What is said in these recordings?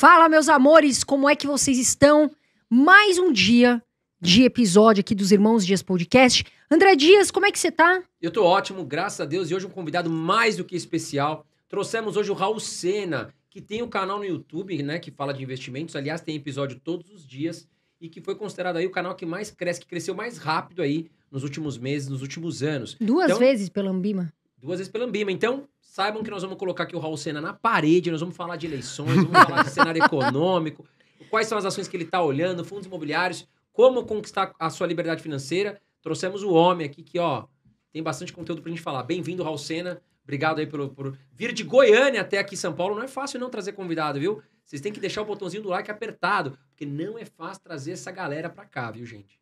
Fala, meus amores, como é que vocês estão? Mais um dia de episódio aqui dos Irmãos Dias Podcast. André Dias, como é que você tá? Eu tô ótimo, graças a Deus. E hoje um convidado mais do que especial. Trouxemos hoje o Raul Sena, que tem um canal no YouTube, né, que fala de investimentos. Aliás, tem episódio todos os dias e que foi considerado aí o canal que mais cresce, que cresceu mais rápido aí nos últimos meses, nos últimos anos. Duas então, vezes pela Ambima. Duas vezes pela Ambima. Então, Saibam que nós vamos colocar aqui o Raul Senna na parede, nós vamos falar de eleições, vamos falar de cenário econômico, quais são as ações que ele está olhando, fundos imobiliários, como conquistar a sua liberdade financeira. Trouxemos o homem aqui que, ó, tem bastante conteúdo pra gente falar. Bem-vindo, Raul Senna. Obrigado aí por, por vir de Goiânia até aqui em São Paulo. Não é fácil não trazer convidado, viu? Vocês têm que deixar o botãozinho do like apertado, porque não é fácil trazer essa galera pra cá, viu, gente?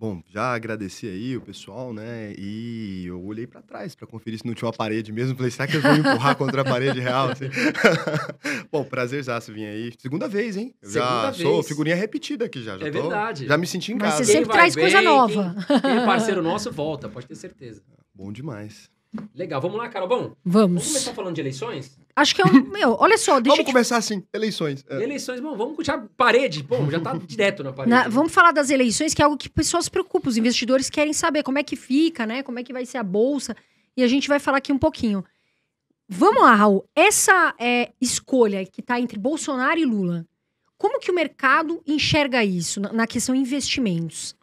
Bom, já agradeci aí o pessoal, né? E eu olhei para trás para conferir se não tinha uma parede mesmo. Falei, será que eu vou empurrar contra a parede real? Assim? Bom, prazerzaço vir aí. Segunda vez, hein? Eu Segunda já vez. sou figurinha repetida aqui já. já é tô, verdade. Já me senti em Mas casa. você sempre traz bem, coisa nova. e é parceiro nosso volta, pode ter certeza. Bom demais. Legal, vamos lá, Carol. Bom, vamos. Vamos começar falando de eleições? Acho que é um. Meu, olha só, deixa. Vamos te... começar assim, eleições. É. Eleições, bom, vamos já parede. Bom, já tá direto na parede. Na, né? vamos falar das eleições, que é algo que pessoas se preocupam. Os investidores querem saber como é que fica, né? Como é que vai ser a bolsa. E a gente vai falar aqui um pouquinho. Vamos lá, Raul. Essa é, escolha que tá entre Bolsonaro e Lula, como que o mercado enxerga isso na, na questão investimentos?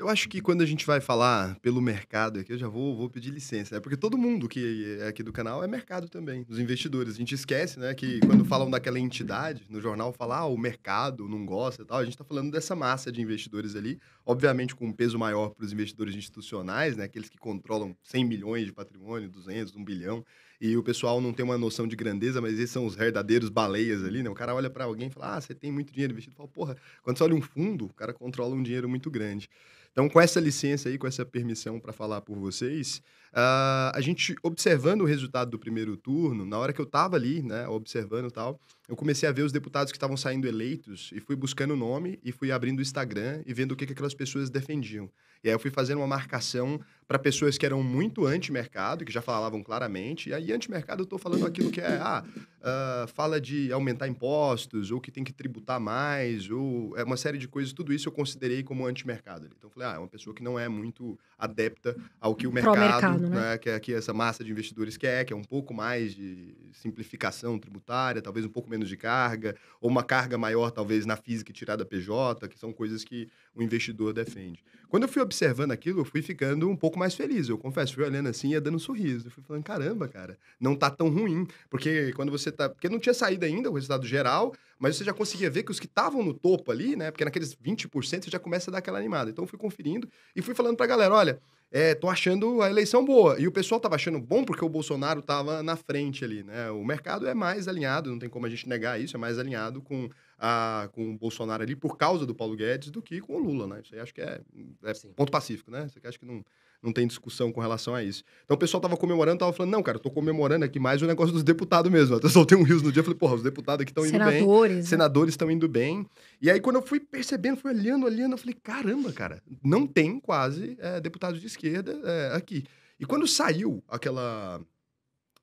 Eu acho que quando a gente vai falar pelo mercado aqui, eu já vou, vou pedir licença, é Porque todo mundo que é aqui do canal é mercado também, os investidores. A gente esquece, né, que quando falam daquela entidade, no jornal falar ah, o mercado não gosta e tal, a gente está falando dessa massa de investidores ali, obviamente com um peso maior para os investidores institucionais, né, aqueles que controlam 100 milhões de patrimônio, 200, 1 bilhão, e o pessoal não tem uma noção de grandeza, mas esses são os verdadeiros baleias ali, né? O cara olha para alguém e fala: "Ah, você tem muito dinheiro investido". Fala: "Porra, quando você olha um fundo, o cara controla um dinheiro muito grande". Então, com essa licença aí, com essa permissão para falar por vocês, uh, a gente observando o resultado do primeiro turno, na hora que eu estava ali, né, observando e tal, eu comecei a ver os deputados que estavam saindo eleitos e fui buscando o nome e fui abrindo o Instagram e vendo o que, que aquelas pessoas defendiam. E aí eu fui fazendo uma marcação para pessoas que eram muito anti-mercado, que já falavam claramente. E aí, anti-mercado, eu estou falando aquilo que é, ah, uh, fala de aumentar impostos, ou que tem que tributar mais, ou é uma série de coisas. Tudo isso eu considerei como anti-mercado. Então, eu falei, ah, é uma pessoa que não é muito adepta ao que o mercado, -mercado né? né? que, é, que essa massa de investidores quer, que é um pouco mais de simplificação tributária, talvez um pouco menos de carga, ou uma carga maior, talvez, na física e tirada PJ, que são coisas que o investidor defende. Quando eu fui observando aquilo, eu fui ficando um pouco mais feliz. Eu confesso, fui olhando assim, ia dando um sorriso. Eu fui falando, caramba, cara, não tá tão ruim. Porque quando você tá. Porque não tinha saído ainda o resultado geral, mas você já conseguia ver que os que estavam no topo ali, né? Porque naqueles 20% você já começa a dar aquela animada. Então eu fui conferindo e fui falando pra galera: olha, é, tô achando a eleição boa. E o pessoal tava achando bom porque o Bolsonaro tava na frente ali, né? O mercado é mais alinhado, não tem como a gente negar isso, é mais alinhado com, a, com o Bolsonaro ali por causa do Paulo Guedes do que com o Lula, né? Isso aí acho que é, é ponto pacífico, né? Isso aqui acho que não não tem discussão com relação a isso. Então o pessoal tava comemorando, tava falando, não, cara, eu tô comemorando aqui mais o negócio dos deputados mesmo. Eu soltei um riso no dia, falei, porra, os deputados aqui estão indo bem. Senadores. Né? Senadores estão indo bem. E aí quando eu fui percebendo, fui olhando, olhando, eu falei, caramba, cara, não tem quase é, deputados de esquerda é, aqui. E quando saiu aquela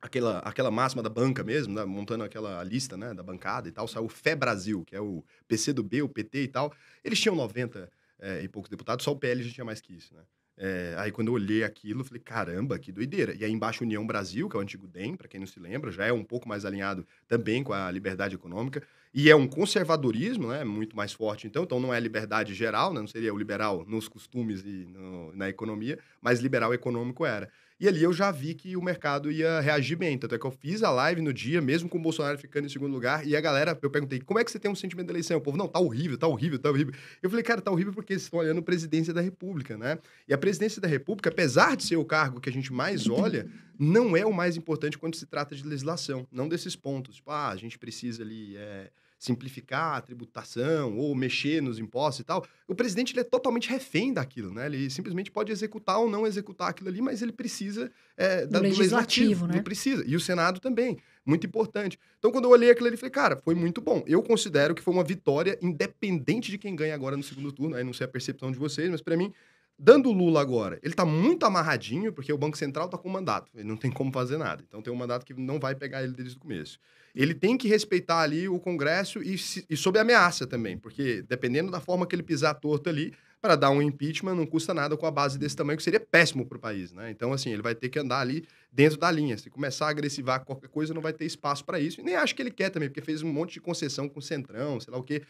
aquela, aquela máxima da banca mesmo, né? montando aquela lista né? da bancada e tal, saiu o Fé Brasil, que é o PC do B, o PT e tal. Eles tinham 90 é, e poucos deputados, só o PL já tinha mais que isso, né? É, aí quando eu olhei aquilo, eu falei, caramba, que doideira. E aí embaixo União Brasil, que é o antigo DEM, para quem não se lembra, já é um pouco mais alinhado também com a liberdade econômica. E é um conservadorismo, né, muito mais forte então, então não é liberdade geral, né, não seria o liberal nos costumes e no, na economia, mas liberal econômico era. E ali eu já vi que o mercado ia reagir bem. Tanto é que eu fiz a live no dia, mesmo com o Bolsonaro ficando em segundo lugar, e a galera, eu perguntei, como é que você tem um sentimento da eleição? O povo, não, tá horrível, tá horrível, tá horrível. Eu falei, cara, tá horrível porque vocês estão olhando presidência da República, né? E a presidência da República, apesar de ser o cargo que a gente mais olha, não é o mais importante quando se trata de legislação, não desses pontos. Tipo, ah, a gente precisa ali. É simplificar a tributação ou mexer nos impostos e tal, o presidente ele é totalmente refém daquilo, né? Ele simplesmente pode executar ou não executar aquilo ali, mas ele precisa é, do, da, legislativo, do legislativo, né? Ele precisa. E o Senado também. Muito importante. Então, quando eu olhei aquilo ali, falei, cara, foi muito bom. Eu considero que foi uma vitória independente de quem ganha agora no segundo turno. Aí não sei a percepção de vocês, mas para mim Dando o Lula agora, ele está muito amarradinho, porque o Banco Central está com mandato, ele não tem como fazer nada. Então tem um mandato que não vai pegar ele desde o começo. Ele tem que respeitar ali o Congresso e, e sob ameaça também, porque dependendo da forma que ele pisar torto ali, para dar um impeachment não custa nada com a base desse tamanho, que seria péssimo para o país, né? Então, assim, ele vai ter que andar ali dentro da linha. Se começar a agressivar qualquer coisa, não vai ter espaço para isso. E nem acho que ele quer também, porque fez um monte de concessão com o Centrão, sei lá o quê.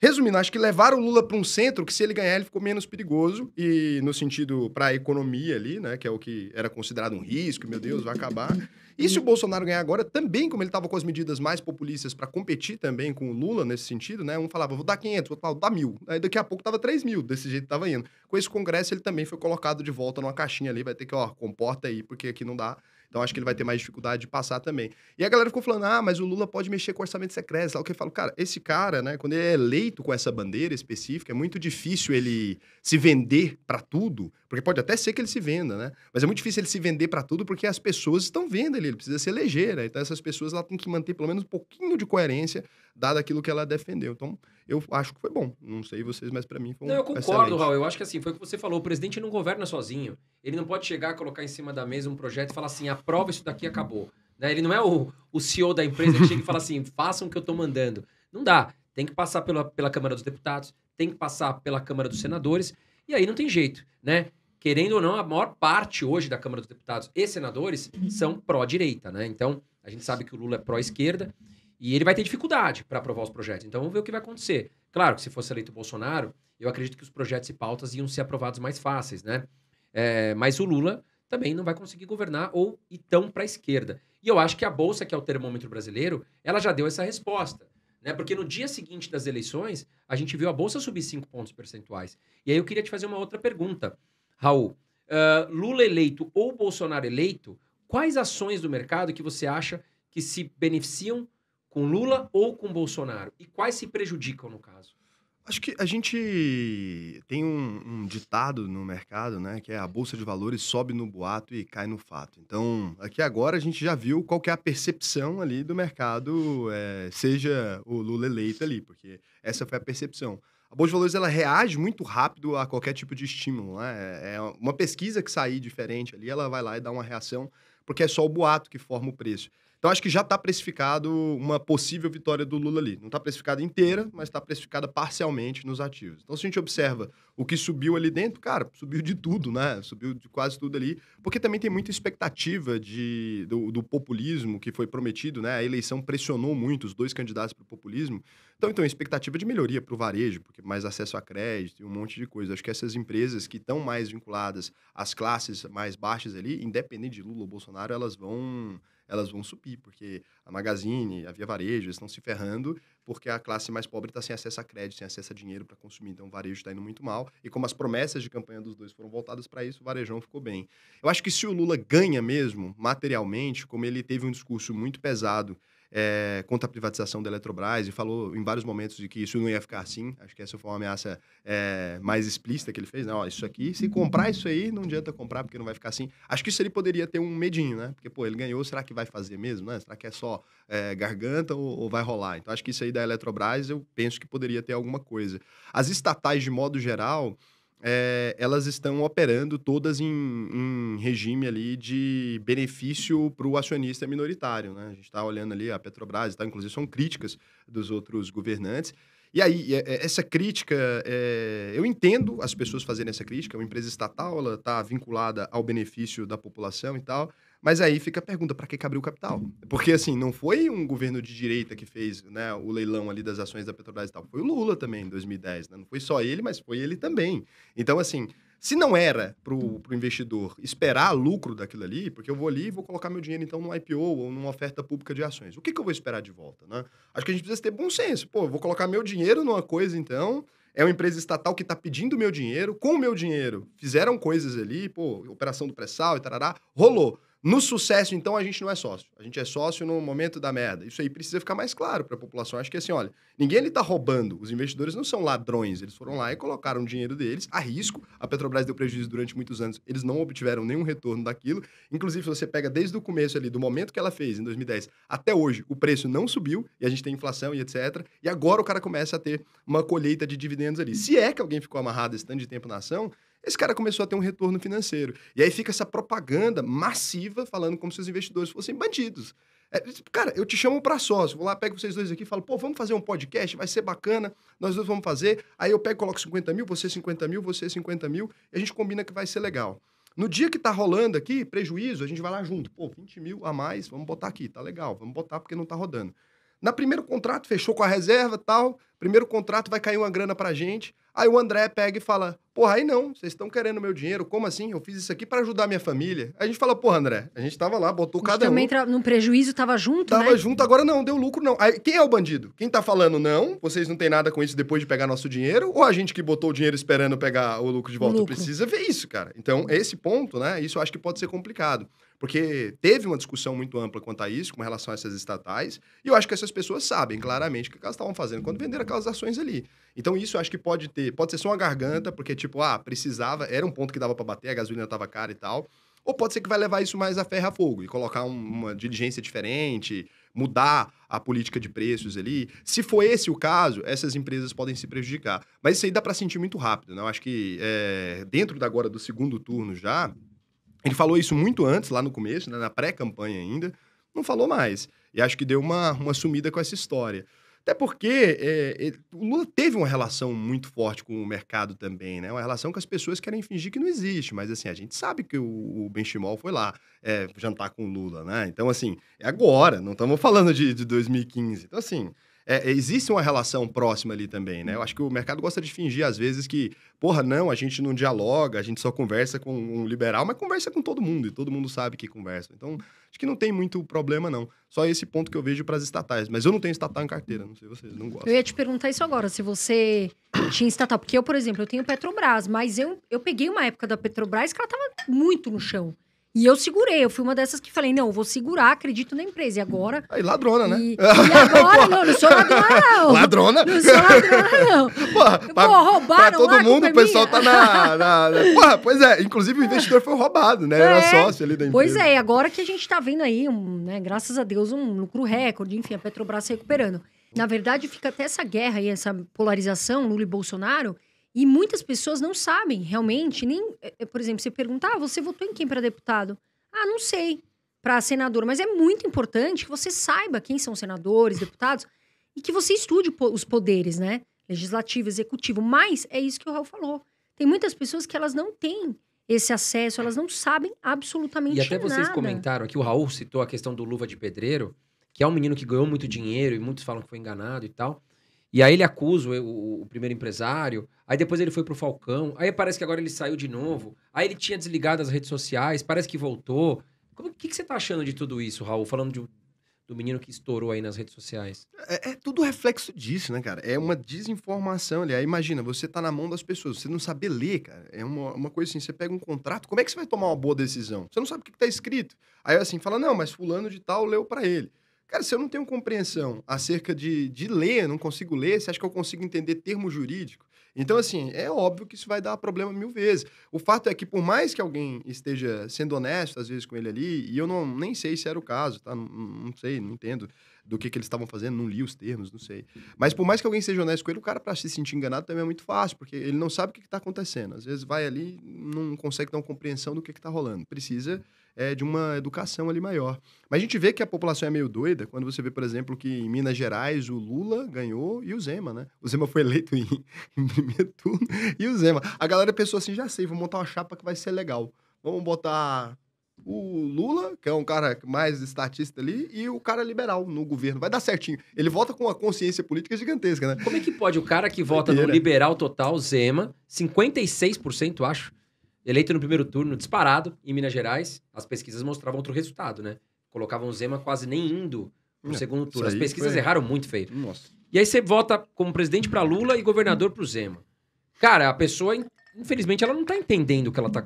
Resumindo, acho que levaram o Lula para um centro que, se ele ganhar, ele ficou menos perigoso. E no sentido para a economia ali, né? Que é o que era considerado um risco, meu Deus, vai acabar. E se o Bolsonaro ganhar agora, também, como ele estava com as medidas mais populistas para competir também com o Lula nesse sentido, né? Um falava, vou dar 500, outro falava, vou dar mil. Aí daqui a pouco tava 3 mil, desse jeito estava indo. Com esse Congresso, ele também foi colocado de volta numa caixinha ali, vai ter que, ó, comporta aí, porque aqui não dá. Então acho que ele vai ter mais dificuldade de passar também. E a galera ficou falando: ah, mas o Lula pode mexer com orçamento secreto. Lá o que eu falo, cara, esse cara, né, quando ele é eleito com essa bandeira específica, é muito difícil ele se vender para tudo, porque pode até ser que ele se venda, né? Mas é muito difícil ele se vender para tudo porque as pessoas estão vendo ele, ele precisa se eleger, né? Então essas pessoas têm que manter pelo menos um pouquinho de coerência dado aquilo que ela defendeu. Então, eu acho que foi bom. Não sei vocês, mas para mim foi um Não, eu concordo, Raul. Eu acho que assim, foi o que você falou. O presidente não governa sozinho. Ele não pode chegar, colocar em cima da mesa um projeto e falar assim, aprova isso daqui acabou. Né? Ele não é o, o CEO da empresa que chega e fala assim, façam o que eu estou mandando. Não dá. Tem que passar pela, pela Câmara dos Deputados, tem que passar pela Câmara dos Senadores, e aí não tem jeito, né? Querendo ou não, a maior parte hoje da Câmara dos Deputados e senadores são pró-direita, né? Então, a gente sabe que o Lula é pró-esquerda, e ele vai ter dificuldade para aprovar os projetos. Então, vamos ver o que vai acontecer. Claro que se fosse eleito o Bolsonaro, eu acredito que os projetos e pautas iam ser aprovados mais fáceis, né? É, mas o Lula também não vai conseguir governar ou então para a esquerda. E eu acho que a Bolsa, que é o termômetro brasileiro, ela já deu essa resposta. Né? Porque no dia seguinte das eleições, a gente viu a Bolsa subir 5 pontos percentuais. E aí eu queria te fazer uma outra pergunta, Raul. Uh, Lula eleito ou Bolsonaro eleito, quais ações do mercado que você acha que se beneficiam com Lula ou com Bolsonaro? E quais se prejudicam no caso? Acho que a gente tem um, um, ditado no mercado, né? Que é a bolsa de valores sobe no boato e cai no fato. Então, aqui agora a gente já viu qual que é a percepção ali do mercado, é, seja o Lula eleito ali, porque essa foi a percepção. A bolsa de valores ela reage muito rápido a qualquer tipo de estímulo. Né? É, é uma pesquisa que sair diferente ali, ela vai lá e dá uma reação, porque é só o boato que forma o preço. Então acho que já está precificado uma possível vitória do Lula ali. Não está precificada inteira, mas está precificada parcialmente nos ativos. Então se a gente observa o que subiu ali dentro, cara, subiu de tudo, né? Subiu de quase tudo ali, porque também tem muita expectativa de, do, do populismo que foi prometido, né? A eleição pressionou muito os dois candidatos para o populismo. Então, então, expectativa de melhoria para o varejo, porque mais acesso a crédito e um monte de coisa. Acho que essas empresas que estão mais vinculadas às classes mais baixas ali, independente de Lula ou Bolsonaro, elas vão elas vão subir, porque a Magazine, a Via Varejo, estão se ferrando porque a classe mais pobre está sem acesso a crédito, sem acesso a dinheiro para consumir. Então, o varejo está indo muito mal. E como as promessas de campanha dos dois foram voltadas para isso, o varejão ficou bem. Eu acho que se o Lula ganha mesmo, materialmente, como ele teve um discurso muito pesado é, contra a privatização da Eletrobras e falou em vários momentos de que isso não ia ficar assim. Acho que essa foi uma ameaça é, mais explícita que ele fez. Não, né? ó, isso aqui, se comprar isso aí, não adianta comprar porque não vai ficar assim. Acho que isso ele poderia ter um medinho, né? Porque, pô, ele ganhou, será que vai fazer mesmo, né? Será que é só é, garganta ou, ou vai rolar? Então, acho que isso aí da Eletrobras, eu penso que poderia ter alguma coisa. As estatais, de modo geral, é, elas estão operando todas em, em, regime ali de benefício para o acionista minoritário. Né? A gente está olhando ali a Petrobras e tal, inclusive são críticas dos outros governantes. E aí, eh, essa crítica, é... eu entendo as pessoas fazerem essa crítica, uma empresa estatal, ela está vinculada ao benefício da população e tal, mas aí fica a pergunta, para que, abriu o capital? Porque, assim, não foi um governo de direita que fez né, o leilão ali das ações da Petrobras e tal. Foi o Lula também, em 2010. Né? Não foi só ele, mas foi ele também. Então, assim, se não era para o investidor esperar lucro daquilo ali, porque eu vou ali e vou colocar meu dinheiro, então, num IPO ou numa oferta pública de ações, o que, que eu vou esperar de volta, né? Acho que a gente precisa ter bom senso. Pô, eu vou colocar meu dinheiro numa coisa, então é uma empresa estatal que está pedindo meu dinheiro, com o meu dinheiro. Fizeram coisas ali, pô, operação do pré-sal e tarará, rolou. No sucesso, então, a gente não é sócio. A gente é sócio no momento da merda. Isso aí precisa ficar mais claro para a população. Acho que assim, olha, ninguém ele está roubando. Os investidores não são ladrões. Eles foram lá e colocaram o dinheiro deles a risco. A Petrobras deu prejuízo durante muitos anos. Eles não obtiveram nenhum retorno daquilo. Inclusive, se você pega desde o começo ali, do momento que ela fez, em 2010, até hoje, o preço não subiu e a gente tem inflação e etc. E agora o cara começa a ter uma colheita de dividendos ali. Se é que alguém ficou amarrado esse tanto de tempo na ação, esse cara começou a ter um retorno financeiro. E aí fica essa propaganda massiva falando como se os investidores fossem bandidos. É, cara, eu te chamo para sócio, vou lá, pego vocês dois aqui e falo, pô, vamos fazer um podcast, vai ser bacana, nós dois vamos fazer. Aí eu pego, coloco 50 mil, você 50 mil, você 50 mil, e a gente combina que vai ser legal. No dia que tá rolando aqui, prejuízo, a gente vai lá junto. Pô, 20 mil a mais, vamos botar aqui, tá legal, vamos botar porque não tá rodando. Na primeiro contrato, fechou com a reserva tal. Primeiro contrato vai cair uma grana pra gente. Aí o André pega e fala: Porra, aí não, vocês estão querendo meu dinheiro, como assim? Eu fiz isso aqui para ajudar minha família. Aí a gente fala: Porra, André, a gente tava lá, botou a gente cada também um. também no prejuízo tava junto, tava né? junto, agora não, deu lucro não. Aí, quem é o bandido? Quem tá falando não, vocês não tem nada com isso depois de pegar nosso dinheiro? Ou a gente que botou o dinheiro esperando pegar o lucro de volta? Lucro. Precisa ver isso, cara. Então, esse ponto, né? Isso eu acho que pode ser complicado. Porque teve uma discussão muito ampla quanto a isso, com relação a essas estatais, e eu acho que essas pessoas sabem claramente o que elas estavam fazendo quando venderam aquelas ações ali. Então, isso eu acho que pode ter, pode ser só uma garganta, porque, tipo, ah, precisava, era um ponto que dava para bater, a gasolina estava cara e tal. Ou pode ser que vai levar isso mais a ferro a fogo e colocar um, uma diligência diferente, mudar a política de preços ali. Se for esse o caso, essas empresas podem se prejudicar. Mas isso aí dá para sentir muito rápido, né? Eu acho que é, dentro da agora do segundo turno já, ele falou isso muito antes, lá no começo, né, na pré-campanha ainda, não falou mais. E acho que deu uma, uma sumida com essa história. Até porque é, ele, é, o Lula teve uma relação muito forte com o mercado também, né? Uma relação que as pessoas querem fingir que não existe, mas assim, a gente sabe que o, o Benchimol foi lá é, jantar com o Lula, né? Então, assim, é agora, não estamos falando de, de 2015. Então, assim, é, é, existe uma relação próxima ali também, né? Eu acho que o mercado gosta de fingir, às vezes, que, porra, não, a gente não dialoga, a gente só conversa com um liberal, mas conversa com todo mundo, e todo mundo sabe que conversa. Então, acho que não tem muito problema, não. Só esse ponto que eu vejo para as estatais. Mas eu não tenho estatal em carteira, não sei vocês, não gosto Eu ia te perguntar isso agora, se você tinha estatal. Porque eu, por exemplo, eu tenho Petrobras, mas eu, eu peguei uma época da Petrobras que ela estava muito no chão. E eu segurei, eu fui uma dessas que falei, não, vou segurar, acredito na empresa. E agora. Aí, ladrona, né? E, agora, não, não sou ladrona, não. Ladrona? Não sou ladrona, não. Porra, Pô, roubaram. Pra todo mundo, é o pessoal tá na, na, na. Porra, pois é, inclusive o investidor foi roubado, né? É, Era sócio ali da empresa. Pois é, agora que a gente tá vendo aí, um, né, graças a Deus, um lucro recorde, enfim, a Petrobras se recuperando. Na verdade, fica até essa guerra aí, essa polarização, Lula e Bolsonaro e muitas pessoas não sabem realmente, nem, é, é, por exemplo, você perguntar, ah, você votou em quem para deputado? Ah, não sei, para senador, mas é muito importante que você saiba quem são senadores, deputados e que você estude os poderes, né? Legislativo, executivo, mas é isso que o Raul falou. Tem muitas pessoas que elas não têm esse acesso, elas não sabem absolutamente nada. E até nada. vocês comentaram aqui, o Raul citou a questão do Luva de Pedreiro, que é um menino que ganhou muito dinheiro e muitos falam que foi enganado e tal. E aí ele acusa o, o primeiro empresário, aí depois ele foi pro Falcão, aí parece que agora ele saiu de novo, aí ele tinha desligado as redes sociais, parece que voltou. O que, que você tá achando de tudo isso, Raul? Falando de, do menino que estourou aí nas redes sociais. É, é, tudo reflexo disso, né, cara? É uma desinformação ali. Aí imagina, você tá na mão das pessoas, você não sabe ler, cara. É uma, uma coisa assim, você pega um contrato, como é que você vai tomar uma boa decisão? Você não sabe o que, que tá escrito. Aí assim, fala, não, mas fulano de tal leu para ele. Cara, se eu não tenho compreensão acerca de, de ler, não consigo ler, você acha que eu consigo entender termo jurídico? Então, assim, é óbvio que isso vai dar problema mil vezes. O fato é que, por mais que alguém esteja sendo honesto, às vezes, com ele ali, e eu não, nem sei se era o caso, tá? Não, não sei, não entendo do que, que eles estavam fazendo, não li os termos, não sei. Mas por mais que alguém seja honesto com ele, o cara, para se sentir enganado, também é muito fácil, porque ele não sabe o que está acontecendo. Às vezes vai ali, não consegue dar uma compreensão do que está rolando. Precisa é, de uma educação ali maior. Mas a gente vê que a população é meio doida quando você vê, por exemplo, que em Minas Gerais o Lula ganhou e o Zema, né? O Zema foi eleito em, em primeiro turno e o Zema. A galera pensou assim: já sei, vou montar uma chapa que vai ser legal. Vamos botar o Lula, que é um cara mais estatista ali, e o cara liberal no governo. Vai dar certinho. Ele vota com uma consciência política gigantesca, né? Como é que pode o cara que vota Inteira. no liberal total, Zema, 56%, acho, eleito no primeiro turno, disparado, em Minas Gerais, as pesquisas mostravam outro resultado, né? Colocavam o Zema quase nem indo no é, segundo turno. As pesquisas foi... erraram muito feio. Nossa. E aí você vota como presidente para Lula e governador para o Zema. Cara, a pessoa, infelizmente, ela não tá entendendo o que ela tá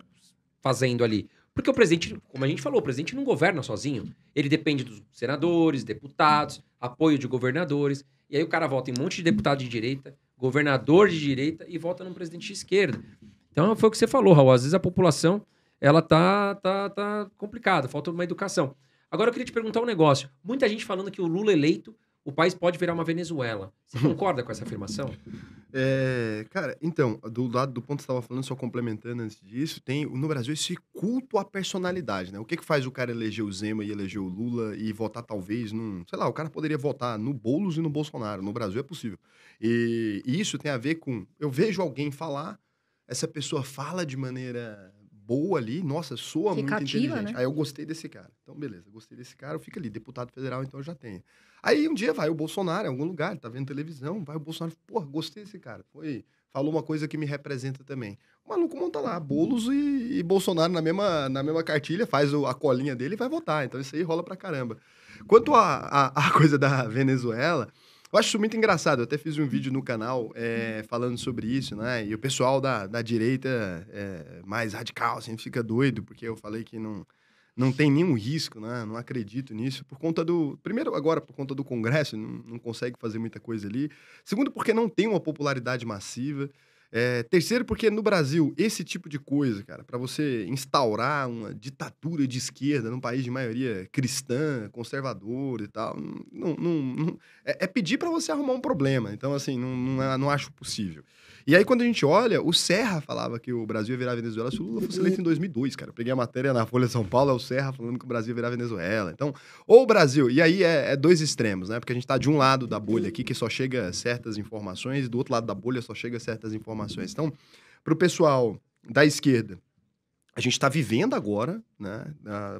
fazendo ali. Porque o presidente, como a gente falou, o presidente não governa sozinho. Ele depende dos senadores, deputados, apoio de governadores. E aí o cara vota em um monte de deputado de direita, governador de direita e vota num presidente de esquerda. Então foi o que você falou, Raul. Às vezes a população ela tá, tá, tá complicada, falta uma educação. Agora eu queria te perguntar um negócio. Muita gente falando que o Lula eleito, o país pode virar uma Venezuela. Você concorda com essa afirmação? É, cara, então, do lado do ponto que você estava falando, só complementando antes disso, tem no Brasil esse culto à personalidade, né? O que, que faz o cara eleger o Zema e eleger o Lula e votar talvez num. Sei lá, o cara poderia votar no Boulos e no Bolsonaro. No Brasil é possível. E, e isso tem a ver com. Eu vejo alguém falar essa pessoa fala de maneira boa ali, nossa, soa muito ativa, inteligente. Né? Aí eu gostei desse cara. Então, beleza, gostei desse cara, fica ali, deputado federal, então já tenho. Aí um dia vai o Bolsonaro em algum lugar, tá vendo televisão, vai o Bolsonaro, porra, gostei desse cara. Foi, falou uma coisa que me representa também. O maluco monta lá, bolos e, e Bolsonaro na mesma, na mesma cartilha, faz o, a colinha dele e vai votar. Então isso aí rola pra caramba. Quanto à a, a, a, coisa da Venezuela, eu acho isso muito engraçado. Eu até fiz um vídeo no canal é, falando sobre isso, né? E o pessoal da, da direita é, mais radical sempre assim, fica doido, porque eu falei que não, não tem nenhum risco, né? Não acredito nisso. Por conta do. Primeiro, agora, por conta do Congresso, não, não consegue fazer muita coisa ali. Segundo, porque não tem uma popularidade massiva. É, terceiro, porque no Brasil, esse tipo de coisa, cara, para você instaurar uma ditadura de esquerda num país de maioria cristã, conservador e tal, não, não, não é, é, pedir para você arrumar um problema. Então, assim, não, não, é, não acho possível. E aí, quando a gente olha, o Serra falava que o Brasil ia virar Venezuela se o Lula fosse eleito em 2002, cara. Eu peguei a matéria na Folha de São Paulo, é o Serra falando que o Brasil ia virar Venezuela. Então, ou o Brasil, e aí é, é dois extremos, né? Porque a gente tá de um lado da bolha aqui que só chega certas informações, e do outro lado da bolha só chega certas informações. Então, pro pessoal da esquerda, a gente está vivendo agora, né?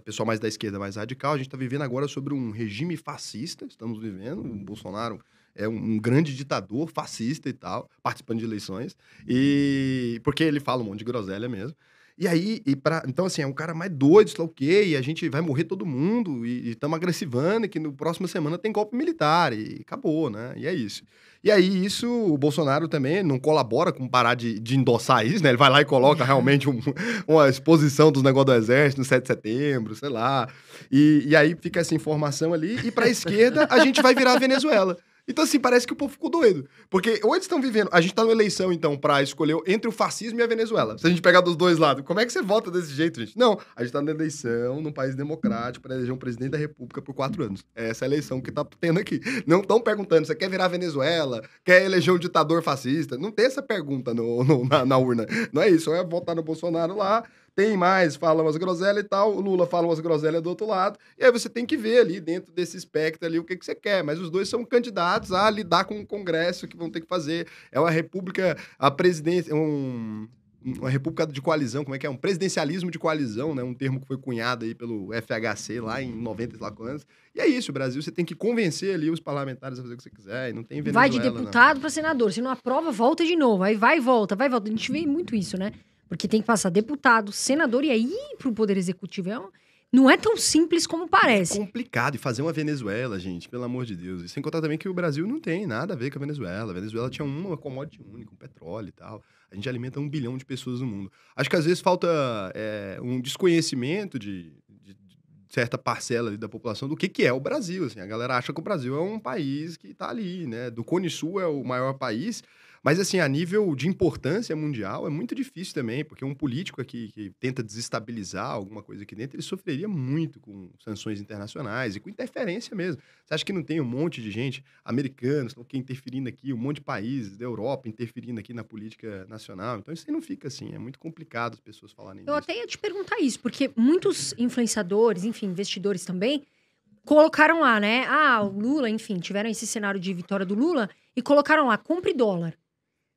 pessoal mais da esquerda, mais radical, a gente está vivendo agora sobre um regime fascista, estamos vivendo, o Bolsonaro é um grande ditador, fascista e tal, participando de eleições. E porque ele fala um monte de groselha mesmo. E aí, e pra, então assim, é um cara mais doido, sei lá o quê, e a gente vai morrer todo mundo, e estamos agressivando, e que no próxima semana tem golpe militar, e acabou, né? E é isso. E aí, isso, o Bolsonaro também não colabora com parar de, de endossar isso, né? Ele vai lá e coloca realmente um, uma exposição dos negócios do Exército no 7 de setembro, sei lá. E, e aí fica essa informação ali, e para a esquerda, a gente vai virar a Venezuela. Então, assim, parece que o povo ficou doido. Porque ou eles estão vivendo. A gente tá numa eleição, então, pra escolher entre o fascismo e a Venezuela. Se a gente pegar dos dois lados, como é que você vota desse jeito, gente? Não, a gente tá numa eleição num país democrático pra eleger um presidente da República por quatro anos. É essa eleição que tá tendo aqui. Não estão perguntando, você quer virar Venezuela? Quer eleger um ditador fascista? Não tem essa pergunta no, no na, na, urna. Não é isso, é votar no Bolsonaro lá tem mais, fala umas groselhas e tal, o Lula fala umas groselhas do outro lado, e aí você tem que ver ali dentro desse espectro ali o que, que você quer. Mas os dois são candidatos a lidar com o Congresso que vão ter que fazer. É uma república, a presidência, um, uma república de coalizão, como é que é? Um presidencialismo de coalizão, né? Um termo que foi cunhado aí pelo FHC lá em 90 e lá quantos. E é isso, o Brasil, você tem que convencer ali os parlamentares a fazer o que você quiser, e não tem Venezuela, Vai de deputado para senador, se não aprova, volta de novo, aí vai e volta, vai e volta. A gente vê muito isso, né? Porque tem que passar deputado, senador e aí para o Poder Executivo. É um... Não é tão simples como é parece. É complicado. E fazer uma Venezuela, gente, pelo amor de Deus. E sem contar também que o Brasil não tem nada a ver com a Venezuela. A Venezuela tinha uma commodity única, um petróleo e tal. A gente alimenta um bilhão de pessoas no mundo. Acho que às vezes falta é, um desconhecimento de, de, de certa parcela da população do que, que é o Brasil. Assim. A galera acha que o Brasil é um país que está ali, né? Do Cone Sul é o maior país mas, assim, a nível de importância mundial, é muito difícil também, porque um político aqui que tenta desestabilizar alguma coisa aqui dentro, ele sofreria muito com sanções internacionais e com interferência mesmo. Você acha que não tem um monte de gente, americanos, estão interferindo aqui, um monte de países da Europa interferindo aqui na política nacional? Então, isso aí não fica assim. É muito complicado as pessoas falarem Eu até ia te perguntar isso, porque muitos influenciadores, enfim, investidores também, colocaram lá, né? Ah, o Lula, enfim, tiveram esse cenário de vitória do Lula e colocaram lá, compre dólar.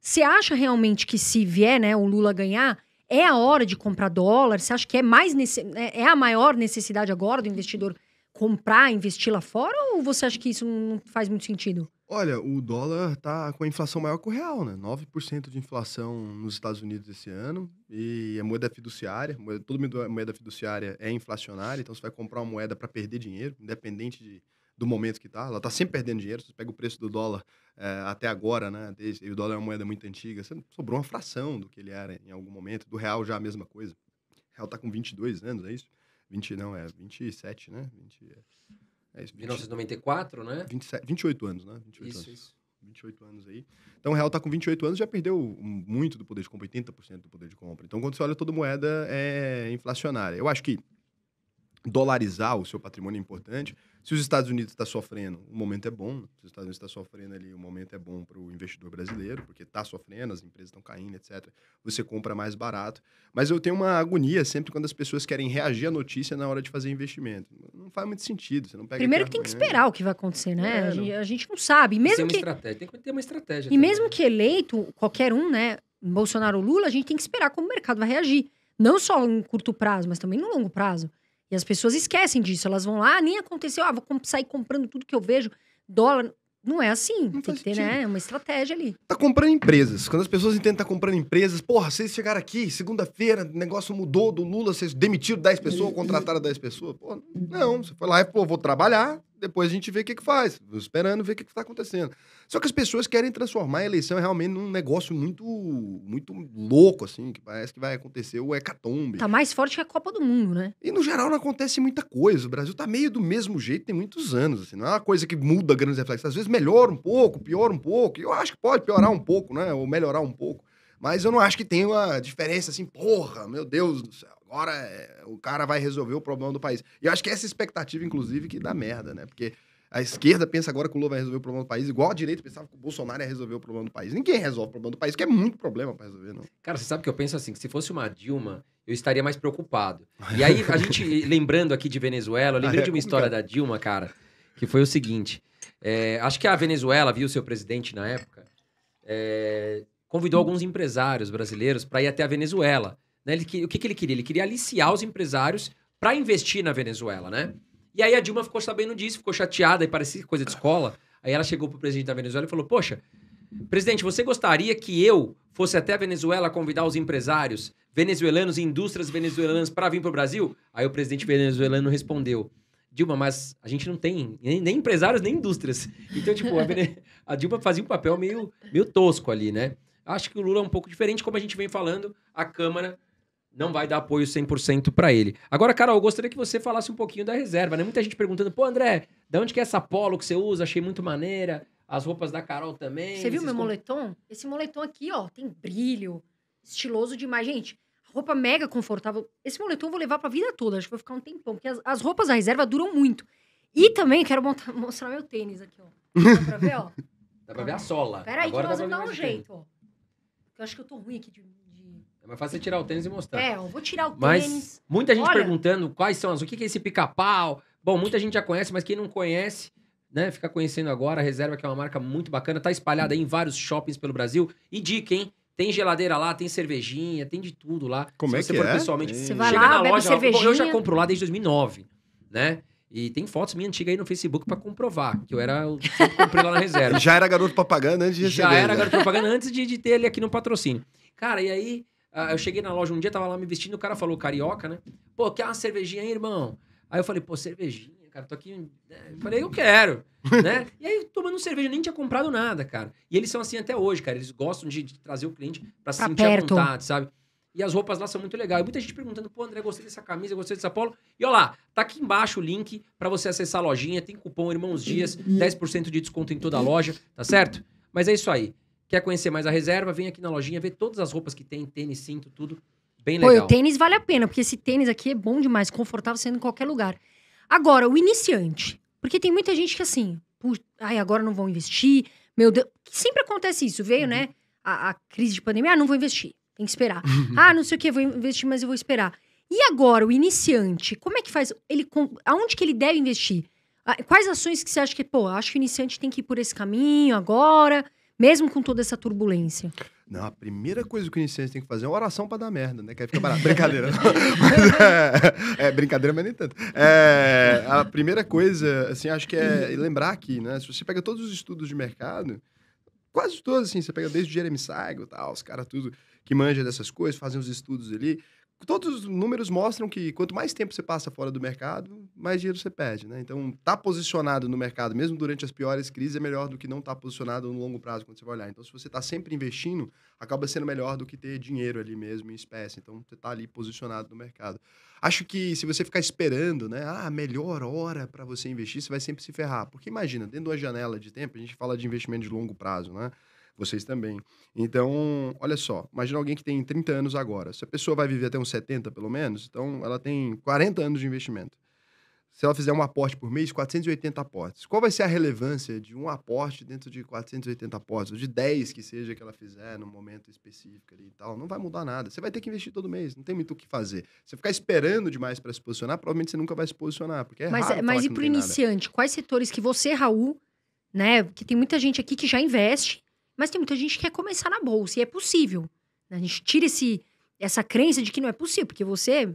Você acha realmente que se vier né, o Lula ganhar, é a hora de comprar dólar? Você acha que é, mais nesse, né, é a maior necessidade agora do investidor comprar, investir lá fora? Ou você acha que isso não faz muito sentido? Olha, o dólar tá com a inflação maior que o real, né? 9% de inflação nos Estados Unidos esse ano. E a é moeda fiduciária, moeda, toda moeda fiduciária é inflacionária, então você vai comprar uma moeda para perder dinheiro, independente de, do momento que tá. Ela tá sempre perdendo dinheiro. Você pega o preço do dólar é, até agora, né? Desde, o dólar é uma moeda muito antiga, sobrou uma fração do que ele era em algum momento. Do real já a mesma coisa. O real está com 22 anos, é isso? 20 não, é 27, né? 20, é, é isso, 20, 1994, né? 27, 28 anos, né? 28 isso, anos. isso. 28 anos aí. Então, o real está com 28 anos, já perdeu muito do poder de compra, 80% do poder de compra. Então, quando você olha, toda moeda é inflacionária. Eu acho que dolarizar o seu patrimônio é importante. Se os Estados Unidos está sofrendo, o momento é bom. Se os Estados Unidos está sofrendo ali, o momento é bom para o investidor brasileiro, porque está sofrendo, as empresas estão caindo, etc. Você compra mais barato. Mas eu tenho uma agonia sempre quando as pessoas querem reagir à notícia na hora de fazer investimento. Não faz muito sentido. Você não pega Primeiro que tem que esperar o que vai acontecer, né? É, a, gente, a, gente, não sabe. mesmo tem que... Estratégia. Tem que ter uma estratégia. E também. mesmo né? que eleito, qualquer um, né? Bolsonaro ou Lula, a gente tem que esperar como o mercado vai reagir. Não só em curto prazo, mas também no longo prazo. E as pessoas esquecem disso. Elas vão lá, ah, nem aconteceu, ah, vou sair comprando tudo que eu vejo, dólar. Não é assim. Não tem que ter, né? É uma estratégia ali. Tá comprando empresas. Quando as pessoas entendem que tá comprando empresas, porra, vocês chegaram aqui, segunda-feira, o negócio mudou do Lula, vocês demitiram 10 pessoas, contrataram 10 pessoas. Pô, não. Você foi lá e, pô, vou trabalhar, depois a gente vê o que que faz. Vou esperando ver o que que tá acontecendo. Só que as pessoas querem transformar a eleição realmente num negócio muito muito louco, assim, que parece que vai acontecer o hecatombe. Tá mais forte que a Copa do Mundo, né? E no geral não acontece muita coisa. O Brasil tá meio do mesmo jeito tem muitos anos, assim. Não é uma coisa que muda grandes reflexos. Às vezes melhora um pouco, piora um pouco. Eu acho que pode piorar um pouco, né? Ou melhorar um pouco. Mas eu não acho que tenha uma diferença assim, porra, meu Deus do céu agora é, o cara vai resolver o problema do país. E eu acho que essa expectativa, inclusive, que dá merda, né? Porque a esquerda pensa agora que o Lula vai resolver o problema do país, igual a direita pensava que o Bolsonaro ia resolver o problema do país. Ninguém resolve o problema do país, que é muito problema para resolver, não. Cara, você sabe que eu penso assim, que se fosse uma Dilma, eu estaria mais preocupado. E aí, a gente, lembrando aqui de Venezuela, eu lembrei ah, é, de uma história da Dilma, cara, que foi o seguinte. É, acho que a Venezuela, viu seu presidente na época, é, convidou alguns empresários brasileiros para ir até a Venezuela. Né? Ele, o que, que ele queria? Ele queria aliciar os empresários para investir na Venezuela, né? E aí a Dilma ficou sabendo disso, ficou chateada e parecia coisa de escola. Aí ela chegou pro presidente da Venezuela e falou: Poxa, presidente, você gostaria que eu fosse até a Venezuela convidar os empresários venezuelanos e indústrias venezuelanas para vir pro Brasil? Aí o presidente venezuelano respondeu: Dilma, mas a gente não tem nem, nem empresários nem indústrias. Então, tipo, a, Vene... a Dilma fazia um papel meio, meio tosco ali, né? Acho que o Lula é um pouco diferente, como a gente vem falando, a Câmara não vai dar apoio 100% para ele. Agora, Carol, eu gostaria que você falasse um pouquinho da reserva, né? Muita gente perguntando, pô, André, de onde que é essa polo que você usa? Achei muito maneira. As roupas da Carol também. Você viu meu moletom? Esse moletom aqui, ó, tem brilho, estiloso demais. Gente, roupa mega confortável. Esse moletom eu vou levar pra vida toda, acho que vai ficar um tempão, porque as, as roupas da reserva duram muito. E também quero montar, mostrar meu tênis aqui, ó. Dá pra ver, ó? Dá pra ver a sola. Peraí, que nós vamos dar um jeito, ó. Eu acho que eu tô ruim aqui de vai é fazer tirar o tênis e mostrar. É, eu vou tirar o mas tênis. Muita gente Olha. perguntando quais são as. O que, é esse pica-pau? Bom, muita gente já conhece, mas quem não conhece, né? Fica conhecendo agora. A Reserva, que é uma marca muito bacana, tá espalhada em vários shoppings pelo Brasil. E dica, hein? Tem geladeira lá, tem cervejinha, tem de tudo lá. Como Se é você que for é? pessoalmente, você vai chega lá, na bebe loja. Cervejinha. eu já compro lá desde 2009, né? E tem fotos minha antigas aí no Facebook para comprovar que eu era. Eu comprei lá na reserva. Já era garoto propaganda antes de receber. Já era né? garoto propaganda antes de, de ter ele aqui no patrocínio. Cara, e aí ah, eu cheguei na loja um dia, tava lá me vestindo, o cara falou carioca, né? Pô, quer uma cervejinha aí, irmão? Aí eu falei, pô, cervejinha, cara, tô aqui. Né? Eu falei, eu quero, né? E aí, tomando cerveja, nem tinha comprado nada, cara. E eles são assim até hoje, cara. Eles gostam de, de trazer o cliente pra, pra sentir perto. a vontade, sabe? E as roupas lá são muito legais. Muita gente perguntando, pô, André, gostei dessa camisa, gostei dessa polo. E olha lá, tá aqui embaixo o link para você acessar a lojinha. Tem cupom Irmãos Dias, 10% uhum. de desconto em toda a loja, tá certo? Mas é isso aí. Quer conhecer mais a reserva? Vem aqui na lojinha, vê todas as roupas que tem, tênis, cinto, tudo. Bem legal. Pô, o tênis vale a pena, porque esse tênis aqui é bom demais, confortável sendo em qualquer lugar. Agora, o iniciante. Porque tem muita gente que assim, ai, agora não vão investir, meu Deus. Sempre acontece isso, veio, né, uhum. né? A, a, crise de pandemia, ah, não vou investir, tem que esperar. Uhum. ah, não sei o que, vou investir, mas eu vou esperar. E agora, o iniciante, como é que faz? Ele, aonde que ele deve investir? Ah, quais ações que você acha que, pô, acho que o iniciante tem que ir por esse caminho agora? mesmo com toda essa turbulência? Não, a primeira coisa que o iniciante tem que fazer é uma oração para dar merda, né? Que aí fica barato. brincadeira. é, é, brincadeira, mas nem tanto. É, a primeira coisa, assim, acho que é lembrar que, né? Se você pega todos os estudos de mercado, quase todos, assim, você pega desde o Jeremy Saigo e tal, os caras tudo que manja dessas coisas, fazem os estudos ali todos os números mostram que quanto mais tempo você passa fora do mercado, mais dinheiro você perde, né? Então, tá posicionado no mercado, mesmo durante as piores crises, é melhor do que não estar tá posicionado no longo prazo quando você vai olhar. Então, se você está sempre investindo, acaba sendo melhor do que ter dinheiro ali mesmo em espécie. Então, você está ali posicionado no mercado. Acho que se você ficar esperando, né, ah, melhor hora para você investir, você vai sempre se ferrar. Porque imagina, dentro de uma janela de tempo, a gente fala de investimento de longo prazo, né? vocês também. Então, olha só, imagina alguém que tem 30 anos agora. Se a pessoa vai viver até uns 70, pelo menos, então ela tem 40 anos de investimento. Se ela fizer um aporte por mês, 480 aportes. Qual vai ser a relevância de um aporte dentro de 480 aportes, ou de 10 que seja que ela fizer no momento específico ali e tal? Não vai mudar nada. Você vai ter que investir todo mês, não tem muito o que fazer. Você ficar esperando demais para se posicionar, provavelmente você nunca vai se posicionar, porque é Mas, raro é, mas e para o iniciante, nada. quais setores que você, Raul, né? que tem muita gente aqui que já investe, mas tem muita gente que quer começar na bolsa e é possível. Né? A gente tira esse, essa crença de que não é possível, porque você,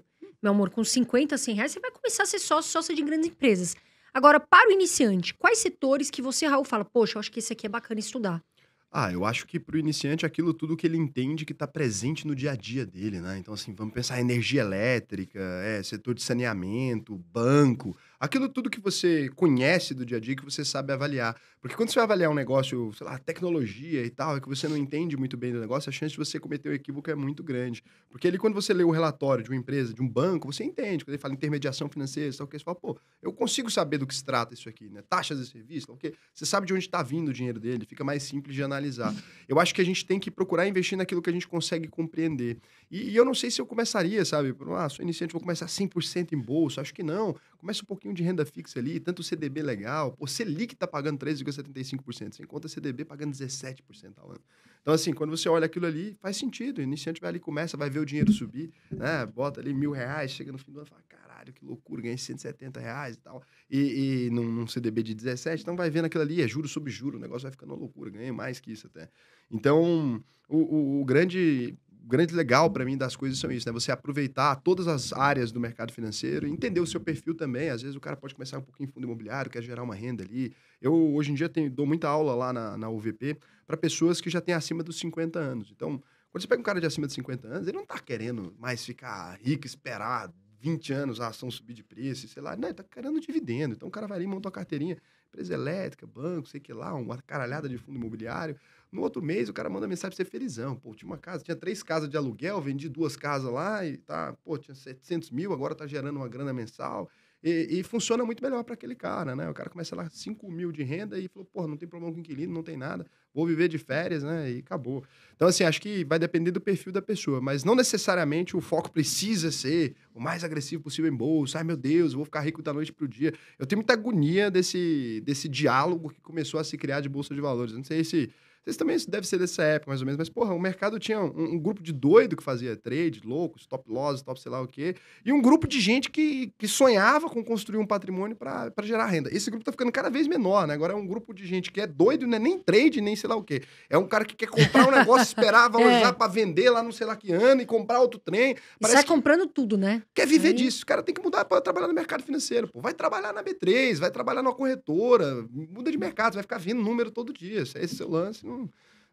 meu amor, com 50, 100 reais, você vai começar a ser sócio, sócio de grandes empresas. Agora, para o iniciante, quais setores que você, Raul, fala, poxa, eu acho que esse aqui é bacana estudar? Ah, eu acho que para o iniciante é aquilo tudo que ele entende que está presente no dia a dia dele, né? Então, assim, vamos pensar em energia elétrica, é, setor de saneamento, banco aquilo tudo que você conhece do dia a dia, que você sabe avaliar. Porque quando você vai avaliar um negócio, sei lá, tecnologia e tal, é que você não entende muito bem do negócio, a chance de você cometer um equívoco é muito grande. Porque ali, quando você lê o relatório de uma empresa, de um banco, você entende. Quando ele fala intermediação financeira, tal, que você fala, pô, eu consigo saber do que se trata isso aqui, né? Taxas de serviço, porque você sabe de onde está vindo o dinheiro dele, fica mais simples de analisar. Eu acho que a gente tem que procurar investir naquilo que a gente consegue compreender. E, e, eu não sei se eu começaria, sabe? ah, sou iniciante, vou começar 100% em bolsa. Acho que não. Começa um pouquinho de renda fixa ali, tanto CDB legal. Pô, Selic tá pagando 3,75%. Você encontra CDB pagando 17% ao ano. Então, assim, quando você olha aquilo ali, faz sentido. O iniciante vai ali, começa, vai ver o dinheiro subir, né? Bota ali mil reais, chega no fim do ano e fala, caralho, que loucura, ganhei 170 reais e tal. E, e num, num, CDB de 17, então vai vendo aquilo ali, é juro sobre juro, o negócio vai ficando uma loucura, ganhei mais que isso até. Então, o, o, o grande grande legal hum. para mim das coisas são isso, né? Você aproveitar todas as áreas do mercado financeiro, entender o seu perfil também. Às vezes o cara pode começar um pouquinho em fundo imobiliário, quer gerar uma renda ali. Eu, hoje em dia, tenho, dou muita aula lá na, na UVP para pessoas que já têm acima dos 50 anos. Então, quando você pega um cara de acima de 50 anos, ele não tá querendo mais ficar rico, esperar 20 anos a ah, ação subir de preço, sei lá. Não, ele tá querendo dividendo. Então o cara vai ali e monta uma carteirinha, empresa elétrica, banco, sei que lá, uma caralhada de fundo imobiliário. No outro mês, o cara manda mensagem pra ser felizão. Pô, tinha uma casa, tinha três casas de aluguel, vendi duas casas lá e tá, pô, tinha 700 mil, agora tá gerando uma grana mensal. E, e funciona muito melhor para aquele cara, né? O cara começa lá 5 mil de renda e falou, pô, não tem problema com inquilino, não tem nada, vou viver de férias, né? E acabou. Então, assim, acho que vai depender do perfil da pessoa, mas não necessariamente o foco precisa ser o mais agressivo possível em bolsa. Ai, meu Deus, vou ficar rico da noite pro dia. Eu tenho muita agonia desse, desse diálogo que começou a se criar de bolsa de valores. Não sei se vocês também isso deve ser dessa época, mais ou menos. Mas, porra, o mercado tinha um, um grupo de doido que fazia trade, louco, stop loss, stop sei lá o quê. E um grupo de gente que, que sonhava com construir um patrimônio para gerar renda. Esse grupo tá ficando cada vez menor, né? Agora é um grupo de gente que é doido, não é nem trade, nem sei lá o quê. É um cara que quer comprar um negócio, esperar valorizar é. para vender lá não sei lá que ano e comprar outro trem. E sai que... comprando tudo, né? Quer viver Aí... disso. O cara tem que mudar para trabalhar no mercado financeiro, pô. Vai trabalhar na B3, vai trabalhar numa corretora, muda de mercado, vai ficar vendo número todo dia. Esse é o seu lance. Não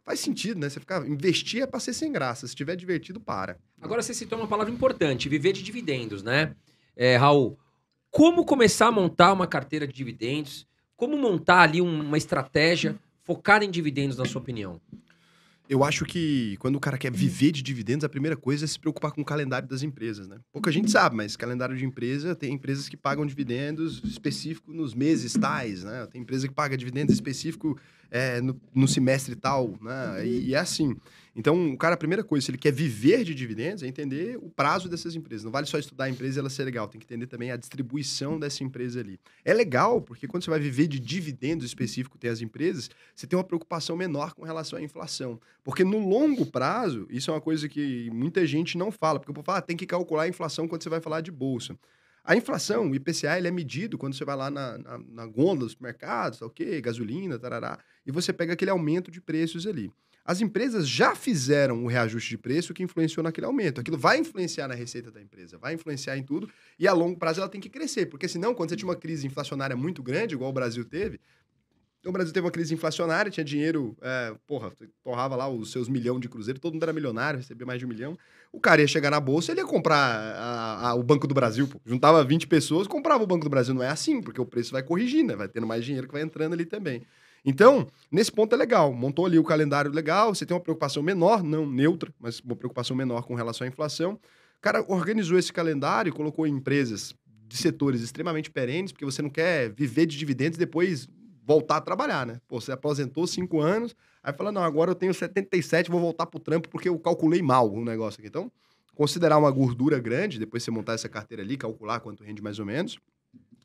faz sentido, né? Você ficar investir é para ser sem graça. Se tiver divertido, para. Agora você citou uma palavra importante, viver de dividendos, né? É, Raul, como começar a montar uma carteira de dividendos? Como montar ali uma estratégia focada em dividendos, na sua opinião? Eu acho que quando o cara quer viver de dividendos, a primeira coisa é se preocupar com o calendário das empresas, né? Pouca gente sabe, mas calendário de empresa tem empresas que pagam dividendos específico nos meses tais, né? Tem empresa que paga dividendos específico é, no, no, semestre tal, né? E, e é assim. Então, o cara, a primeira coisa, se ele quer viver de dividendos, é entender o prazo dessas empresas. Não vale só estudar a empresa e ela ser legal, tem que entender também a distribuição dessa empresa ali. É legal, porque quando você vai viver de dividendos específico, tem as empresas, você tem uma preocupação menor com relação à inflação. Porque no longo prazo, isso é uma coisa que muita gente não fala, porque o povo fala, ah, tem que calcular a inflação quando você vai falar de bolsa. A inflação, o IPCA, ele é medido quando você vai lá na, na, na gôndola dos mercados, tá, ok, Gasolina, tarará, e você pega aquele aumento de preços ali as empresas já fizeram o reajuste de preço que influenciou naquele aumento. Aquilo vai influenciar na receita da empresa, vai influenciar em tudo, e a longo prazo ela tem que crescer, porque senão, quando você tinha uma crise inflacionária muito grande, igual o Brasil teve, então o Brasil teve uma crise inflacionária, tinha dinheiro, é, porra, torrava lá os seus milhões de cruzeiro, todo mundo era milionário, recebia mais de um milhão. O cara ia chegar na bolsa, ele ia comprar a, a, o Banco do Brasil, pô. juntava 20 pessoas, comprava o Banco do Brasil. Não é assim, porque o preço vai corrigindo, né? vai tendo mais dinheiro que vai entrando ali também. Então, nesse ponto é legal. Montou ali o calendário legal, você tem uma preocupação menor, não neutra, mas uma preocupação menor com relação à inflação. O cara organizou esse calendário, colocou empresas de setores extremamente perenes, porque você não quer viver de dividendos e depois voltar a trabalhar, né? Pô, você aposentou cinco anos, aí fala, não, agora eu tenho 77, vou voltar pro trampo porque eu calculei mal o negócio aqui. Então, considerar uma gordura grande, depois você montar essa carteira ali, calcular quanto rende mais ou menos.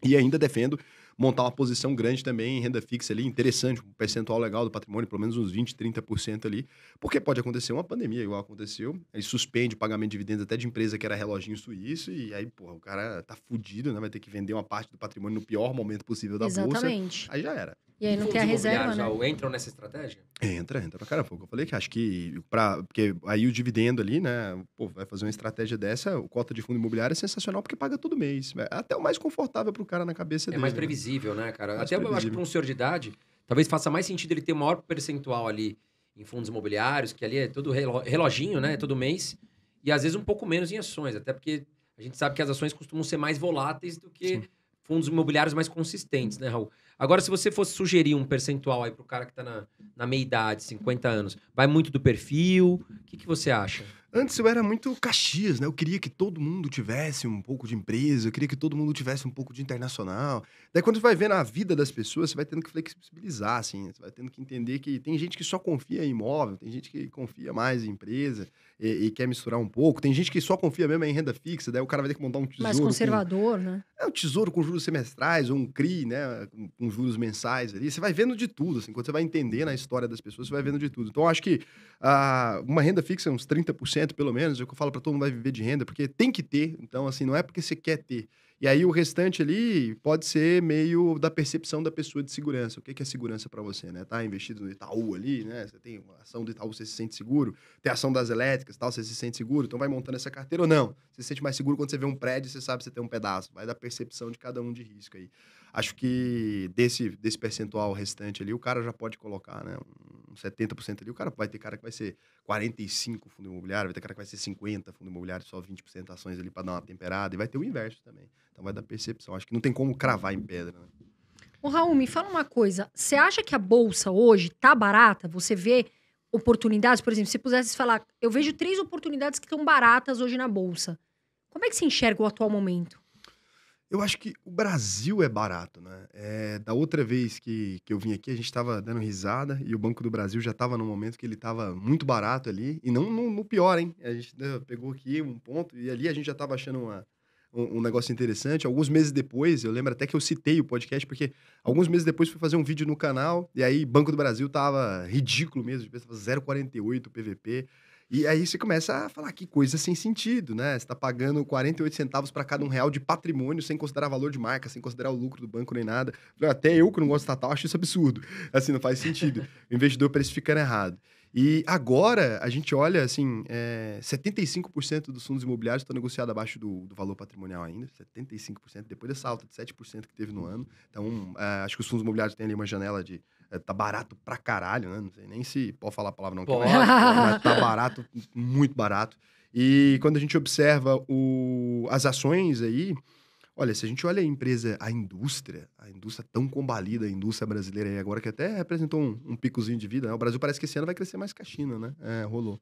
E ainda defendo montar uma posição grande também em renda fixa ali, interessante, um percentual legal do patrimônio, pelo menos uns 20, 30% ali, porque pode acontecer uma pandemia igual aconteceu, aí suspende o pagamento de dividendos até de empresa que era reloginho suíço, e aí, porra, o cara tá fudido, né? Vai ter que vender uma parte do patrimônio no pior momento possível da Exatamente. bolsa. Aí já era. E aí não tem a reserva, né? Entram nessa estratégia? Entra, entra pra caramba. Foi eu falei que acho que pra, porque aí o dividendo ali, né? Pô, vai fazer uma estratégia dessa, o cota de fundo imobiliário é sensacional porque paga todo mês. É até o mais confortável pro cara na cabeça é dele. É mais né? previsível, né, né cara? Mais até previsível. eu acho que pra um senhor de idade, talvez faça mais sentido ele ter maior percentual ali em fundos imobiliários, que ali é todo reloginho, né? Todo mês. E às vezes um pouco menos em ações, até porque a gente sabe que as ações costumam ser mais voláteis do que. Sim fundos imobiliários mais consistentes, né, Raul? Agora, se você fosse sugerir um percentual aí para o cara que está na, na meia idade, 50 anos, vai muito do perfil? O que, que você acha? Antes eu era muito Caxias, né? Eu queria que todo mundo tivesse um pouco de empresa, eu queria que todo mundo tivesse um pouco de internacional. Daí quando você vai vendo a vida das pessoas, você vai tendo que flexibilizar, assim. Você vai tendo que entender que tem gente que só confia em imóvel, tem gente que confia mais em empresa e, e quer misturar um pouco. Tem gente que só confia mesmo em renda fixa, daí o cara vai ter que montar um tesouro. Mais conservador, com... né? É um tesouro com juros semestrais ou um CRI, né? Com, com juros mensais ali. Você vai vendo de tudo, assim. Quando você vai entender na história das pessoas, você vai vendo de tudo. Então eu acho que uh, uma renda fixa é uns 30% pelo menos, é o que eu falo para todo mundo vai viver de renda, porque tem que ter. Então, assim, não é porque você quer ter. E aí o restante ali pode ser meio da percepção da pessoa de segurança. O que é segurança para você, né? Tá investido no Itaú ali, né? Você tem uma ação do Itaú, você se sente seguro. Tem ação das elétricas tal, você se sente seguro. Então vai montando essa carteira ou não. Você se sente mais seguro quando você vê um prédio, você sabe que você tem um pedaço. Vai da percepção de cada um de risco aí acho que desse, desse percentual restante ali, o cara já pode colocar, né? Um 70% ali, o cara vai ter cara que vai ser 45 fundo imobiliário, vai ter cara que vai ser 50 fundo imobiliário, só 20% ações ali para dar uma temperada, e vai ter o inverso também. Então vai dar percepção. Acho que não tem como cravar em pedra, né? Ô, Raul, me fala uma coisa. Você acha que a bolsa hoje tá barata? Você vê oportunidades, por exemplo, se pudesse falar, eu vejo três oportunidades que estão baratas hoje na bolsa. Como é que se enxerga o atual momento? Eu acho que o Brasil é barato, né? É, da outra vez que, que eu vim aqui, a gente estava dando risada e o Banco do Brasil já estava no momento que ele estava muito barato ali. E não no, no pior, hein? A gente né, pegou aqui um ponto e ali a gente já estava achando uma, um, um, negócio interessante. Alguns meses depois, eu lembro até que eu citei o podcast, porque alguns meses depois fui fazer um vídeo no canal e aí Banco do Brasil tava ridículo mesmo, de 0,48 PVP. E aí você começa a falar que coisa sem sentido, né? Você está pagando 48 centavos para cada um real de patrimônio sem considerar valor de marca, sem considerar o lucro do banco nem nada. Até eu que não gosto de estatal acho isso absurdo. Assim, não faz sentido. o investidor precificando errado. E agora a gente olha assim: é, eh, 75% dos fundos imobiliários estão negociados abaixo do, do, valor patrimonial ainda, 75%, depois dessa alta de 7% que teve no ano. Então, eh, acho que os fundos imobiliários têm ali uma janela de eh, tá barato pra caralho, né? Não sei nem se pode falar a palavra não. Pode. Mas tá barato, muito barato. E quando a gente observa o, as ações aí, olha, se a gente olha a empresa, a indústria, a indústria tão combalida, a indústria brasileira aí agora, que até representou um, um picozinho de vida, né? O Brasil parece que esse ano vai crescer mais que a China, né? É, rolou.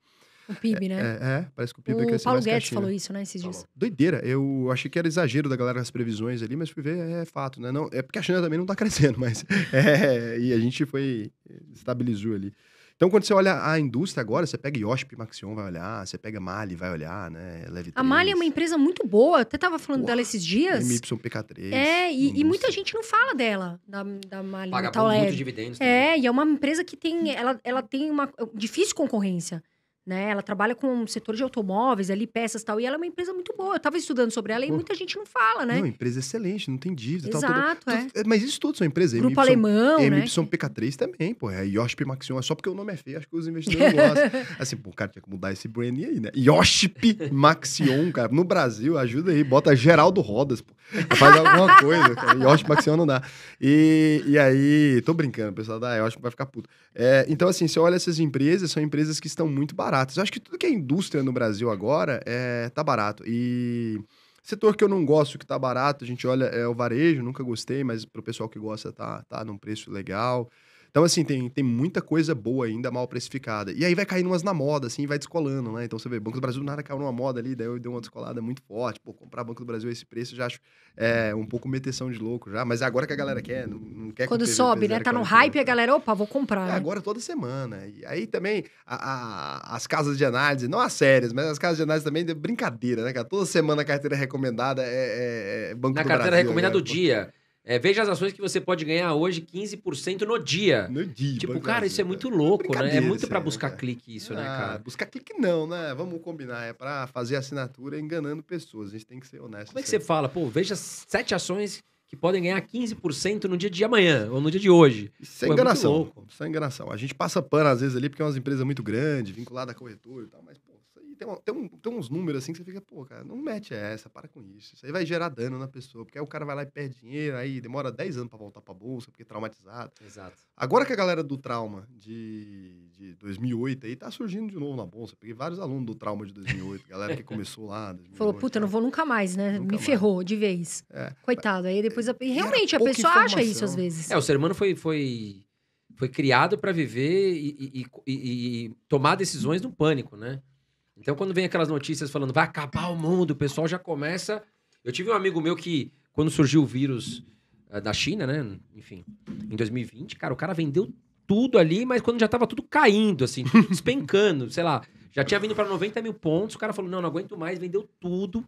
O PIB, né? É, é, é parece que o PIB o é cresceu Paulo mais Guedes falou isso, né, esses dias. Doideira. Eu achei que era exagero da galera as previsões ali, mas fui ver, é fato, né? Não, é porque a China também não tá crescendo, mas... É, é, e a gente foi... estabilizou ali. Então, quando você olha a indústria agora, você pega Yoship Maxion, vai olhar, você pega Mali, vai olhar, né? Leve a Mali é uma empresa muito boa, até tava falando Uau, dela esses dias. MYPK3. É, e, e, muita gente não fala dela, da, da Mali. Paga muito dividendos. É, também. e é uma empresa que tem. Ela, ela tem uma difícil concorrência né? Ela trabalha com um setor de automóveis ali, peças e tal. E ela é uma empresa muito boa. Eu tava estudando sobre ela e Pô. muita gente não fala, né? Não, empresa excelente, não tem dívida. Exato, tal, é. é. Mas isso tudo são empresas. Grupo MY, alemão, MY, né? MYPK3 também, pô. É IOSP Maxion. É só porque o nome é feio, acho que os investidores gostam. assim, pô, cara, tinha que mudar esse branding aí, né? IOSP Maxion, cara. No Brasil, ajuda aí. Bota Geraldo Rodas, pô. Faz alguma coisa. Cara. IOSP Maxion não dá. E, e aí, tô brincando, o pessoal da IOSP vai ficar puto. É, então, assim, você olha essas empresas, são empresas que estão muito baratas baratas. Eu acho que tudo que é indústria no Brasil agora é, tá barato. E setor que eu não gosto, que tá barato, a gente olha, é o varejo, nunca gostei, mas pro pessoal que gosta tá, tá num preço legal. Então, assim, tem, tem muita coisa boa ainda mal precificada. E aí vai caindo umas na moda, assim, vai descolando, né? Então você vê, Banco do Brasil nada caiu numa moda ali, daí eu dei uma descolada muito forte. Pô, comprar Banco do Brasil a esse preço já acho é, um pouco meteção de louco já. Mas é agora que a galera quer, não, não quer Quando sobe, né? Tá no hype, a galera, opa, vou comprar. É agora toda semana. E aí também a, a, as casas de análise, não as séries, mas as casas de análise também, brincadeira, né, cara? Toda semana a carteira recomendada é, é, é Banco Na do Brasil. Na carteira recomendada né? do dia. É, veja as ações que você pode ganhar hoje 15% no dia. No dia. Tipo, é, cara, isso é, é muito louco, né? É muito para né, buscar né? clique isso, né, ah, né, cara? Buscar clique não, né? Vamos combinar. É para fazer assinatura enganando pessoas. A gente tem que ser honesto. Como é que você fala? Pô, veja sete ações que podem ganhar 15% no dia de amanhã ou no dia de hoje. Isso é, é enganação. isso é enganação. A gente passa pano às vezes ali porque é uma empresa muito grande, vinculada a corretora e tal, mas tem, uma, tem, um, tem uns números assim que você fica, pô, cara, não mete essa, para com isso. Isso aí vai gerar dano na pessoa, porque aí o cara vai lá e perde dinheiro, aí demora 10 anos para voltar pra bolsa, porque é traumatizado. Exato. Agora que a galera do trauma de, de 2008 aí tá surgindo de novo na bolsa, peguei vários alunos do trauma de 2008, galera que começou lá. 2008, Falou, puta, não vou nunca mais, né? Nunca Me ferrou mais. de vez. É, Coitado. Aí depois. É. A... E realmente, a pessoa informação. acha isso às vezes. É, o ser humano foi. foi foi criado para viver e, e, e, e, tomar decisões no pânico, né? Então, quando vem aquelas notícias falando vai acabar o mundo, o pessoal já começa. Eu tive um amigo meu que, quando surgiu o vírus uh, eh, da China, né? Enfim, em 2020, cara, o cara vendeu tudo ali, mas quando já tava tudo caindo, assim, despencando, sei lá. Já tinha vindo para 90 mil pontos, o cara falou: não, não aguento mais, vendeu tudo.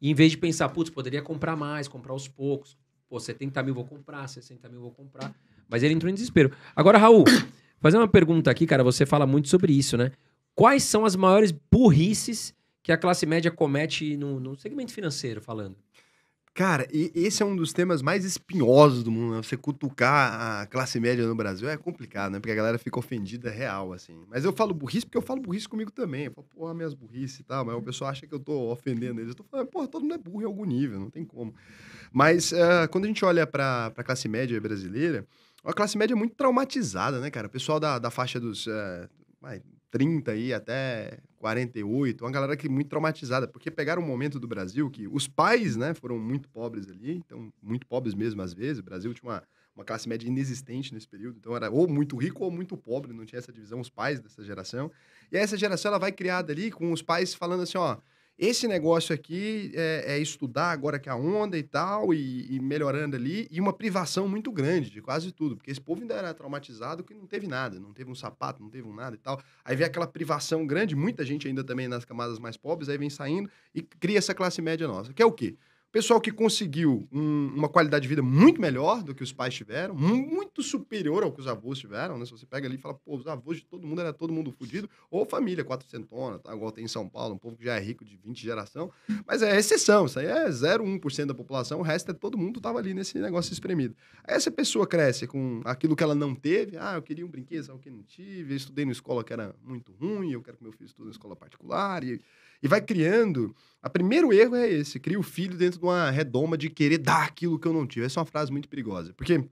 E em vez de pensar, putz, poderia comprar mais, comprar aos poucos. Pô, 70 mil vou comprar, 60 mil vou comprar. Mas ele entrou em desespero. Agora, Raul, fazer uma pergunta aqui, cara, você fala muito sobre isso, né? Quais são as maiores burrices que a classe média comete no, no segmento financeiro, falando? Cara, esse é um dos temas mais espinhosos do mundo. Né? Você cutucar a classe média no Brasil é complicado, né? Porque a galera fica ofendida real, assim. Mas eu falo burrice porque eu falo burrice comigo também. Eu falo, porra, minhas burrices e tal. Mas o pessoal acha que eu tô ofendendo eles. Eu tô falando, porra, todo mundo é burro em algum nível, não tem como. Mas uh, quando a gente olha pra, pra classe média brasileira, a classe média é muito traumatizada, né, cara? O pessoal da, da faixa dos. Uh, 30 aí até 48, uma galera que muito traumatizada, porque pegaram um momento do Brasil que os pais, né, foram muito pobres ali, então muito pobres mesmo às vezes. O Brasil tinha uma, uma classe média inexistente nesse período, então era ou muito rico ou muito pobre, não tinha essa divisão os pais dessa geração. E essa geração ela vai criada ali com os pais falando assim, ó, esse negócio aqui é, é, estudar agora que é a onda e tal, e, e, melhorando ali, e uma privação muito grande de quase tudo, porque esse povo ainda era traumatizado que não teve nada, não teve um sapato, não teve um nada e tal. Aí vem aquela privação grande, muita gente ainda também nas camadas mais pobres, aí vem saindo e cria essa classe média nossa, que é o quê? Pessoal que conseguiu um, uma qualidade de vida muito melhor do que os pais tiveram, muito superior ao que os avós tiveram, né? Se você pega ali e fala, pô, os avós de todo mundo era todo mundo fudido, ou família quatrocentona, tá? Igual tem em São Paulo, um povo que já é rico de 20 geração, mas é exceção, isso aí é 0,1% da população, o resto é todo mundo tava ali nesse negócio espremido. Aí essa pessoa cresce com aquilo que ela não teve, ah, eu queria um brinquedo, sabe o que não tive, eu estudei numa escola que era muito ruim, eu quero que meu filho estude na escola particular, e e vai criando. O primeiro erro é esse: cria o filho dentro de uma redoma de querer dar aquilo que eu não tive. Essa é uma frase muito perigosa. Porque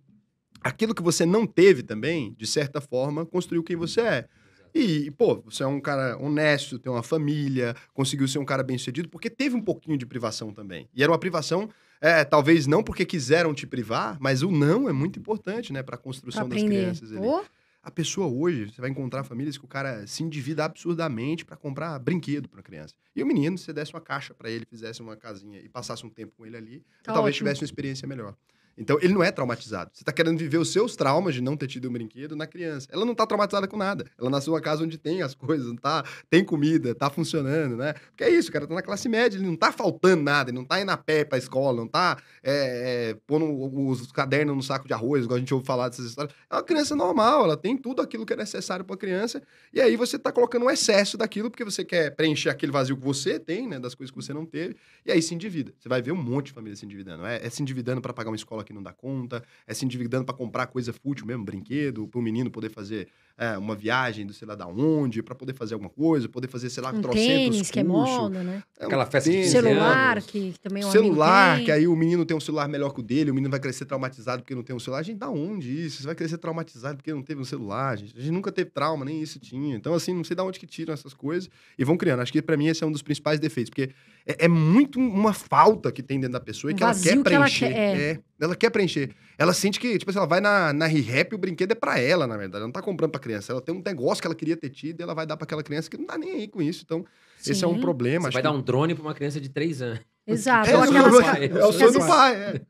aquilo que você não teve também, de certa forma, construiu quem você é. E, pô, você é um cara honesto, tem uma família, conseguiu ser um cara bem-sucedido, porque teve um pouquinho de privação também. E era uma privação, é, talvez não porque quiseram te privar, mas o não é muito importante, né, para a construção pra das crianças. Ali. Oh a pessoa hoje, você vai encontrar famílias que o cara se endivida absurdamente para comprar brinquedo para criança. E o menino, se você desse uma caixa para ele, fizesse uma casinha e passasse um tempo com ele ali, tá talvez ótimo. tivesse uma experiência melhor. Então, ele não é traumatizado. Você está querendo viver os seus traumas de não ter tido um brinquedo na criança. Ela não está traumatizada com nada. Ela nasceu numa casa onde tem as coisas, tá, tem comida, tá funcionando, né? Porque é isso, o cara Está na classe média, ele não está faltando nada, ele não está indo a pé para a escola, não está é, é, pondo os cadernos no saco de arroz, igual a gente ouve falar dessas histórias. É uma criança normal, ela tem tudo aquilo que é necessário para a criança, e aí você está colocando um excesso daquilo, porque você quer preencher aquele vazio que você tem, né? Das coisas que você não teve, e aí se endivida. Você vai ver um monte de família se endividando. É, é se endividando para pagar uma escola que não dá conta, é se endividando para comprar coisa fútil mesmo, brinquedo, para o menino poder fazer é, uma viagem do sei lá da onde, para poder fazer alguma coisa, poder fazer, sei lá, um trocentos tênis, curso, que é moda, né? É Aquela festa tênis, de celular, que, que também é um Celular, que aí o menino tem um celular melhor que o dele, o menino vai crescer traumatizado porque não tem um celular. a Gente, da onde isso? Você vai crescer traumatizado porque não teve um celular, gente. A gente nunca teve trauma, nem isso tinha. Então, assim, não sei da onde que tiram essas coisas e vão criando. Acho que para mim esse é um dos principais defeitos, porque é, é muito uma falta que tem dentro da pessoa e que ela quer preencher. ela, quer, é. É, ela quer preencher. Ela sente que, tipo assim, ela vai na, na e o brinquedo é para ela, na verdade. Ela não tá comprando pra criança. Ela tem um negócio que ela queria ter tido e ela vai dar para aquela criança que não tá nem aí com isso. Então, Sim. esse é um problema. Você vai que... dar um drone pra uma criança de 3 anos. Exato. É, eu, eu, é o sonho do pai, é.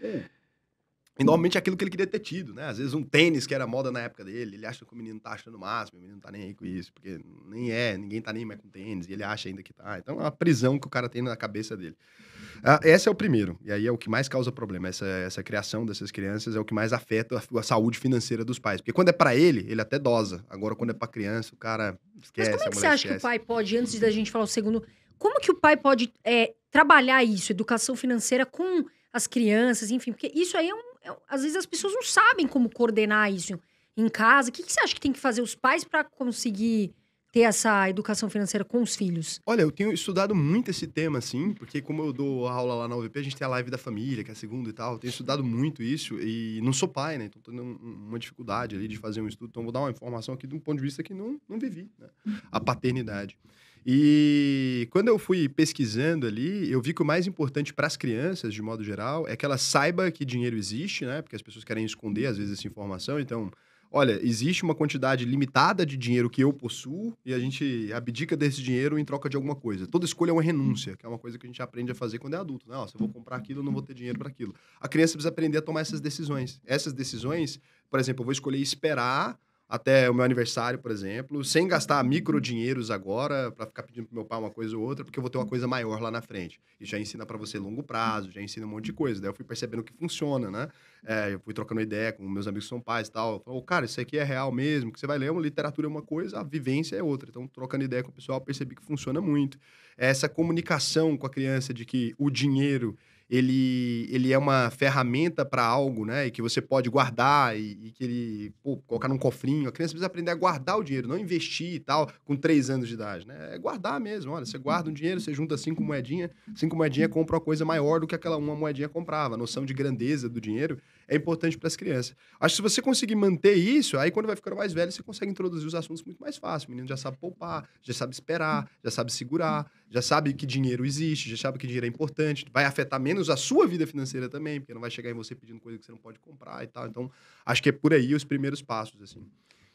é. E normalmente é aquilo que ele queria ter tido, né? Às vezes um tênis que era moda na época dele, ele acha que o menino tá achando o máximo, o menino não tá nem aí com isso, porque nem é, ninguém tá nem mais com tênis, e ele acha ainda que tá. Então é uma prisão que o cara tem na cabeça dele. Ah, esse é o primeiro, e aí é o que mais causa problema. Essa, essa criação dessas crianças é o que mais afeta a, a saúde financeira dos pais. Porque quando é para ele, ele até dosa. Agora, quando é pra criança, o cara esquece. Mas como é que você acha esquece. que o pai pode, antes da gente falar o segundo, como que o pai pode é, trabalhar isso, educação financeira, com as crianças, enfim? Porque isso aí é um é às vezes as pessoas não sabem como coordenar isso em casa. O que, que você acha que tem que fazer os pais para conseguir ter essa educação financeira com os filhos? Olha, eu tenho estudado muito esse tema, assim, porque como eu dou aula lá na UVP, a gente tem a live da família, que é a segunda e tal. Eu tenho estudado muito isso e não sou pai, né? Então tô tendo uma dificuldade ali de fazer um estudo. Então vou dar uma informação aqui de um ponto de vista que não, não vivi, né? A paternidade. E quando eu fui pesquisando ali, eu vi que o mais importante para as crianças, de modo geral, é que elas saibam que dinheiro existe, né? Porque as pessoas querem esconder, às vezes, essa informação. Então, olha, existe uma quantidade limitada de dinheiro que eu possuo e a gente abdica desse dinheiro em troca de alguma coisa. Toda escolha é uma renúncia, que é uma coisa que a gente aprende a fazer quando é adulto. Né? Ó, se eu vou comprar aquilo, eu não vou ter dinheiro para aquilo. A criança precisa aprender a tomar essas decisões. Essas decisões, por exemplo, eu vou escolher esperar até o meu aniversário, por exemplo, sem gastar micro dinheiros agora para ficar pedindo pro meu pai uma coisa ou outra, porque eu vou ter uma coisa maior lá na frente. E já ensina para você longo prazo, já ensina um monte de coisa. Daí eu fui percebendo que funciona, né? É, eu fui trocando ideia com meus amigos que são pais e tal. Eu falo, cara, isso aqui é real mesmo, que você vai ler uma literatura é uma coisa, a vivência é outra. Então, trocando ideia com o pessoal, percebi que funciona muito. Essa comunicação com a criança de que o dinheiro ele, ele é uma ferramenta para algo, né? E que você pode guardar e, e que ele pô, colocar num cofrinho. A criança precisa aprender a guardar o dinheiro, não investir e tal, com três anos de idade, né? É guardar mesmo. Olha, você guarda um dinheiro, você junta cinco moedinhas, cinco moedinhas compra uma coisa maior do que aquela uma moedinha comprava. A noção de grandeza do dinheiro é importante para as crianças. Acho que se você conseguir manter isso, aí quando vai ficando mais velho, você consegue introduzir os assuntos muito mais fácil. O menino já sabe poupar, já sabe esperar, já sabe segurar, já sabe que dinheiro existe, já sabe que dinheiro é importante, vai afetar menos a sua vida financeira também, porque não vai chegar em você pedindo coisa que você não pode comprar e tal. Então, acho que é por aí os primeiros passos, assim.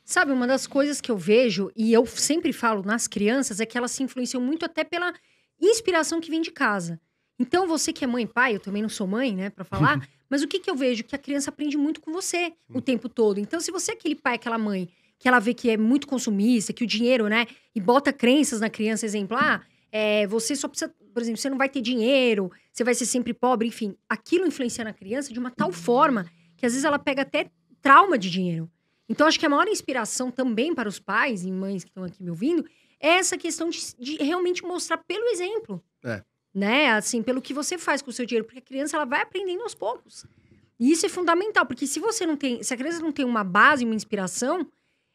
Sabe, uma das coisas que eu vejo, e eu sempre falo nas crianças, é que elas se influenciam muito até pela inspiração que vem de casa. Então, você que é mãe e pai, eu também não sou mãe, né, para falar, mas o que, que eu vejo? Que a criança aprende muito com você o tempo todo. Então, se você é aquele pai, aquela mãe, que ela vê que é muito consumista, que o dinheiro, né, e bota crenças na criança ah, é, você só precisa, por exemplo, você não vai ter dinheiro, você vai ser sempre pobre, enfim, aquilo influencia na criança de uma tal uhum. forma que às vezes ela pega até trauma de dinheiro. Então, acho que a maior inspiração também para os pais e mães que estão aqui me ouvindo é essa questão de, de realmente mostrar pelo exemplo. É né? Assim, pelo que você faz com o seu dinheiro, porque a criança ela vai aprendendo aos poucos. E isso é fundamental, porque se você não tem, se a criança não tem uma base, uma inspiração,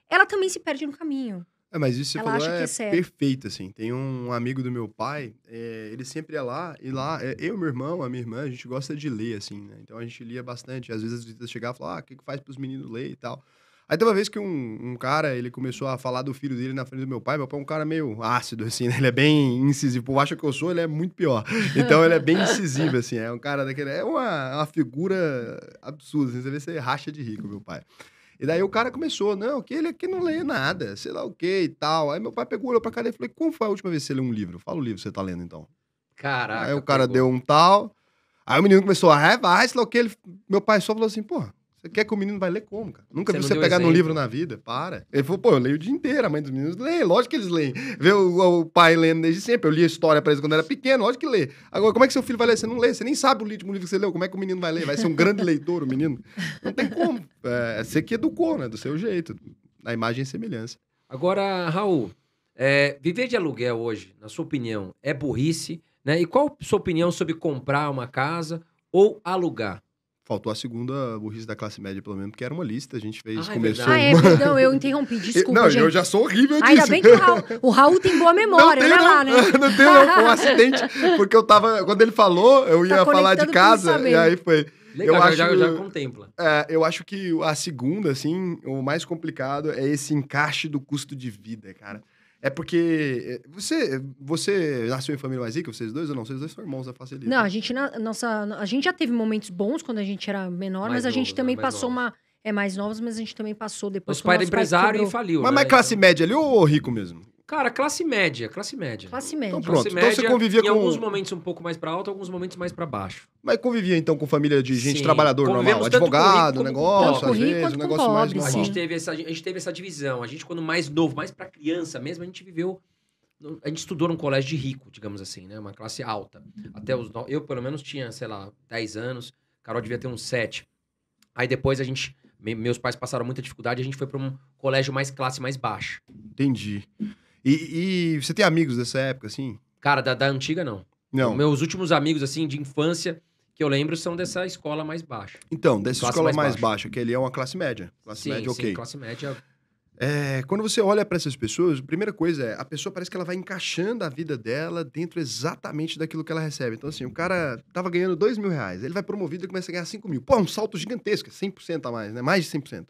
ela também se perde no caminho. É, mas isso você ela falou é, é perfeito, assim. Tem um amigo do meu pai, é, ele sempre ia é lá, e lá, é, eu, meu irmão, a minha irmã, a gente gosta de ler, assim, né? Então a gente lia bastante. Às vezes as visitas chegavam e falavam, ah, o que, que faz os meninos ler e tal. Aí teve uma vez que um, um, cara, ele começou a falar do filho dele na frente do meu pai. Meu pai é um cara meio ácido, assim, né? Ele é bem incisivo. Por acha que eu sou, ele é muito pior. Então, ele é bem incisivo, assim. É um cara daquele... É uma, é uma figura absurda, assim. Você vê, você racha de rico, meu pai. E daí o cara começou, não, que ele aqui não lê nada, sei lá o que e tal. Aí meu pai pegou, olhou pra cara e falou, como foi a última vez que você leu um livro? Fala o livro que você tá lendo, então. Caraca. Aí o cara pegou. deu um tal. Aí o menino começou a revar, sei lá o que. Ele... Meu pai só falou assim, porra, quer que o menino vai ler como, cara? Nunca você vi você pegar exemplo. num livro na vida. Para. Ele falou, pô, eu leio o dia inteiro. A mãe dos meninos lê. Lógico que eles leem. Vê o, o pai lendo desde sempre. Eu li a história pra eles quando era pequeno. Lógico que lê. Agora, como é que seu filho vai ler? Você não lê. Você nem sabe o último livro que você leu. Como é que o menino vai ler? Vai ser um grande leitor, o menino? Não tem como. É, você que educou, né? Do seu jeito. Na imagem e semelhança. Agora, Raul, é, viver de aluguel hoje, na sua opinião, é burrice? Né? E qual a sua opinião sobre comprar uma casa ou alugar? Faltou a segunda burrice da classe média, pelo menos, porque era uma lista, a gente fez, ah, é começou... É ah, é, perdão, eu interrompi, desculpa, Não, gente. eu já sou horrível disso. Ainda bem que o Raul, o Raul tem boa memória, não né, tem, não, lá, né? Não tem não, foi um acidente, porque eu tava... Quando ele falou, eu tá ia tá falar de casa, e aí foi... Legal, eu acho, já, já contempla. É, eu acho que a segunda, assim, o mais complicado é esse encaixe do custo de vida, cara. É porque é, você, você nasceu em família mais rica, vocês dois ou não? Vocês dois são irmãos da facilidade. Não, né? a gente, na, nossa, a gente já teve momentos bons quando a gente era menor, mais mas a gente né? também né? passou novos. uma. É mais novos, mas a gente também passou depois. Os pais empresário pai e faliu. Mas né? mais classe média ali ou rico mesmo? Cara, classe média, classe média. Classe então média. Então, pronto. Classe então você convivia em com. Em alguns momentos um pouco mais para alto, alguns momentos mais para baixo. Mas convivia então com família de gente sim. trabalhador Convivemos normal, advogado, negócio, às vezes, um negócio mais normal. A gente, teve essa, a gente teve essa divisão. A gente, quando mais novo, mais para criança mesmo, a gente viveu. A gente estudou num colégio de rico, digamos assim, né? Uma classe alta. Até os. Eu, pelo menos, tinha, sei lá, 10 anos. Carol devia ter uns 7. Aí depois a gente meus pais passaram muita dificuldade, a gente foi para um colégio mais classe mais baixa. Entendi. E, e você tem amigos dessa época, assim? Cara, da, da antiga, não. Não. Meus últimos amigos, assim, de infância, que eu lembro, são dessa escola mais baixa. Então, dessa classe escola mais, mais baixa. que ele é uma classe média. Classe sim, média, sim, ok. classe média... É, quando você olha para essas pessoas, a primeira coisa é, a pessoa parece que ela vai encaixando a vida dela dentro exatamente daquilo que ela recebe. Então, assim, o cara tava ganhando 2 mil reais, ele vai promovido e começa a ganhar 5 mil. Pô, é um salto gigantesco, 100% é a mais, né? Mais de 100%.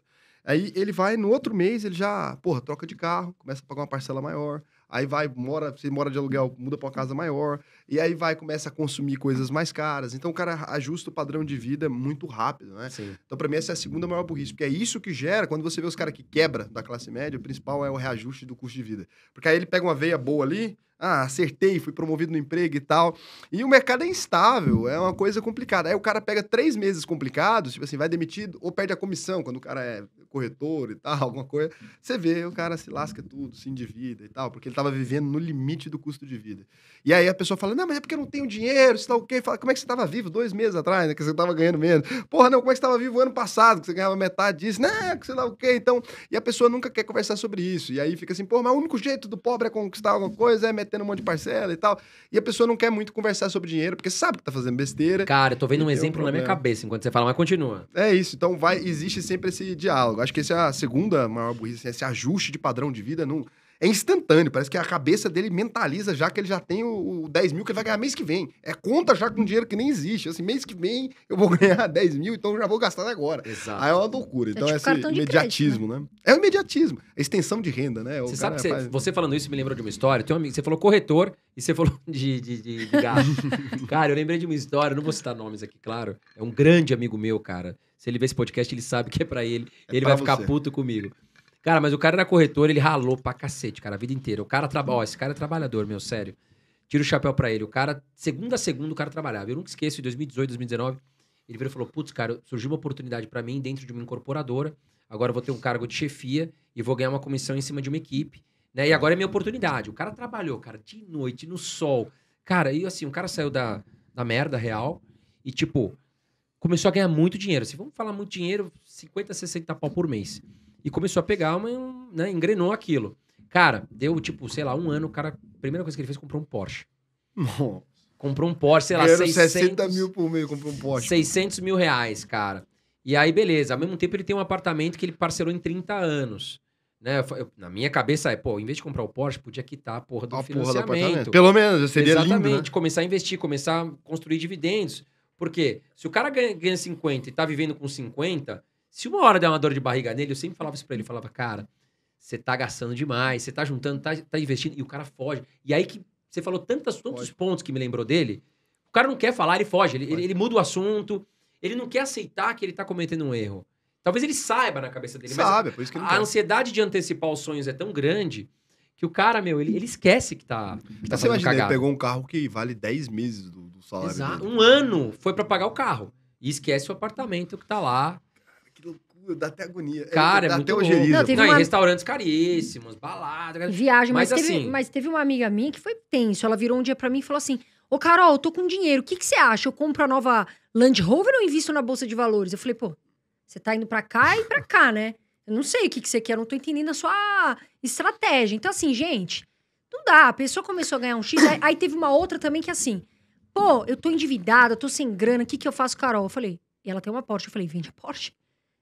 Aí ele vai, no outro mês, ele já, porra, troca de carro, começa a pagar uma parcela maior. Aí vai, mora, se mora de aluguel, muda para uma casa maior. E aí vai, começa a consumir coisas mais caras. Então o cara ajusta o padrão de vida muito rápido, né? Sim. Então pra mim essa é a segunda maior burrice. Porque é isso que gera, quando você vê os caras que quebra da classe média, o principal é o reajuste do custo de vida. Porque aí ele pega uma veia boa ali, ah, acertei, fui promovido no emprego e tal. E o mercado é instável, é uma coisa complicada. Aí o cara pega três meses complicados, tipo assim, vai demitido ou perde a comissão, quando o cara é corretor e tal, alguma coisa. Você vê, o cara se lasca tudo, se endivida e tal, porque ele estava vivendo no limite do custo de vida. E aí a pessoa fala, não, mas é porque eu não tenho dinheiro, está lá o quê. Fala, como é que você estava vivo dois meses atrás, né, que você estava ganhando menos? Porra, não, como é que você estava vivo ano passado, que você ganhava metade disso? Né, sei lá o quê. Então, e a pessoa nunca quer conversar sobre isso. E aí fica assim, porra, mas o único jeito do pobre é conquistar alguma coisa, é metade metendo um monte de parcela e tal. E a pessoa não quer muito conversar sobre dinheiro, porque sabe que tá fazendo besteira. Cara, eu tô vendo um exemplo um na minha cabeça enquanto você fala, mas continua. É isso. Então vai, existe sempre esse diálogo. Acho que essa é a segunda maior burrice, assim, esse ajuste de padrão de vida. Não, é instantâneo. Parece que a cabeça dele mentaliza já que ele já tem o, o 10 mil que ele vai ganhar mês que vem. É conta já com dinheiro que nem existe. Assim, mês que vem eu vou ganhar 10 mil, então eu já vou gastar agora. Exato. Aí é uma loucura. Então, é tipo esse imediatismo, crédito, né? né? É o imediatismo. É extensão de renda, né? O você sabe que você, faz... você falando isso me lembrou de uma história. Tem um amigo, você falou corretor e você falou de, de, de, de gato. cara, eu lembrei de uma história, não vou citar nomes aqui, claro. É um grande amigo meu, cara. Se ele vê esse podcast, ele sabe que é para ele. É ele vai ficar você. puto comigo. Cara, mas o cara era corretor, ele ralou pra cacete, cara, a vida inteira. O cara trabalha. Esse cara é trabalhador, meu, sério. Tira o chapéu pra ele. O cara, segunda a segunda, o cara trabalhava. Eu nunca esqueço, em 2018, 2019, ele virou e falou: Putz, cara, surgiu uma oportunidade para mim dentro de uma incorporadora. Agora eu vou ter um cargo de chefia e vou ganhar uma comissão em cima de uma equipe. Né? E agora é minha oportunidade. O cara trabalhou, cara, de noite, no sol. Cara, e assim, o cara saiu da, da merda real e, tipo, começou a ganhar muito dinheiro. Se assim, vamos falar muito dinheiro, 50, 60 pau por mês e começou a pegar uma, um, né, engrenou aquilo. Cara, deu tipo, sei lá, um ano, o cara, a primeira coisa que ele fez, comprou um Porsche. Nossa. Comprou um Porsche, sei lá, Ganhando 600... 60 mil por mês, comprou um Porsche. 600 mil reais, cara. E aí, beleza. Ao mesmo tempo, ele tem um apartamento que ele parcelou em 30 anos. Né? Eu, eu, na minha cabeça é, pô, em vez de comprar o Porsche, podia quitar a porra do a financiamento. Porra do Pelo menos, seria Exatamente, lindo, né? começar a investir, começar a construir dividendos. Porque se o cara ganha, ganha 50 e tá vivendo com 50, se uma hora der uma dor de barriga nele, eu sempre falava isso pra ele. Eu falava, cara, você tá gastando demais, você tá juntando, tá, tá investindo. E o cara foge. E aí que você falou tantos, tantos pontos que me lembrou dele. O cara não quer falar, ele foge. Ele, ele, ele, muda o assunto. Ele não quer aceitar que ele tá cometendo um erro. Talvez ele saiba na cabeça dele. Sabe, é por isso que ele A quer. ansiedade de antecipar os sonhos é tão grande que o cara, meu, ele, ele esquece que tá. Que então tá você imagina, cagada. ele pegou um carro que vale 10 meses do, do salário. Exato. Dele. Um ano foi para pagar o carro. E esquece o apartamento que tá lá dá até agonia. É, Cara, é, dá é até Não, não uma... em restaurantes caríssimos, balada. Viagem, mas, mas, teve, assim... mas teve uma amiga minha que foi tenso. Ela virou um dia para mim e falou assim: Ô, Carol, eu tô com dinheiro. O que, que você acha? Eu compro a nova Land Rover ou invisto na Bolsa de Valores? Eu falei, pô, você tá indo pra cá e pra cá, né? Eu não sei o que, que você quer, eu não tô entendendo a sua estratégia. Então, assim, gente, não dá. A pessoa começou a ganhar um X, aí, aí teve uma outra também que é assim, pô, eu tô endividada, tô sem grana, o que, que eu faço, Carol? Eu falei, e ela tem uma Porsche. Eu falei, vende a Porsche.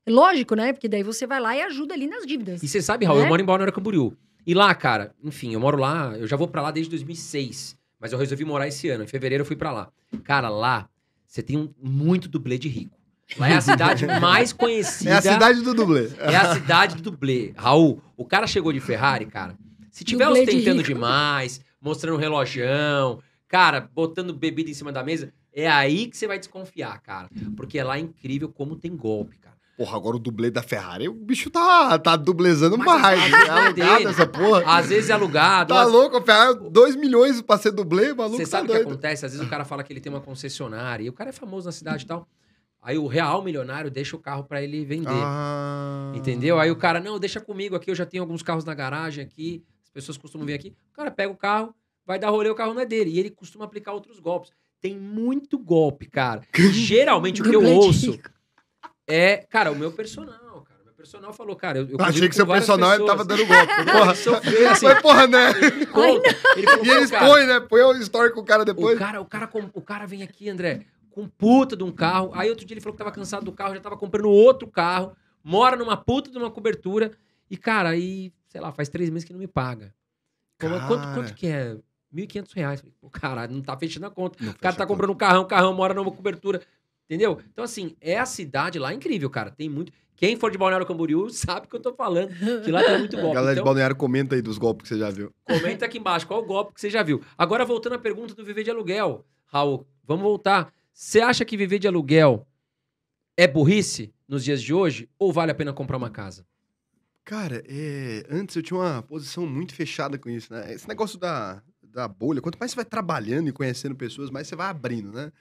Lógico, né? Porque daí você vai lá e ajuda ali nas dívidas. E você sabe, Raul, né? eu moro em Balneário Camboriú. E lá, cara, enfim, eu moro lá, eu já vou para lá desde 2006. Mas eu resolvi morar esse ano. Em fevereiro eu fui para lá. Cara, lá você tem um, muito dublê de rico. Lá é a cidade mais conhecida. É a cidade do dublê. É a cidade do dublê. Raul, o cara chegou de Ferrari, cara. Se tiver dublê ostentando de demais, mostrando um relojão, cara, botando bebida em cima da mesa, é aí que você vai desconfiar, cara. Porque lá é incrível como tem golpe, cara. Porra, agora o dublê da Ferrari, o bicho tá, tá dublezando Mas mais. É, né? é alugado essa porra. Às vezes é alugado. Tá louco, a Ferrari, 2 é milhões pra ser dublê, maluco. Você tá sabe o que acontece? Às vezes o cara fala que ele tem uma concessionária e o cara é famoso na cidade e tal. Aí o real milionário deixa o carro para ele vender. Ah. Entendeu? Aí o cara, não, deixa comigo aqui, eu já tenho alguns carros na garagem aqui, as pessoas costumam vir aqui. O cara pega o carro, vai dar rolê, o carro não é dele. E ele costuma aplicar outros golpes. Tem muito golpe, cara. Geralmente o que eu ouço. É, cara, o meu personal, O meu personal falou, cara, eu, eu Achei que seu personal ele tava dando golpe. Porra, sofreu, assim, Mas, porra, né? Ele, ficou, Ai, ele falou, e né? Põe o story com o cara depois. O cara, o cara, o cara vem aqui, André, com puta de um carro. Aí outro dia ele falou que tava cansado do carro, já tava comprando outro carro, mora numa puta de uma cobertura. E, cara, aí, sei lá, faz três meses que não me paga. Cara... Quanto, quanto que é? 1.500 reais. Pô, caralho, não tá fechando a conta. Não o cara tá comprando conta. um carrão, um carrão mora numa cobertura. Entendeu? Então, assim, é a cidade lá incrível, cara. Tem muito. Quem for de Balneário Camboriú sabe o que eu tô falando, que lá tem muito golpe. A galera então, de Balneário comenta aí dos golpes que você já viu. Comenta aqui embaixo qual golpe que você já viu. Agora, voltando à pergunta do viver de aluguel, Raul, vamos voltar. Você acha que viver de aluguel é burrice nos dias de hoje ou vale a pena comprar uma casa? Cara, é... antes eu tinha uma posição muito fechada com isso, né? Esse negócio da, da bolha, quanto mais você vai trabalhando e conhecendo pessoas, mais você vai abrindo, né?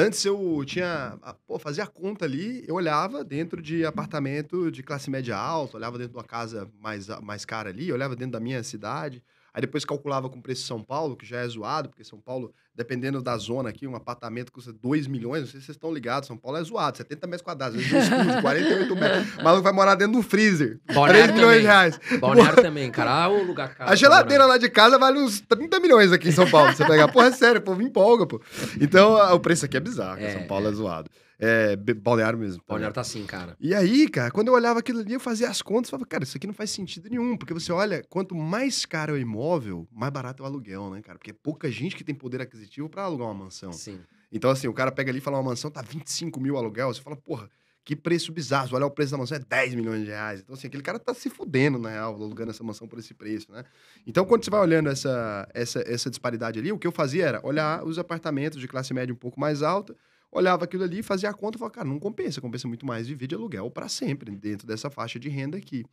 Antes eu tinha. Ah, pô, fazia a conta ali, eu olhava dentro de apartamento de classe média alta, olhava dentro de uma casa mais, mais cara ali, olhava dentro da minha cidade. Aí depois calculava com o preço de São Paulo, que já é zoado, porque São Paulo, dependendo da zona aqui, um apartamento custa 2 milhões, não sei se vocês estão ligados, São Paulo é zoado, 70 metros quadrados, às vezes um 48 metros. O maluco vai morar dentro do freezer. Balneário 3 milhões também. de reais. Balneário também, cara. Ah, o lugar caro. A geladeira lá de casa vale uns 30 milhões aqui em São Paulo. Você pegar, porra, é sério, o povo empolga, pô. Então, o preço aqui é bizarro, é, São Paulo é, é zoado. É, balneário mesmo. Tá balneário tá assim, cara. E aí, cara, quando eu olhava aquilo ali, eu fazia as contas e falava, cara, isso aqui não faz sentido nenhum. Porque você olha, quanto mais caro é o imóvel, mais barato é o aluguel, né, cara? Porque é pouca gente que tem poder aquisitivo para alugar uma mansão. Sim. Então, assim, o cara pega ali e fala, uma mansão tá 25 mil aluguel, você fala, porra, que preço bizarro. Olha, o preço da mansão é 10 milhões de reais. Então, assim, aquele cara tá se fudendo, na real, alugando essa mansão por esse preço, né? Então, quando você vai olhando essa, essa, essa disparidade ali, o que eu fazia era olhar os apartamentos de classe média um pouco mais alta olhava aquilo ali, fazia a conta e falava, cara, não compensa, compensa muito mais viver de aluguel para sempre, dentro dessa faixa de renda aqui.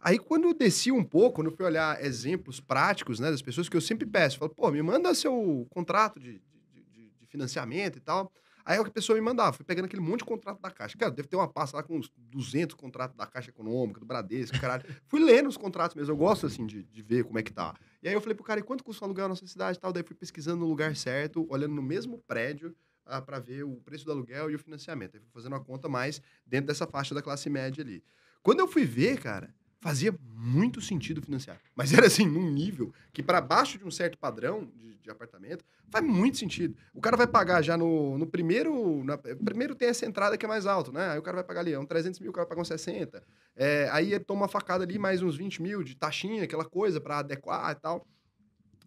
Aí, quando eu desci um pouco, quando eu fui olhar exemplos práticos, né, das pessoas que eu sempre peço, eu falo, pô, me manda seu contrato de, de, de financiamento e tal. Aí a pessoa me mandava, fui pegando aquele monte de contrato da Caixa. Cara, deve ter uma pasta lá com uns 200 contratos da Caixa Econômica, do Bradesco, caralho. fui lendo os contratos mesmo, eu gosto, assim, de, de ver como é que tá. E aí eu falei pro cara, e quanto custa o aluguel na nossa cidade e tal? Daí fui pesquisando no lugar certo, olhando no mesmo prédio, ah, para ver o preço do aluguel e o financiamento. Aí fui fazendo uma conta mais dentro dessa faixa da classe média ali. Quando eu fui ver, cara, fazia muito sentido financiar. Mas era assim, num nível que para baixo de um certo padrão de, de, apartamento, faz muito sentido. O cara vai pagar já no, no primeiro. Na, primeiro tem essa entrada que é mais alto, né? Aí o cara vai pagar ali, é um 300 mil, o cara paga uns 60. É, aí ele toma uma facada ali, mais uns 20 mil de taxinha, aquela coisa para adequar e tal.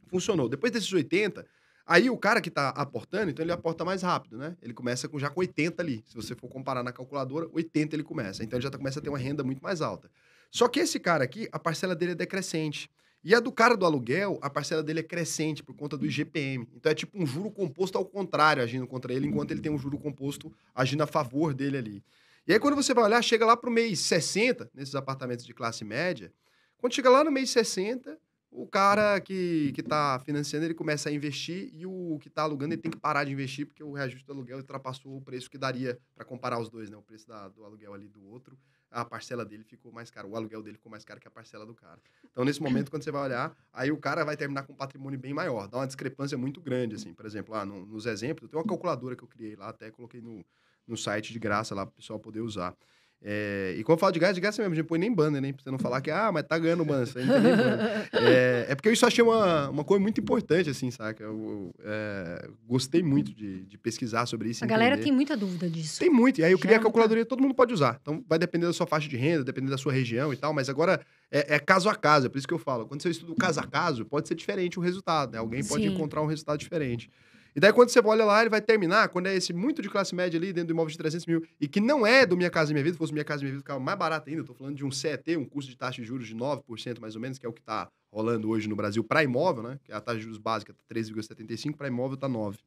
Funcionou. Depois desses 80, Aí o cara que está aportando, então ele aporta mais rápido, né? Ele começa com, já com 80 ali. Se você for comparar na calculadora, 80 ele começa. Então ele já tá, começa a ter uma renda muito mais alta. Só que esse cara aqui, a parcela dele é decrescente. E a do cara do aluguel, a parcela dele é crescente por conta do IGPM. Então é tipo um juro composto ao contrário agindo contra ele, enquanto ele tem um juro composto agindo a favor dele ali. E aí quando você vai olhar, chega lá pro mês 60, nesses apartamentos de classe média, quando chega lá no mês 60, o cara que, que tá financiando, ele começa a investir e o que está alugando, ele tem que parar de investir porque o reajuste do aluguel ultrapassou o preço que daria para comparar os dois, né? O preço da, do aluguel ali do outro, a parcela dele ficou mais cara, o aluguel dele ficou mais caro que a parcela do cara. Então, nesse momento, quando você vai olhar, aí o cara vai terminar com um patrimônio bem maior. Dá uma discrepância muito grande, assim. Por exemplo, lá ah, no, nos exemplos, tem uma calculadora que eu criei lá, até coloquei no, no site de graça lá para o pessoal poder usar. É, e quando eu falo de gás, de gás é mesmo, a gente põe nem banner, né? Pra você não falar que, ah, mas tá ganhando banner. Tá banner. é, é, porque eu isso achei uma, uma coisa muito importante, assim, saca? Eu, eu é, gostei muito de, de, pesquisar sobre isso. A galera tem muita dúvida disso. Tem muito. E aí eu criei a calculadoria todo mundo pode usar. Então vai depender da sua faixa de renda, depender da sua região e tal, mas agora é, é caso a caso, é por isso que eu falo. Quando você estuda caso a caso, pode ser diferente o resultado, né? Alguém pode Sim. encontrar um resultado diferente. E daí, quando você olha lá, ele vai terminar, quando é esse muito de classe média ali, dentro do imóvel de 300 mil, e que não é do Minha Casa Minha Vida, se fosse Minha Casa Minha Vida, ficava mais barato ainda. eu Estou falando de um CET, um custo de taxa de juros de 9%, mais ou menos, que é o que está rolando hoje no Brasil para imóvel, né? Que a taxa de juros básica tá 3,75, para imóvel está 9%.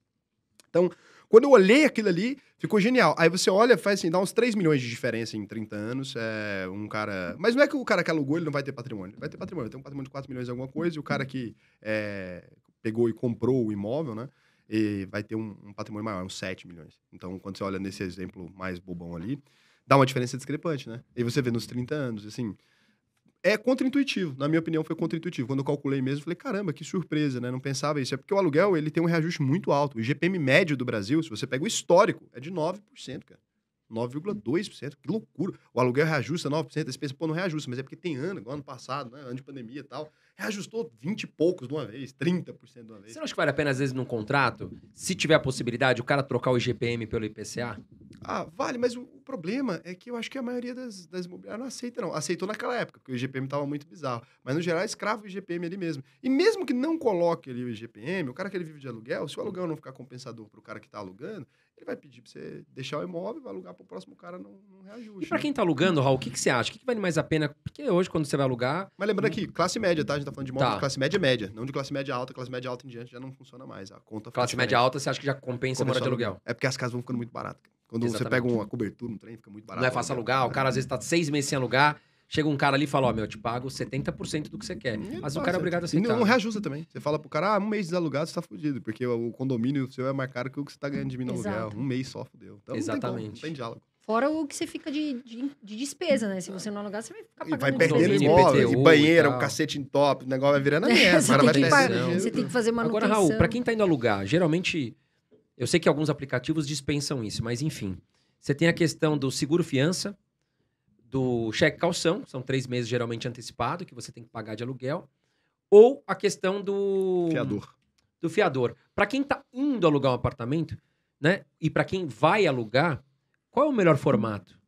Então, quando eu olhei aquilo ali, ficou genial. Aí você olha, faz assim, dá uns 3 milhões de diferença em 30 anos. É um cara. Mas não é que o cara que alugou ele não vai ter patrimônio. Vai ter patrimônio, tem um patrimônio de 4 milhões em alguma coisa, e o cara que é, pegou e comprou o imóvel, né? e vai ter um, um, patrimônio maior, uns 7 milhões. Então, quando você olha nesse exemplo mais bobão ali, dá uma diferença discrepante, né? E você vê nos 30 anos, assim, é contraintuitivo. Na minha opinião, foi contraintuitivo. Quando eu calculei mesmo, eu falei, caramba, que surpresa, né? Não pensava isso. É porque o aluguel, ele tem um reajuste muito alto. O IGPM médio do Brasil, se você pega o histórico, é de 9%, cara. 9,2%. Que loucura. O aluguel reajusta 9%. Você pensa, pô, não reajusta, mas é porque tem ano, igual ano passado, né? Ano de pandemia e tal reajustou 20 e poucos de uma vez, 30% de uma vez. Você não acha que vale a pena, às vezes, num contrato, se tiver a possibilidade, o cara trocar o IGPM pelo IPCA? Ah, vale, mas o, o problema é que eu acho que a maioria das, das imobiliárias não aceita, não. Aceitou naquela época, porque o IGPM estava muito bizarro. Mas, no geral, escrava o IGPM ali mesmo. E mesmo que não coloque ali o IGPM, o cara que ele vive de aluguel, se o aluguel não ficar compensador para o cara que está alugando, ele vai pedir para você deixar o imóvel, vai alugar para o próximo cara não, não reajuste. E para né? quem está alugando, Raul, o que, que você acha? O que, que, vale mais a pena? Porque hoje, quando você vai alugar. Mas lembrando aqui, classe média, tá? A gente está falando de imóvel tá. de classe média média, não de classe média alta. Classe média alta em diante já não funciona mais. A conta Classe média alta, você acha que já compensa morar de aluguel? É porque as casas vão ficando muito baratas. Quando Exatamente. você pega uma cobertura, um trem, fica muito barato. Não é fácil alugar, o cara às vezes está seis meses sem alugar. Chega um cara ali e fala, ó, oh, meu, eu te pago 70% do que você quer. E mas o cara é obrigado a aceitar. E não né? reajusta também. Você fala pro cara, ah, um mês desalugado você tá fudido, porque o condomínio seu é mais caro que o que você tá ganhando de mim no aluguel. Um mês só, fudeu. Então, Exatamente. Não tem, não tem diálogo. Fora o que você fica de, de, de, despesa, né? Se você não alugar, você vai ficar pagando. E vai perdendo imóvel, e banheira, e um cacete em top, o negócio vai virando a merda. você, tem que, pagar, você tem que fazer manutenção. Agora, Raul, pra quem tá indo alugar, geralmente, eu sei que alguns aplicativos dispensam isso, mas enfim. Você tem a questão do seguro fiança, do cheque calção, são três meses geralmente antecipado, que você tem que pagar de aluguel, ou a questão do. Fiador. Do fiador. Para quem está indo alugar um apartamento, né? E para quem vai alugar, qual é o melhor formato?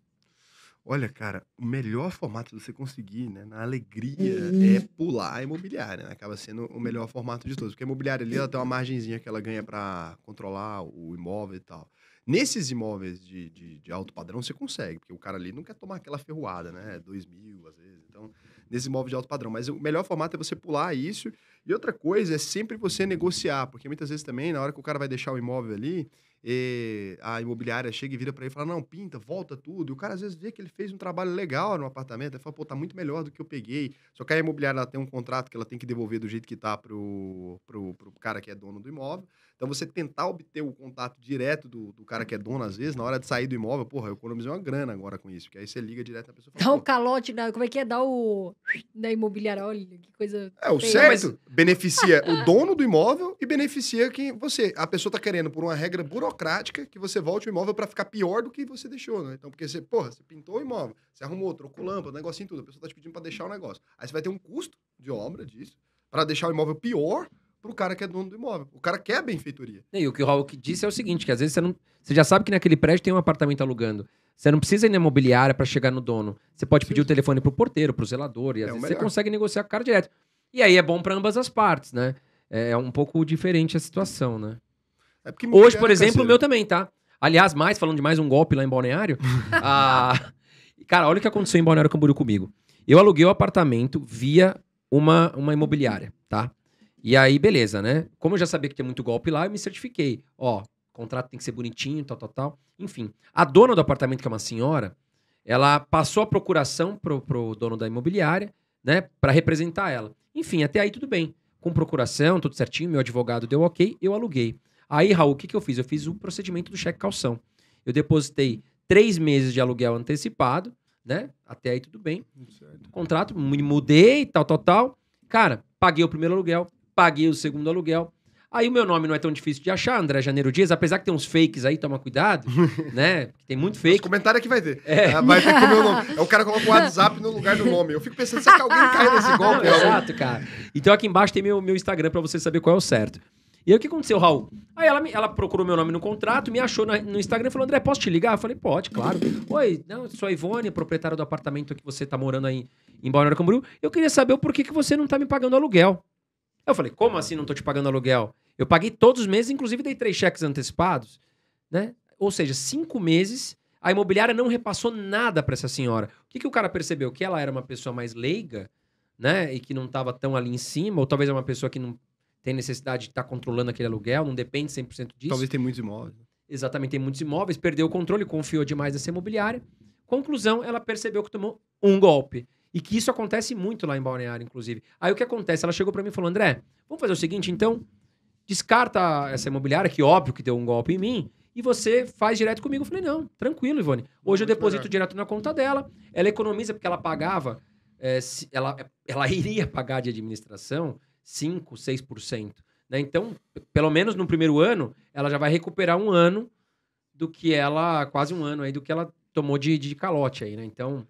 Olha, cara, o melhor formato de você conseguir, né, na alegria, uhum. é pular a imobiliária, né? Acaba sendo o melhor formato de todos. Porque a imobiliária ali, ela tem uma margenzinha que ela ganha para controlar o imóvel e tal. Nesses imóveis de, de, de, alto padrão, você consegue, porque o cara ali não quer tomar aquela ferroada, né? dois mil, às vezes. Então, nesses imóveis de alto padrão. Mas o melhor formato é você pular isso. E outra coisa é sempre você negociar, porque muitas vezes também, na hora que o cara vai deixar o imóvel ali, eh, a imobiliária chega e vira para ele e fala: não, pinta, volta tudo. E o cara às vezes vê que ele fez um trabalho legal no apartamento, ele fala: pô, tá muito melhor do que eu peguei. Só que a imobiliária ela tem um contrato que ela tem que devolver do jeito que tá pro, pro, pro cara que é dono do imóvel. Então, você tentar obter o contato direto do, do, cara que é dono, às vezes, na hora de sair do imóvel, porra, eu economizei uma grana agora com isso, porque aí você liga direto na pessoa. Fala, dá o um calote, na, como é que é? Dar o. na imobiliária, olha, que coisa. É, o certo mas... beneficia o dono do imóvel e beneficia quem você. A pessoa tá querendo, por uma regra burocrática, que você volte o imóvel para ficar pior do que você deixou, né? Então, porque você, porra, você pintou o imóvel, você arrumou, trocou lâmpada, negocinho tudo, a pessoa tá te pedindo para deixar o negócio. Aí você vai ter um custo de obra disso, para deixar o imóvel pior pro cara que é dono do imóvel. O cara quer benfeitoria. E o que o Raul disse é o seguinte, que às vezes você não, você já sabe que naquele prédio tem um apartamento alugando. Você não precisa ir na imobiliária para chegar no dono. Você pode pedir Sim. o telefone pro porteiro, pro zelador e é às é vezes você consegue negociar com o cara direto. E aí é bom para ambas as partes, né? É, é um pouco diferente a situação, né? É Hoje, por exemplo, o meu também, tá? Aliás, mais falando de mais um golpe lá em Balneário. Ah, cara, olha o que aconteceu em Balneário Camboriú comigo. Eu aluguei o um apartamento via uma, uma imobiliária, tá? E aí, beleza, né? Como eu já sabia que tinha muito golpe lá, eu me certifiquei. Ó, contrato tem que ser bonitinho, tal, tal, tal. Enfim, a dona do apartamento, que é uma senhora, ela passou a procuração pro, pro dono da imobiliária, né, para representar ela. Enfim, até aí tudo bem. Com procuração, tudo certinho, meu advogado deu ok, eu aluguei. Aí, Raul, o que, que eu fiz? Eu fiz o um procedimento do cheque calção. Eu depositei três meses de aluguel antecipado, né? Até aí tudo bem. Certo. Contrato, mudei, tal, tal, tal. Cara, paguei o primeiro aluguel, paguei o segundo aluguel. Aí o meu nome não é tão difícil de achar, André Janeiro Dias, apesar que tem uns fakes aí, toma cuidado, né? Tem muito fake. Os comentários é que vai ter. É. Ah, vai ter que o meu nome. É o cara coloca o WhatsApp no lugar do nome. Eu fico pensando, será que alguém cai nesse golpe? Não, exato, cara. Então aqui embaixo tem meu, meu Instagram para você saber qual é o certo. E aí o que aconteceu, Raul? Aí ela, me, ela procurou meu nome no contrato, me achou na, no Instagram e falou: André, posso te ligar? Eu falei, pode, claro. Oi, não, sou a Ivone, proprietária do apartamento que você tá morando aí em Balneário Camboriú. Eu queria saber o porquê que você não tá me pagando aluguel. Eu falei, como assim não estou te pagando aluguel? Eu paguei todos os meses, inclusive dei três cheques antecipados, né? Ou seja, cinco meses, a imobiliária não repassou nada para essa senhora. O que, que o cara percebeu? Que ela era uma pessoa mais leiga, né? E que não estava tão ali em cima, ou talvez é uma pessoa que não tem necessidade de estar tá controlando aquele aluguel, não depende 100% disso. Talvez tenha muitos imóveis. Exatamente, tem muitos imóveis, perdeu o controle, confiou demais nessa imobiliária. Conclusão, ela percebeu que tomou um golpe. E que isso acontece muito lá em Balneário, inclusive. Aí o que acontece? Ela chegou para mim e falou: André, vamos fazer o seguinte, então, descarta essa imobiliária, que óbvio que deu um golpe em mim, e você faz direto comigo. Eu falei: não, tranquilo, Ivone. Hoje eu deposito direto na conta dela. Ela economiza porque ela pagava, é, ela, ela iria pagar de administração 5, 6%. Né? Então, pelo menos no primeiro ano, ela já vai recuperar um ano do que ela, quase um ano aí, do que ela tomou de, de calote aí, né? Então.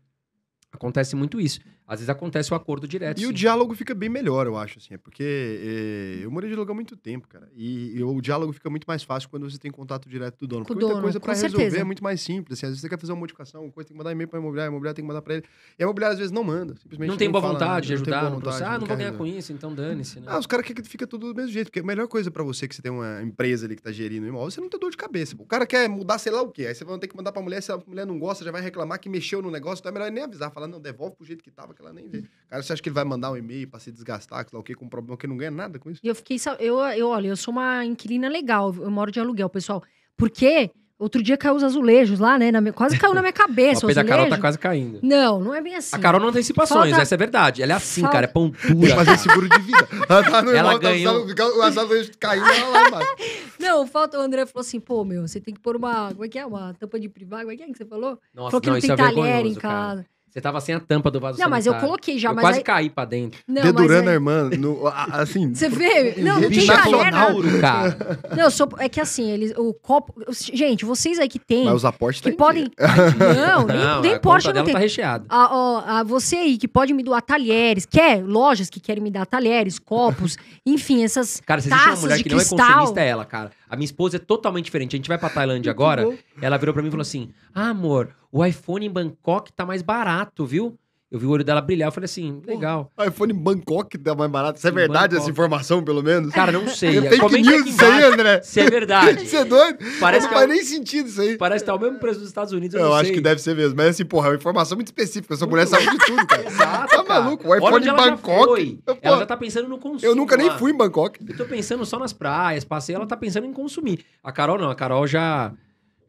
Acontece muito isso às vezes acontece o um acordo direto. E sim. o diálogo fica bem melhor, eu acho, assim, é porque é, eu morei de aluguel há muito tempo, cara. E, e, o diálogo fica muito mais fácil quando você tem contato direto do dono. Com porque dono, muita coisa resolver certeza. é muito mais simples. Assim, às vezes você quer fazer uma modificação, coisa tem que mandar e-mail para imobiliária, a imobiliária tem que mandar para ele. E a imobiliária às vezes não manda. Simplesmente não, não tem boa fala, vontade de ajudar no processo. Ah, não, não vou ganhar com isso, então dane-se. Né? Ah, os caras querem que fica tudo do mesmo jeito. Porque a melhor coisa para você que você tem uma empresa ali que tá gerindo o imóvel, você não tem dor de cabeça. O cara quer mudar sei lá o quê. Aí você vai ter que mandar para a mulher, se a mulher não gosta, já vai reclamar que mexeu no negócio. Então é melhor nem avisar, falar, não, devolve pro jeito que tava acaba que ela nem vê. Cara, você acha que ele vai mandar um e-mail para se desgastar, que lá o quê, com um problema que não ganha nada com isso? E eu fiquei. Eu, eu, olha, eu sou uma inquilina legal, eu moro de aluguel, pessoal. Porque Outro dia caiu os azulejos lá, né? Na, quase caiu na minha cabeça. Mas a Carol tá quase caindo. Não, não é bem assim. A Carol não tem antecipações, Falta... essa é verdade. Ela é assim, Falta... cara, é pontura. Tem que fazer seguro de vida. Ela tá no ela tá ganhou... o azulejo caiu lá, lá Não, falta o André falou assim, pô, meu, você tem que pôr uma. Como é que é? Uma tampa de privado, como é que é que você falou? Nossa, falou que não, não tem é talher em casa. Cara. Você tava sem a tampa do vaso Não, sanitário. mas eu coloquei já, eu mas quase aí... caí pra dentro. Não, Dedurando aí... a irmã, no, assim... Você vê? Não, não tem galera... cara. Não, sou... É que assim, eles... o copo... Gente, vocês aí que tem... Mas os aportes que tá podem... Não, nem, não, nem Porsche não tem. tá recheado. A, ó, a você aí que pode me doar talheres, quer? Lojas que querem me dar talheres, copos, enfim, essas Cara, se existe uma mulher que não é consumista, é ela, cara. A minha esposa é totalmente diferente. A gente vai pra Tailândia agora. Ela virou pra mim e falou assim: Ah, amor, o iPhone em Bangkok tá mais barato, viu? Eu vi o olho dela brilhar, eu falei assim, legal. Oh, iPhone Bangkok tá mais barato. Isso é verdade Bangkok. essa informação, pelo menos? Cara, não sei. Tem fake news isso aí, André. Se é verdade. Você é doido? Parece não é faz nem sentido isso aí. Parece que tá o mesmo preço dos Estados Unidos, eu, eu acho sei. que deve ser mesmo. Mas assim, porra, é uma informação muito específica. Essa mulher sabe de tudo, cara. Exato, Tá maluco? O iPhone ela Bangkok. Já ela já tá pensando no consumo. Eu nunca nem fui em Bangkok. Eu tô pensando só nas praias, passei, ela tá pensando em consumir. A Carol não, a Carol já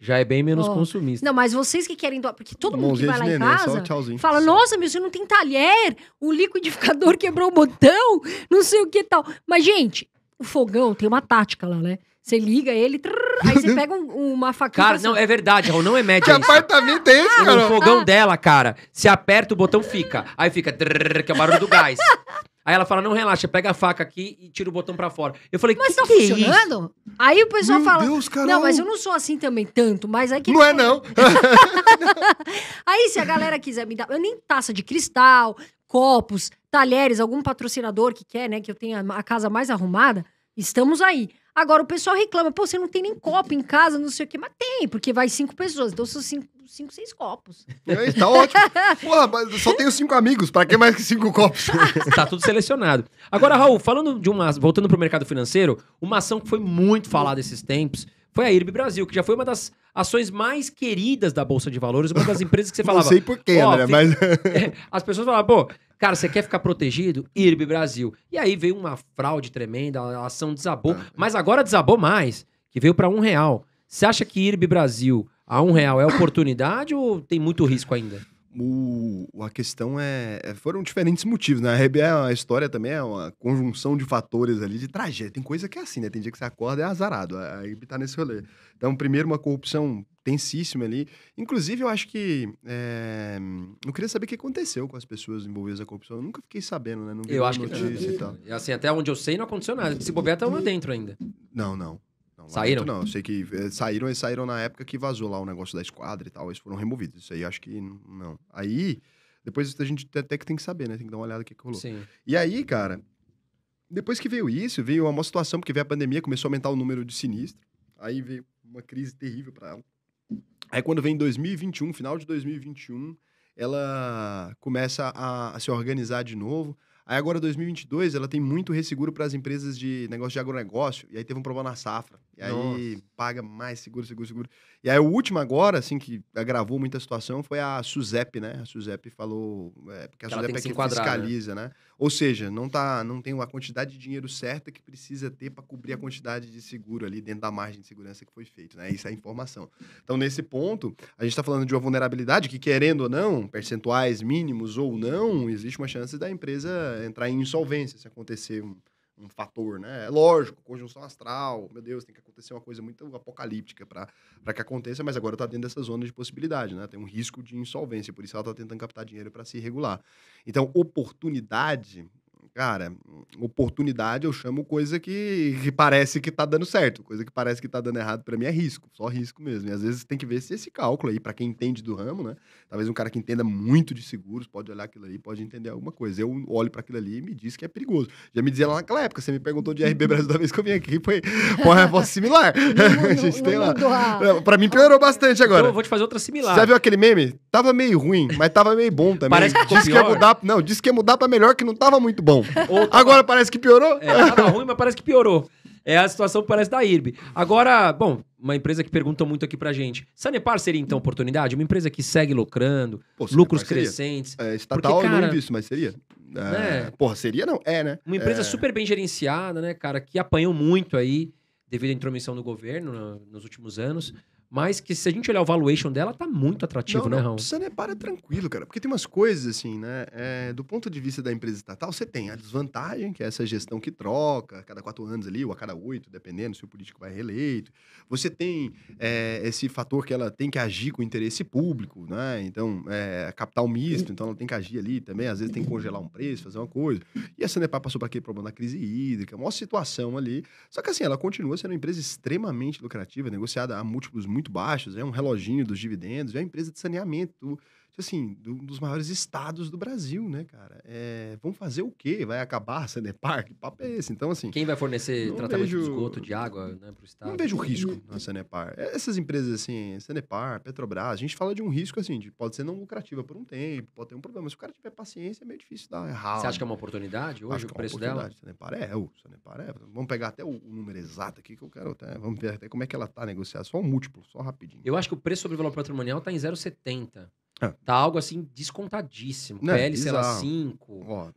já é bem menos oh. consumista. Não, mas vocês que querem doar, porque todo mundo que vai lá em casa tchauzinho, fala: nossa, meu, você não tem talher, o liquidificador quebrou o botão, não sei o que tal. Mas, gente, o fogão tem uma tática lá, né? Você liga ele, trrr, aí você pega um- uma faca. Cara, assim, não, é verdade, Raul, não é Que média isso. apartamento é esse, cara? O fogão ah. dela, cara, se aperta o botão fica. Aí fica, trrr, que é o barulho do gás. Aí ela fala, não, relaxa, pega a faca aqui e tira o botão pra fora. Eu falei, Mas que tá que é isso? funcionando? Aí o pessoal Meu fala. Deus, cara. Não, mas eu não sou assim também tanto, mas aí é que. Não é, não. Aí, se a galera quiser me dar. Eu nem taça de cristal, copos, talheres, algum patrocinador que quer, né? Que eu tenha a casa mais arrumada, estamos aí. Agora, o pessoal reclama, pô, você não tem nem copo em casa, não sei o quê. Mas tem, porque vai cinco pessoas. Então são cinco, cinco seis copos. Aí, é, tá ótimo. Porra, mas só tenho cinco amigos. Pra que mais que cinco copos? tá tudo selecionado. Agora, Raul, falando de uma. Voltando pro mercado financeiro, uma ação que foi muito falada esses tempos foi a IRB Brasil, que já foi uma das ações mais queridas da Bolsa de Valores, uma das empresas que você falava. Não sei porquê, né, mas. É, as pessoas falavam, pô, Cara, você quer ficar protegido? IRB Brasil. E aí veio uma fraude tremenda, a ação desabou, ah. mas agora desabou mais, que veio para um real. Você acha que IRB Brasil a um real é oportunidade ou tem muito risco ainda? o, a questão é, é, Foram diferentes motivos, né? A RBA, é, a história também é uma conjunção de fatores ali, de tragédia. Tem coisa que é assim, né? Tem dia que você acorda e é azarado. Aí tá nesse rolê. Então, primeiro, uma corrupção tensíssima ali. Inclusive, eu acho que. É... Eu queria saber o que aconteceu com as pessoas envolvidas na corrupção. Eu nunca fiquei sabendo, né? Não vi eu acho que não. E, é, e assim, até onde eu sei, não aconteceu nada. Se bobear, tá hum. lá dentro ainda. Não, não. Não, saíram? Não, eu sei que eh, saíram e saíram na época que vazou lá o negócio da esquadra e tal. Eles foram removidos. Isso aí acho que não. Aí, depois a gente até que tem que saber, né? Tem que dar uma olhada no que, que rolou. Sim. E aí, cara, depois que veio isso, veio uma situação, porque veio a pandemia, começou a aumentar o número de sinistros. Aí veio uma crise terrível para ela. Aí quando vem 2021, final de 2021, ela começa a, a se organizar de novo. Aí agora 2022, ela tem muito resseguro para as empresas de negócio de agronegócio, e aí teve um problema na safra. E aí Nossa. paga mais seguro, seguro, seguro. E aí o último agora, assim, que agravou muita situação foi a Suzep, né? A Suzep falou. É, porque a Suzep é que fiscaliza, né? né? Ou seja, não, tá, não tem a quantidade de dinheiro certa que precisa ter para cobrir a quantidade de seguro ali dentro da margem de segurança que foi feito, né? Isso é informação. Então, nesse ponto, a gente está falando de uma vulnerabilidade que, querendo ou não, percentuais mínimos ou não, existe uma chance da empresa entrar em insolvência se acontecer um um fator, né? É lógico, conjunção astral, meu Deus, tem que acontecer uma coisa muito apocalíptica para que aconteça, mas agora está dentro dessa zona de possibilidade, né? Tem um risco de insolvência, por isso ela está tentando captar dinheiro para se regular. Então, oportunidade cara, oportunidade eu chamo coisa que, que parece que tá dando certo. Coisa que parece que tá dando errado para mim é risco, só risco mesmo. E às vezes tem que ver se esse cálculo aí, para quem entende do ramo, né? Talvez um cara que entenda muito de seguros pode olhar aquilo ali, pode entender alguma coisa. Eu olho para aquilo ali e me diz que é perigoso. Já me dizia lá naquela época, você me perguntou de RB uhum. Brasil da vez que eu vim aqui, foi, uma resposta similar. a gente tem lá. Pra mim piorou bastante então, agora. Então eu vou te fazer outra similar. Você já viu aquele meme? Tava meio ruim, mas tava meio bom também. Parece que diz que ia mudar, não, disse que ia mudar para melhor que não tava muito bom. Agora parece que piorou? É, tava ruim, mas parece que piorou. É a situação que parece da IRB. Agora, bom, uma empresa que pergunta muito aqui pra gente. Sanepar seria então oportunidade? Uma empresa que segue lucrando, Pô, lucros crescentes. É, estatal porque, cara, não é isso, mas seria. É, é, Porra, seria não? É, né? Uma empresa é... super bem gerenciada, né, cara, que apanhou muito aí devido à intromissão do governo né, nos últimos anos. Mas que se a gente olhar o valuation dela, tá muito atrativo, não, né, Raul? Não, para é tranquilo, cara. Porque tem umas coisas, assim, né? É, do ponto de vista da empresa estatal, você tem a desvantagem, que é essa gestão que troca, a cada quatro anos ali, ou a cada oito, dependendo se o político vai reeleito. Você tem é, esse fator que ela tem que agir com interesse público, né? Então, é, capital misto, então ela tem que agir ali também. Às vezes tem que congelar um preço, fazer uma coisa. E a Sanepar passou para aquele problema da crise hídrica, uma situação ali. Só que, assim, ela continua sendo uma empresa extremamente lucrativa, negociada a múltiplos muito muito baixos, é um reloginho dos dividendos, é uma empresa de saneamento. Tipo assim, um dos maiores estados do Brasil, né, cara? É, vão fazer o quê? Vai acabar a Sanepar? Que papo é esse? Então, assim... Quem vai fornecer tratamento vejo, de esgoto, de água, né, para o estado? Não vejo risco uhum. na Sanepar. É, essas empresas, assim, Sanepar, Petrobras, a gente fala de um risco, assim, de pode ser não lucrativa por um tempo, pode ter um problema. Se o cara tiver paciência, é meio difícil dar errado. Você acha que é uma oportunidade hoje Acho o é preço dela? Sanepar é, o Sanepar é. Vamos pegar até o número exato aqui que eu quero até... Vamos ver até como é que ela tá negociada. Só um múltiplo, só rapidinho. Eu acho que o preço sobre o valor patrimonial tá em 0,70. É. Tá algo assim descontadíssimo. Não, PL, sei lá, 5. Ó,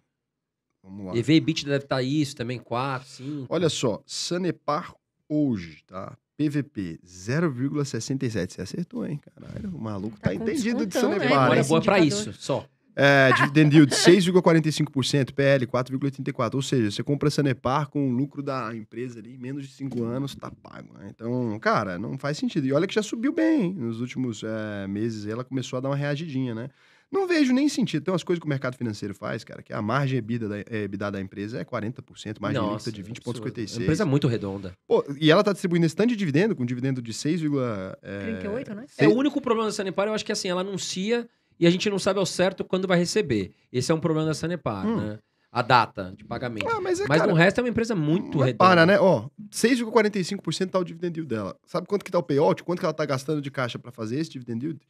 vamos lá. EV EBITDA deve estar tá isso também, 4, 5. Olha só, Sanepar hoje, tá? PVP 0,67. Você acertou, hein, caralho? O maluco tá, tá entendido de Sanepar. Né? Agora é boa pra isso, só. É, dividend yield 6,45%, PL 4,84%. Ou seja, você compra Sanepar com o lucro da empresa ali, em menos de 5 anos, tá pago. Né? Então, cara, não faz sentido. E olha que já subiu bem nos últimos é, meses, ela começou a dar uma reagidinha, né? Não vejo nem sentido. Tem umas coisas que o mercado financeiro faz, cara, que a margem EBITDA da, é, EBITDA da empresa é 40%, margem Nossa, líquida de 20,56%. É empresa muito redonda. Pô, e ela está distribuindo esse tanto de dividendo, com um dividendo de 6,38%, é, né? É o único problema da Sanepar, eu acho que assim, ela anuncia e a gente não sabe ao certo quando vai receber. Esse é um problema da Sanepar, hum. né? A data de pagamento. Ah, mas é, mas cara, no resto é uma empresa muito é redonda. Para, né? Ó, 6,45% tá o dividend yield dela. Sabe quanto que tá o payout? Quanto que ela tá gastando de caixa para fazer esse dividend yield?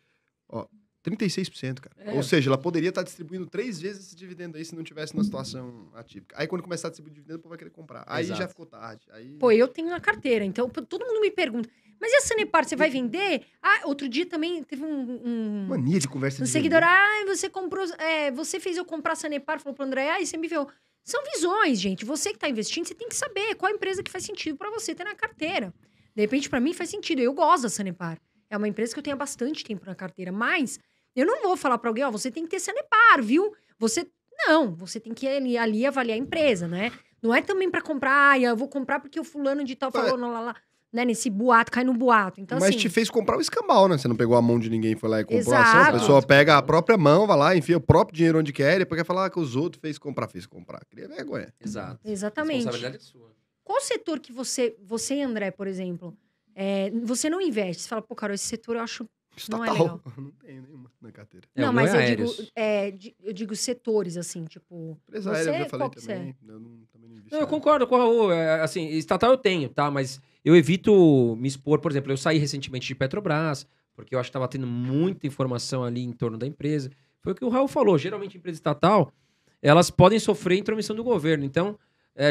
Ó, 36%, cara. É. Ou seja, ela poderia estar tá distribuindo três vezes esse dividendo aí se não tivesse na situação atípica. Aí quando começar a distribuir dividendo, o povo vai querer comprar. Aí Exato. já ficou tarde. Aí... Pô, eu tenho na carteira, então todo mundo me pergunta. Mas e a Sanepar, você vai vender? Ah, outro dia também teve um. um Mania de conversa um de seguidor. Vender. Ah, você comprou. É, você fez eu comprar a Sanepar, falou pro André, ah, e você me viu. São visões, gente. Você que está investindo, você tem que saber qual empresa que faz sentido para você ter na carteira. De repente, para mim, faz sentido. Eu gosto da Sanepar. É uma empresa que eu tenho há bastante tempo na carteira, mas eu não vou falar para alguém, ó, você tem que ter Sanepar, viu? Você. Não, você tem que ali, ali avaliar a empresa, né? Não é também para comprar, ah, eu vou comprar porque o fulano de tal falou, não lá, lá né, nesse boato, cai no boato. Então, Mas assim... te fez comprar o escambau, né? Você não pegou a mão de ninguém e foi lá e comprou Exato. a ação. A pessoa pega a própria mão, vai lá, enfia o próprio dinheiro onde quer, e depois quer falar que os outros fez comprar, fez comprar. Cria vergonha. Exato. Exatamente. Responsabilidade é sua. Qual setor que você, você André, por exemplo, é, você não investe? Você fala, pô, cara, esse setor eu acho Estatal. Não, tá é legal. não tem nenhuma na carteira. É, não, mas é eu, digo, é, eu digo setores, assim, tipo. Empresa aérea, eu já falei também. É? Eu não, também não, não eu concordo com o Raul. assim, estatal eu tenho, tá? Mas eu evito me expor, por exemplo, eu saí recentemente de Petrobras, porque eu acho que estava tendo muita informação ali em torno da empresa. Foi o que o Raul falou. Geralmente, empresa estatal, elas podem sofrer intromissão do governo. Então,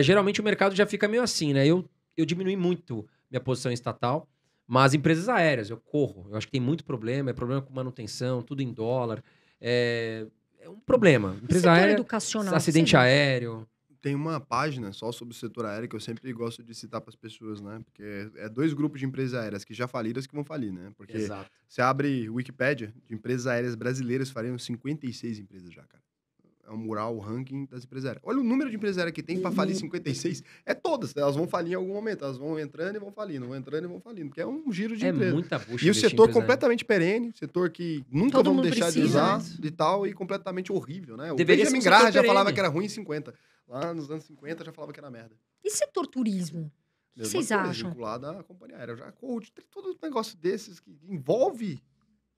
geralmente o mercado já fica meio assim, né? Eu, eu diminui muito minha posição estatal. Mas empresas aéreas, eu corro. Eu acho que tem muito problema. É problema com manutenção, tudo em dólar. É, é um problema. Empresa aérea, educacional, acidente aéreo. Tem uma página só sobre o setor aéreo que eu sempre gosto de citar para as pessoas, né? Porque é dois grupos de empresas aéreas que já faliram as que vão falir, né? Porque Exato. você abre Wikipedia de empresas aéreas brasileiras, fariam 56 empresas já, cara. É mural o ranking das empresas Olha o número de empresas que tem para falir 56. Uhum. É todas. Elas vão falir em algum momento. Elas vão entrando e vão falindo, vão entrando e vão falindo. Que é um giro de é empresa. Muita bucha e o setor completamente perene, setor que nunca Todo deixar precisa, de usar né? e tal, e completamente horrível, né? O Deveria Benjamin Graham já falava que era ruim em 50. Lá nos anos 50 já falava que era merda. E setor turismo? O que vocês acham? Vinculado à companhia aérea. Já coach, tem todo um negócio desses que envolve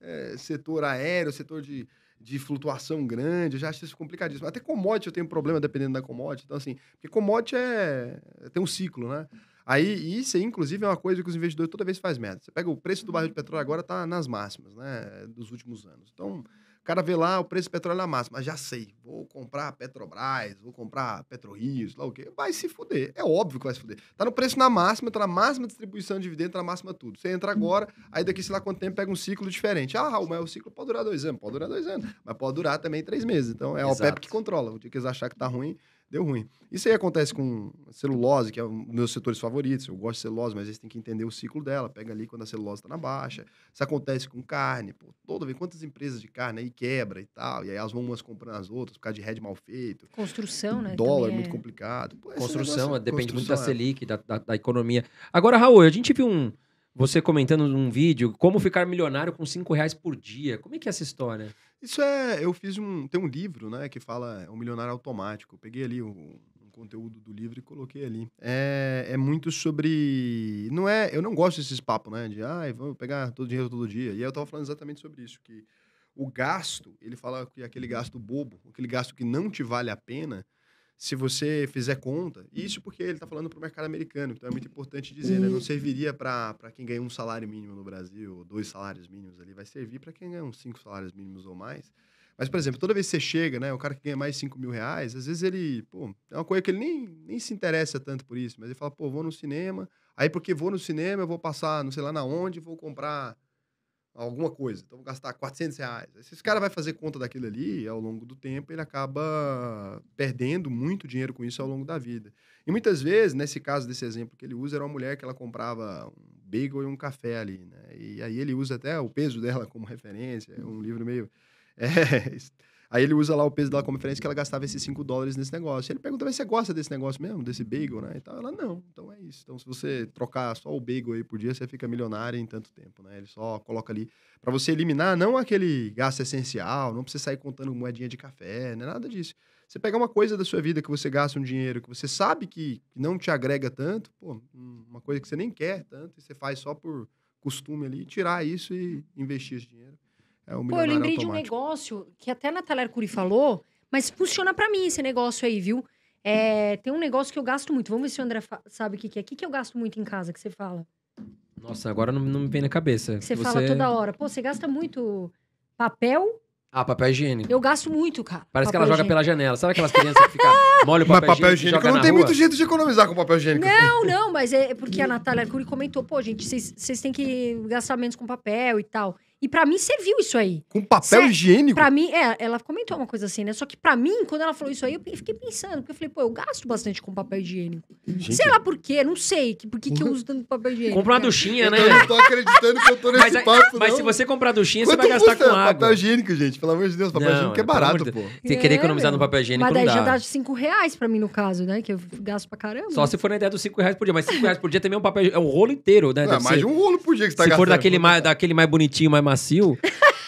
é, setor aéreo, setor de de flutuação grande, eu já acho isso complicadíssimo. Até commodity eu tenho problema dependendo da commodity. Então, assim, porque commodity é, tem um ciclo, né? Aí, isso aí, inclusive, é uma coisa que os investidores toda vez faz merda. Você pega o preço do barril de petróleo agora tá nas máximas, né? Dos últimos anos. Então, cara vê lá o preço do petróleo na máxima, ah, já sei, vou comprar Petrobras, vou comprar PetroRio, lá o quê. Vai se fuder. É óbvio que vai se fuder. Tá no preço na máxima, tá na máxima distribuição de dividendos, tá na máxima tudo. Você entra agora, aí daqui sei lá quanto tempo pega um ciclo diferente. Ah, Raul, mas o ciclo pode durar dois anos. Pode durar dois anos, mas pode durar também três meses. Então é a OPEP que controla. O dia que eles achar que tá ruim, deu ruim. Isso aí acontece com celulose, que é um dos meus setores favoritos. Eu gosto de celulose, mas eles têm que entender o ciclo dela. Pega ali quando a celulose está na baixa. Isso acontece com carne, pô. Toda vez, quantas empresas de carne aí quebra e tal. E aí elas vão umas comprando as outras por causa de red mal feito. Construção, né? Dólar é muito é. complicado. Pô, Construção, negócio, é depende muito da é. Selic, da, da, da economia. Agora, Raul, a gente viu um você comentando num vídeo como ficar milionário com 5 reais por dia. Como é que é essa história? Isso é. Eu fiz um. Tem um livro, né, que fala é um milionário automático. Eu peguei ali um, um conteúdo do livro e coloquei ali. É, é muito sobre. Não é. Eu não gosto desses papos, né? De ah, vamos pegar todo dinheiro todo dia. E aí eu tava falando exatamente sobre isso, que o gasto, ele fala que é aquele gasto bobo, aquele gasto que não te vale a pena, se você fizer conta, isso porque ele está falando para o mercado americano, então é muito importante dizer, né? Não serviria para quem ganha um salário mínimo no Brasil, ou dois salários mínimos ali, vai servir para quem ganha uns cinco salários mínimos ou mais. Mas, por exemplo, toda vez que você chega, né, o cara que ganha mais 5 mil reais, às vezes ele, pô, é uma coisa que ele nem, nem se interessa tanto por isso, mas ele fala, pô, vou no cinema, aí porque vou no cinema, eu vou passar, não sei lá na onde, vou comprar alguma coisa. Então, vou gastar 400 reais. Esse cara vai fazer conta daquilo ali e ao longo do tempo, ele acaba perdendo muito dinheiro com isso ao longo da vida. E muitas vezes, nesse caso desse exemplo que ele usa, era uma mulher que ela comprava um bagel e um café ali, né? E aí ele usa até o peso dela como referência, é um livro meio... É, Aí ele usa lá o peso da conferência que ela gastava esses 5 dólares nesse negócio. Ele pergunta, mas você gosta desse negócio mesmo? Desse bagel, né? E tal. Ela, não. Então é isso. Então se você trocar só o bagel aí por dia, você fica milionário em tanto tempo, né? Ele só coloca ali para você eliminar não aquele gasto essencial, não precisa sair contando moedinha de café, não é nada disso. Você pega uma coisa da sua vida que você gasta um dinheiro que você sabe que não te agrega tanto, pô, hum, uma coisa que você nem quer tanto, e você faz só por costume ali, tirar isso e investir esse dinheiro. É Pô, eu lembrei automático. de um negócio que até a Natália Curi falou, mas funciona para mim esse negócio aí, viu? É, tem um negócio que eu gasto muito. Vamos ver se o André sabe o que, que é. O que, que eu gasto muito em casa que você fala? Nossa, agora não, não me vem na cabeça. você, você fala toda hora. Pô, você gasta muito papel ah, papel higiênico. Eu gasto muito, cara. Parece que ela joga pela janela. Sabe aquelas crianças que ficam mole o papel, mas papel higiênico? não tem rua? muito jeito de economizar com papel higiênico. Não, não, mas é porque a Natália Arcuri comentou, pô, gente, vocês têm que gastar menos com papel e tal. E para mim, serviu isso aí. Com papel higiênico? Pra mim, é, ela comentou uma coisa assim, né? Só que para mim, quando ela falou isso aí, eu fiquei pensando, porque eu falei, pô, eu gasto bastante com papel higiênico. Gente. Sei lá por quê, não sei que, por que, que eu uhum. uso tanto papel higiênico. Comprar uma duchinha, né? Eu não tô acreditando que eu tô nesse mas, papo, Mas não. se você comprar duchinha, Quanto você vai gastar com água. papel higiênico, gente? Pelo amor de Deus, papel não, higiênico é barato, pô. Você é, querer economizar meu. no papel higiênico mas Mas daí já dá 5 reais pra mim, no caso, né? Que eu gasto pra caramba. Só se for na né, ideia dos 5 reais por dia. Mas 5 reais por dia também é um papel... É um rolo inteiro, né? É, mais de um rolo por dia que você tá gastando. Se for daquele mais bonitinho, mais macio.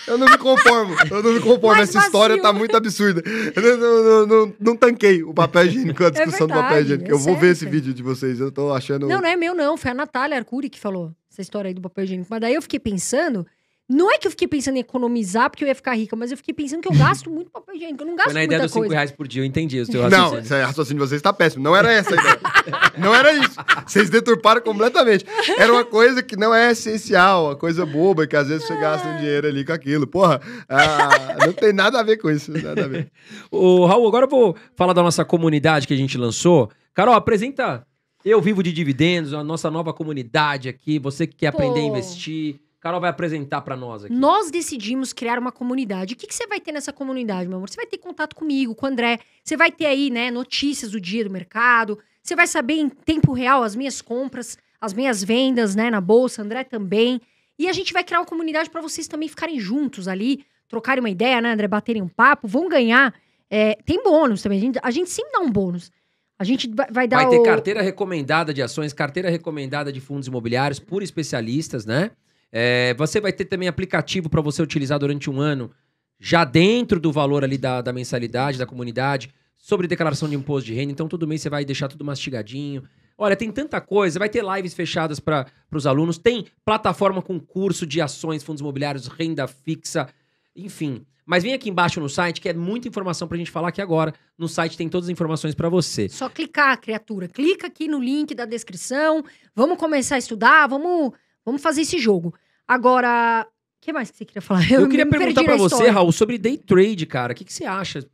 Eu não me conformo, eu não me conformo. Mais Essa macio. história tá muito absurda. Eu não, não, não, não tanquei o papel higiênico, a é discussão é verdade, do papel higiênico. É eu vou ver esse vídeo de vocês, eu tô achando. Não, não é meu, não. Foi a Natália Arcuri que falou essa história aí do papel higiênico. Mas daí eu fiquei pensando não é que eu fiquei pensando em economizar porque eu ia ficar rica, mas eu fiquei pensando que eu gasto muito papel higiênico. Eu não gasto Foi na ideia dos 5 reais por dia, eu entendi o seu raciocínio. Não, esse raciocínio de vocês está péssimo. Não era essa a ideia. não era isso. Vocês deturparam completamente. Era uma coisa que não é essencial, uma coisa boba, que às vezes você gasta um ah. dinheiro ali com aquilo. Porra, ah, não tem nada a ver com isso. Nada a ver. Ô, Raul, agora eu vou falar da nossa comunidade que a gente lançou. Carol, apresenta Eu Vivo de Dividendos, a nossa nova comunidade aqui. Você que quer Pô. aprender a investir Carol vai apresentar para nós aqui. Nós decidimos criar uma comunidade. O que, que você vai ter nessa comunidade, meu amor? Você vai ter contato comigo, com o André. Você vai ter aí, né, notícias do dia do mercado. Você vai saber em tempo real as minhas compras, as minhas vendas, né, na bolsa. André também. E a gente vai criar uma comunidade para vocês também ficarem juntos ali, trocarem uma ideia, né, André? Baterem um papo, vão ganhar. É, tem bônus também. A gente, a gente sempre dá um bônus. A gente vai dar. Vai ter o... carteira recomendada de ações, carteira recomendada de fundos imobiliários por especialistas, né? É, você vai ter também aplicativo para você utilizar durante um ano, já dentro do valor ali da, da mensalidade, da comunidade, sobre declaração de imposto de renda. Então, todo mês você vai deixar tudo mastigadinho. Olha, tem tanta coisa. Vai ter lives fechadas para os alunos. Tem plataforma com curso de ações, fundos imobiliários, renda fixa, enfim. Mas vem aqui embaixo no site, que é muita informação para a gente falar aqui agora. No site tem todas as informações para você. Só clicar, criatura. Clica aqui no link da descrição. Vamos começar a estudar, vamos Vamos fazer esse jogo. Agora, o que mais que você queria falar? Eu, eu queria perguntar para você, Raul, sobre day trade, cara. O que, que você acha?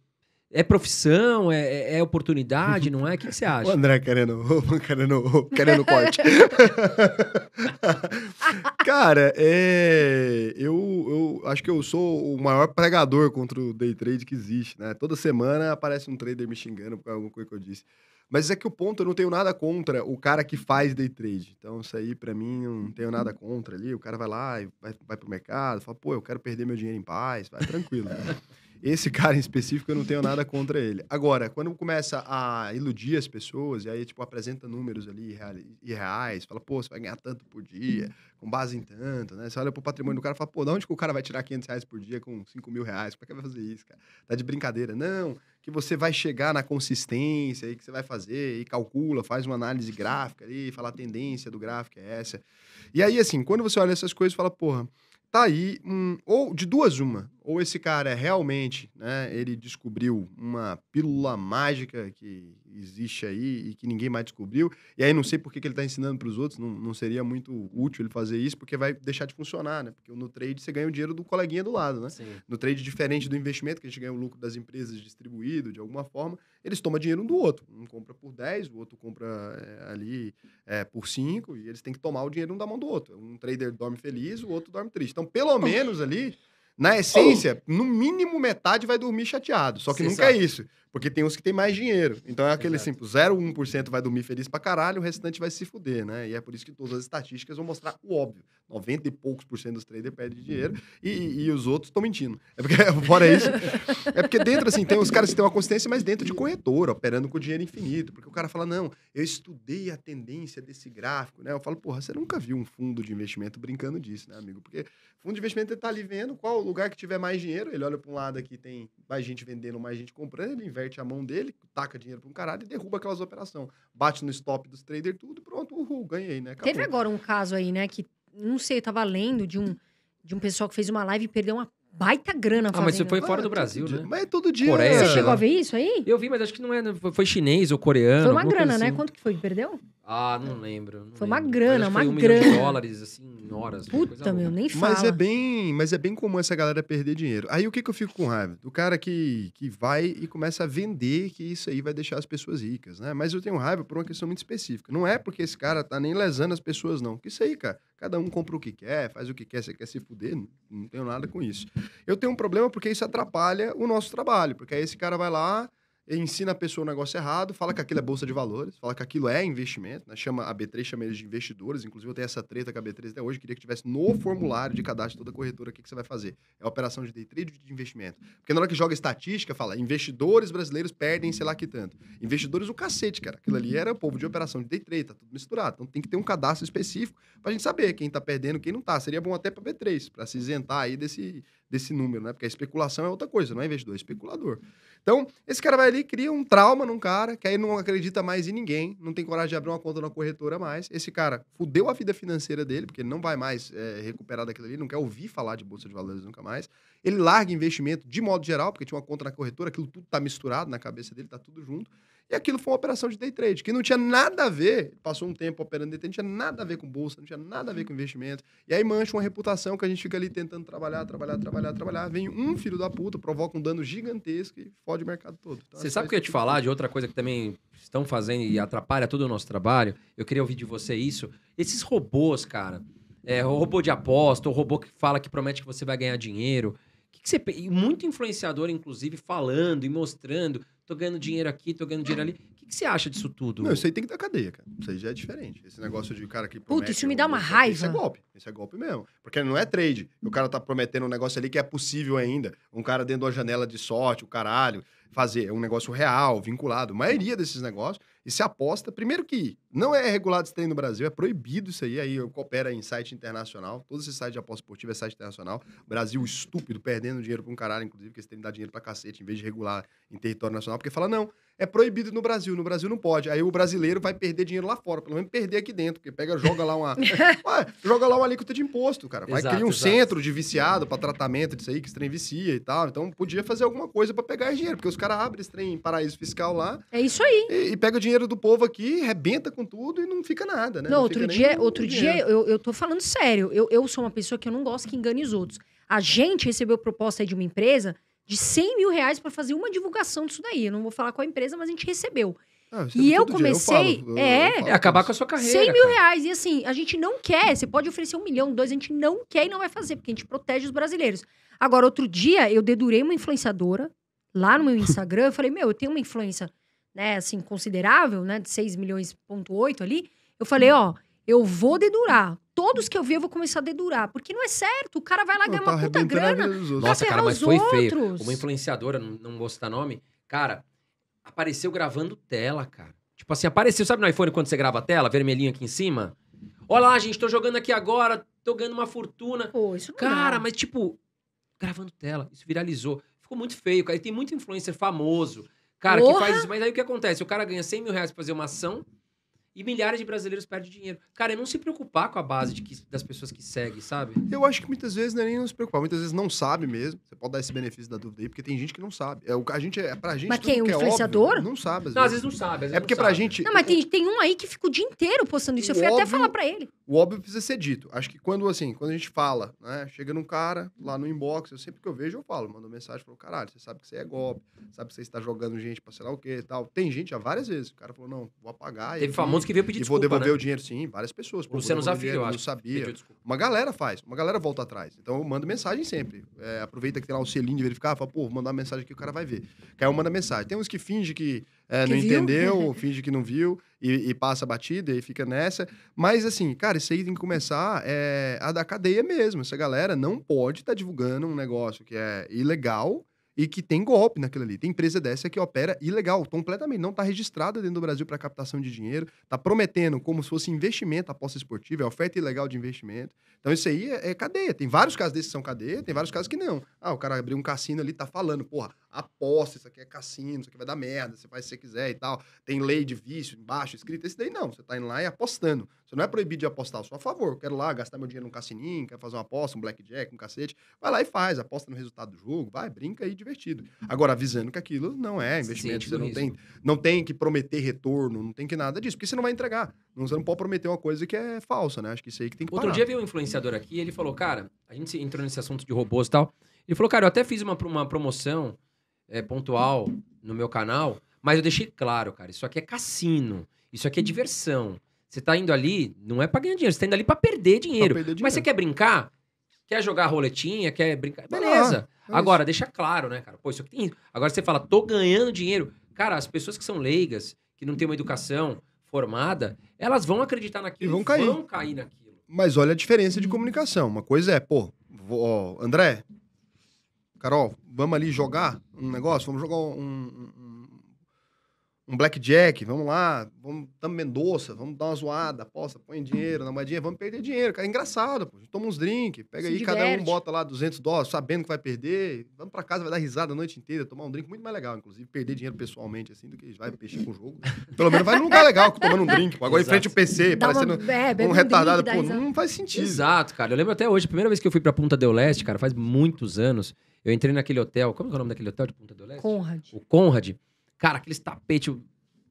É profissão? É, é, é oportunidade? Não é? O que, que você acha? o André querendo, querendo, querendo corte. cara, é, eu, eu acho que eu sou o maior pregador contra o day trade que existe, né? Toda semana aparece um trader me xingando por alguma coisa que eu disse. Mas é que o ponto, eu não tenho nada contra o cara que faz day trade. Então, isso aí, para mim, não tenho nada uhum. contra ali. O cara vai lá e vai, vai pro mercado, fala, pô, eu quero perder meu dinheiro em paz, vai tranquilo. Né? Esse cara em específico, eu não tenho nada contra ele. Agora, quando começa a iludir as pessoas, e aí, tipo, apresenta números ali irreais, fala, pô, você vai ganhar tanto por dia, com base em tanto, né? Você olha pro patrimônio do cara e fala, pô, de onde que o cara vai tirar 500 reais por dia com 5 mil reais? Como é que vai fazer isso, cara? Tá de brincadeira. Não, que você vai chegar na consistência aí que você vai fazer e calcula, faz uma análise gráfica ali, fala a tendência do gráfico é essa. E aí, assim, quando você olha essas coisas, fala, porra, tá aí, um, ou de duas uma, ou esse cara é realmente, né, ele descobriu uma pílula mágica que existe aí e que ninguém mais descobriu, e aí não sei por que, que ele está ensinando para os outros, não, não seria muito útil ele fazer isso, porque vai deixar de funcionar, né? Porque no trade você ganha o dinheiro do coleguinha do lado, né? Sim. No trade, diferente do investimento, que a gente ganha o lucro das empresas distribuído, de alguma forma, eles tomam dinheiro um do outro. Um compra por 10, o outro compra é, ali é, por 5, e eles têm que tomar o dinheiro um da mão do outro. Um trader dorme feliz, o outro dorme triste. Então, pelo então, menos ali... Na essência, no mínimo metade vai dormir chateado. Só que nunca sabe. é isso. Porque tem uns que tem mais dinheiro. Então é aquele Exato. 0,1% vai dormir feliz pra caralho, o restante vai se fuder, né? E é por isso que todas as estatísticas vão mostrar o óbvio. 90 e poucos por cento dos traders perdem dinheiro e, e, os outros estão mentindo. É porque, fora isso, é porque dentro, assim, tem os caras que têm uma consistência, mas dentro de corretora, operando com dinheiro infinito. Porque o cara fala, não, eu estudei a tendência desse gráfico, né? Eu falo, porra, você nunca viu um fundo de investimento brincando disso, né, amigo? Porque fundo de investimento ele tá ali vendo qual lugar que tiver mais dinheiro, ele olha para um lado aqui, tem mais gente vendendo, mais gente comprando, ele inverte inverte a mão dele, taca dinheiro para um caralho e derruba aquelas operações. Bate no stop dos traders, tudo, pronto, uhul, ganhei, né? Acabou. Teve agora um caso aí, né, que, não sei, eu tava lendo de um, de um pessoal que fez uma live e perdeu uma baita grana fazendo. Ah, mas você foi fora do Brasil, né? Mas é todo dia. Coreia, você chegou a ver isso aí? Eu vi, mas acho que não é. Né? Foi chinês ou coreano. Foi uma grana, né? Assim. Quanto que foi que perdeu? Ah, não é. lembro. Não foi lembro. uma grana, uma foi um grana. Milhão de dólares, assim, em horas. Né? Puta, meu, nem fala. Mas é, bem, mas é bem comum essa galera perder dinheiro. Aí o que, que eu fico com raiva? Do cara que, que vai e começa a vender que isso aí vai deixar as pessoas ricas, né? Mas eu tenho raiva por uma questão muito específica. Não é porque esse cara tá nem lesando as pessoas, não. Que isso aí, cara. Cada um compra o que quer, faz o que quer, você quer se fuder, não, não tenho nada com isso. Eu tenho um problema porque isso atrapalha o nosso trabalho, porque aí esse cara vai lá, ensina a pessoa o negócio errado, fala que aquilo é bolsa de valores, fala que aquilo é investimento, né? Chama a B3, chama eles de investidores. Inclusive, eu tenho essa treta com a B3 até hoje, queria que tivesse no formulário de cadastro toda corretora o que, que você vai fazer. É operação de day trade de investimento. Porque na hora que joga estatística, fala investidores brasileiros perdem sei lá que tanto. Investidores o cacete, cara. Aquilo ali era o povo de operação de day trade, tá tudo misturado. Então tem que ter um cadastro específico pra gente saber quem tá perdendo, quem não tá. Seria bom até pra B3, para se isentar aí desse, desse número, né? Porque a especulação é outra coisa, não é investidor, é especulador. Então, esse cara vai ali, cria um trauma num cara, que aí não acredita mais em ninguém, não tem coragem de abrir uma conta na corretora mais. Esse cara fudeu a vida financeira dele, porque ele não vai mais é, recuperar daquilo ali, não quer ouvir falar de Bolsa de Valores nunca mais. Ele larga investimento de modo geral, porque tinha uma conta na corretora, aquilo tudo tá misturado na cabeça dele, tá tudo junto. E aquilo foi uma operação de day trade, que não tinha nada a ver, passou um tempo operando day trade, não tinha nada a ver com bolsa, não tinha nada a ver com investimento. E aí mancha uma reputação que a gente fica ali tentando trabalhar, trabalhar, trabalhar, trabalhar. Vem um filho da puta, provoca um dano gigantesco e fode o mercado todo. Então, você sabe o que eu ia te falar de outra coisa que também estão fazendo e atrapalha todo o nosso trabalho? Eu queria ouvir de você isso. Esses robôs, cara, é, robô de aposta, o robô que fala que promete que você vai ganhar dinheiro. Que que você... E muito influenciador, inclusive, falando e mostrando tô ganhando dinheiro aqui, tô ganhando dinheiro ali. O que, que você acha disso tudo? Não, isso aí tem que dar cadeia, cara. Isso aí já é diferente. Esse negócio de cara que Puta, isso me dá uma raiva. Isso é golpe. Isso é golpe mesmo. Porque não é trade. O cara tá prometendo um negócio ali que é possível ainda. Um cara dentro da janela de sorte, o caralho. Fazer um negócio real, vinculado. A maioria desses negócios e se aposta. Primeiro que não é regulado esse trem no Brasil, é proibido isso aí. Aí coopera em site internacional. Todo esse site de aposta esportiva é site internacional. Brasil estúpido, perdendo dinheiro pra um caralho, inclusive, que têm que dar dinheiro pra cacete, em vez de regular em território nacional, porque fala, não, é proibido no Brasil. No Brasil não pode. Aí o brasileiro vai perder dinheiro lá fora, pelo menos perder aqui dentro, porque pega, joga lá uma. ué, joga lá uma alíquota de imposto, cara. Vai exato, criar um exato. centro de viciado para tratamento disso aí, que esse trem vicia e tal. Então podia fazer alguma coisa para pegar esse dinheiro, porque os caras abrem esse trem em paraíso fiscal lá. É isso aí. E, e, pega o dinheiro do povo aqui, rebenta com tudo e não fica nada, né? Não, não outro dia, outro dia eu, eu tô falando sério. Eu, eu sou uma pessoa que eu não gosto que engane os outros. A gente recebeu proposta de uma empresa de 100 mil reais para fazer uma divulgação disso daí. Eu não vou falar qual empresa, mas a gente recebeu. Ah, e eu comecei. Eu falo, eu, é, eu é, acabar com a sua carreira. 100 mil cara. reais. E assim, a gente não quer. Você pode oferecer um milhão, dois, a gente não quer e não vai fazer, porque a gente protege os brasileiros. Agora, outro dia, eu dedurei uma influenciadora lá no meu Instagram. eu falei, meu, eu tenho uma influência, né, assim, considerável, né, de 6 milhões, ponto 8 ali. Eu falei, ó, eu vou dedurar. Todos que eu ver, eu vou começar a dedurar. Porque não é certo. O cara vai lá ganhar tá uma puta grana. Nossa, cara, mas foi feio. Uma influenciadora, não vou citar nome, cara, apareceu gravando tela, cara. Tipo assim, apareceu, sabe no iPhone quando você grava a tela, vermelhinho aqui em cima? Olha lá, gente, tô jogando aqui agora, tô ganhando uma fortuna. Pô, isso não Cara, dá. mas tipo, gravando tela, isso viralizou. Ficou muito feio, cara. E tem muito influencer famoso, cara, Porra. que faz isso. Mas aí o que acontece? O cara ganha 100 mil reais pra fazer uma ação, e milhares de brasileiros perdem dinheiro. Cara, é não se preocupar com a base de que, das pessoas que seguem, sabe? Eu acho que muitas vezes não é nem não se preocupar. Muitas vezes não sabe mesmo. Você pode dar esse benefício da dúvida aí, porque tem gente que não sabe. É, a gente, é, pra gente... Mas quem? O é influenciador? É óbvio, não sabe, às não, vezes. às vezes não sabe. É vezes é porque pra sabe. gente... Não, mas tem, tem um aí que fica o dia inteiro postando isso. Eu fui óbvio, até falar pra ele. O óbvio precisa ser dito. Acho que quando, assim, quando a gente fala, né? Chega num cara lá no inbox, eu sempre que eu vejo, eu falo. Mando mensagem, falo, caralho, você sabe que você é golpe, sabe que você está jogando gente pra sei lá o quê e tal. Tem gente, já várias vezes, o cara falou, não, vou apagar. Teve famoso que veio pedir e desculpa. E vou devolver né? o dinheiro, sim, várias pessoas. você nos Zafir, eu acho. sabia. Uma galera faz, uma galera volta atrás. Então eu mando mensagem sempre. É, aproveita que tem lá o selinho de verificar, fala, pô, vou mandar mensagem aqui, o cara vai ver. Caiu, manda mensagem. Tem uns que finge que, é, que não viu? entendeu, finge que não viu e, e passa a batida e fica nessa. Mas assim, cara, isso aí tem que começar é, a da cadeia mesmo. Essa galera não pode estar tá divulgando um negócio que é ilegal e que tem golpe naquilo ali. Tem empresa dessa que opera ilegal, completamente. Não está registrada dentro do Brasil para captação de dinheiro, está prometendo como se fosse investimento aposta esportiva, é oferta ilegal de investimento. Então isso aí é, é, cadeia. Tem vários casos desses que são cadeia, tem vários casos que não. Ah, o cara abriu um cassino ali, tá falando, porra, aposta, isso aqui é cassino, isso aqui vai dar merda, você faz se você quiser e tal. Tem lei de vício embaixo escrita. Esse daí não, você tá indo lá e apostando. Você não é proibido de apostar, eu sou a favor. Eu quero lá gastar meu dinheiro num cassininho, quero fazer uma aposta, um blackjack, um cacete. Vai lá e faz, aposta no resultado do jogo, vai, brinca aí, divertido. Agora, avisando que aquilo não é investimento, você não tem, não tem que prometer retorno, não tem que nada disso, porque você não vai entregar. você não pode prometer uma coisa que é falsa, né? Acho que isso aí que tem que Outro parar. dia veio um influenciador aqui e ele falou, cara, a gente entrou nesse assunto de robôs e tal. Ele falou, cara, eu até fiz uma, uma promoção é, pontual no meu canal, mas eu deixei claro, cara, isso aqui é cassino, isso aqui é diversão. Você tá indo ali, não é pra ganhar dinheiro, você tá indo ali pra perder dinheiro. Pra perder dinheiro. Mas você quer brincar? Quer jogar roletinha? Quer brincar? Ah, Beleza. Ah, é Agora, deixa claro, né, cara? Pô, isso aqui tem. Agora você fala, tô ganhando dinheiro. Cara, as pessoas que são leigas, que não têm uma educação formada, elas vão acreditar naquilo e vão cair. Vão cair naquilo. Mas olha a diferença de uhum. comunicação. Uma coisa é, pô, vou, ó, André, Carol, vamos ali jogar um negócio? Vamos jogar um, um um blackjack, vamos lá, vamos tamo Mendoza, vamos dar uma zoada, aposta, põe dinheiro na moedinha, vamos perder dinheiro, cara, é engraçado, pô. toma uns drinks, pega Se aí, diverte. cada um bota lá 200 dólares, sabendo que vai perder, vamos para casa, vai dar risada a noite inteira, tomar um drink, muito mais legal, inclusive, perder dinheiro pessoalmente, assim, do que vai mexer com o jogo. Pelo menos vai num lugar legal, tomando um drink, pô. agora Exato. em frente ao PC, dá parecendo uma, é, um, um retardado, pô, não faz sentido. Exato, cara, eu lembro até hoje, a primeira vez que eu fui pra Punta del Leste, cara, faz muitos anos, eu entrei naquele hotel, como é o nome daquele hotel de Punta del Leste? Conrad. O Conrad. Cara, aqueles tapetes, o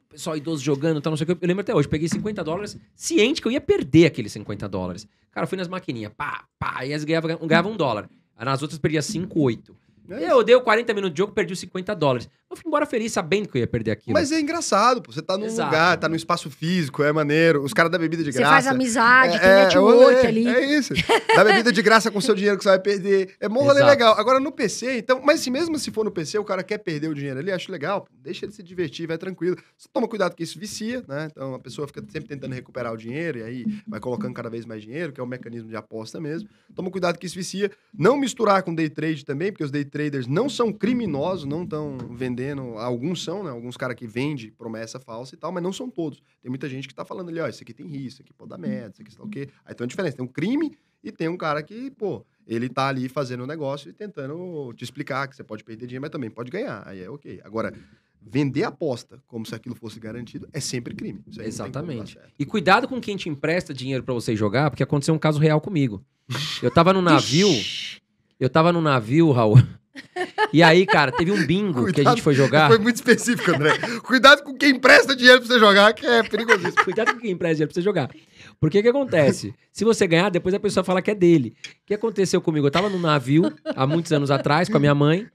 pessoal idoso jogando, tá, não sei o que. Eu lembro até hoje, peguei 50 dólares, ciente que eu ia perder aqueles 50 dólares. Cara, eu fui nas maquininhas, pá, pá, e as ganhava, ganhava um dólar. Nas outras perdia 5, 8. É eu dei 40 minutos de jogo, perdi os 50 dólares. Eu fui embora feliz sabendo que eu ia perder aquilo. Mas é engraçado, pô. Você tá num Exato. lugar, tá num espaço físico, é maneiro. Os caras dão bebida de graça. Você faz amizade, é, tem é, network é, ali. É isso. Dá bebida de graça com o seu dinheiro que você vai perder. É bom é legal. Agora, no PC, então... Mas se mesmo se for no PC, o cara quer perder o dinheiro ali, acho legal. Pô. Deixa ele se divertir, vai tranquilo. Só toma cuidado que isso vicia, né? Então, a pessoa fica sempre tentando recuperar o dinheiro e aí vai colocando cada vez mais dinheiro, que é um mecanismo de aposta mesmo. Toma cuidado que isso vicia. Não misturar com day trade também, porque os day traders não são criminosos, não estão vendendo. Alguns são, né? Alguns caras que vendem promessa falsa e tal, mas não são todos. Tem muita gente que está falando ali, ó, isso aqui tem risco, isso aqui pode dar uhum. merda, isso aqui está o quê. Aí tem uma diferença. Tem um crime e tem um cara que, pô, ele tá ali fazendo um negócio e tentando te explicar que você pode perder dinheiro, mas também pode ganhar. Aí é ok. Agora, vender aposta como se aquilo fosse garantido é sempre crime. Exatamente. E cuidado com quem te empresta dinheiro para você jogar, porque aconteceu um caso real comigo. Eu tava no navio. eu tava no navio, Raul. E aí, cara, teve um bingo Cuidado, que a gente foi jogar. Foi muito específico, André. Cuidado com quem empresta dinheiro pra você jogar, que é perigosíssimo. Cuidado com quem empresta dinheiro pra você jogar. Porque o que acontece? Se você ganhar, depois a pessoa fala que é dele. O que aconteceu comigo? Eu tava num navio, há muitos anos atrás, com a minha mãe,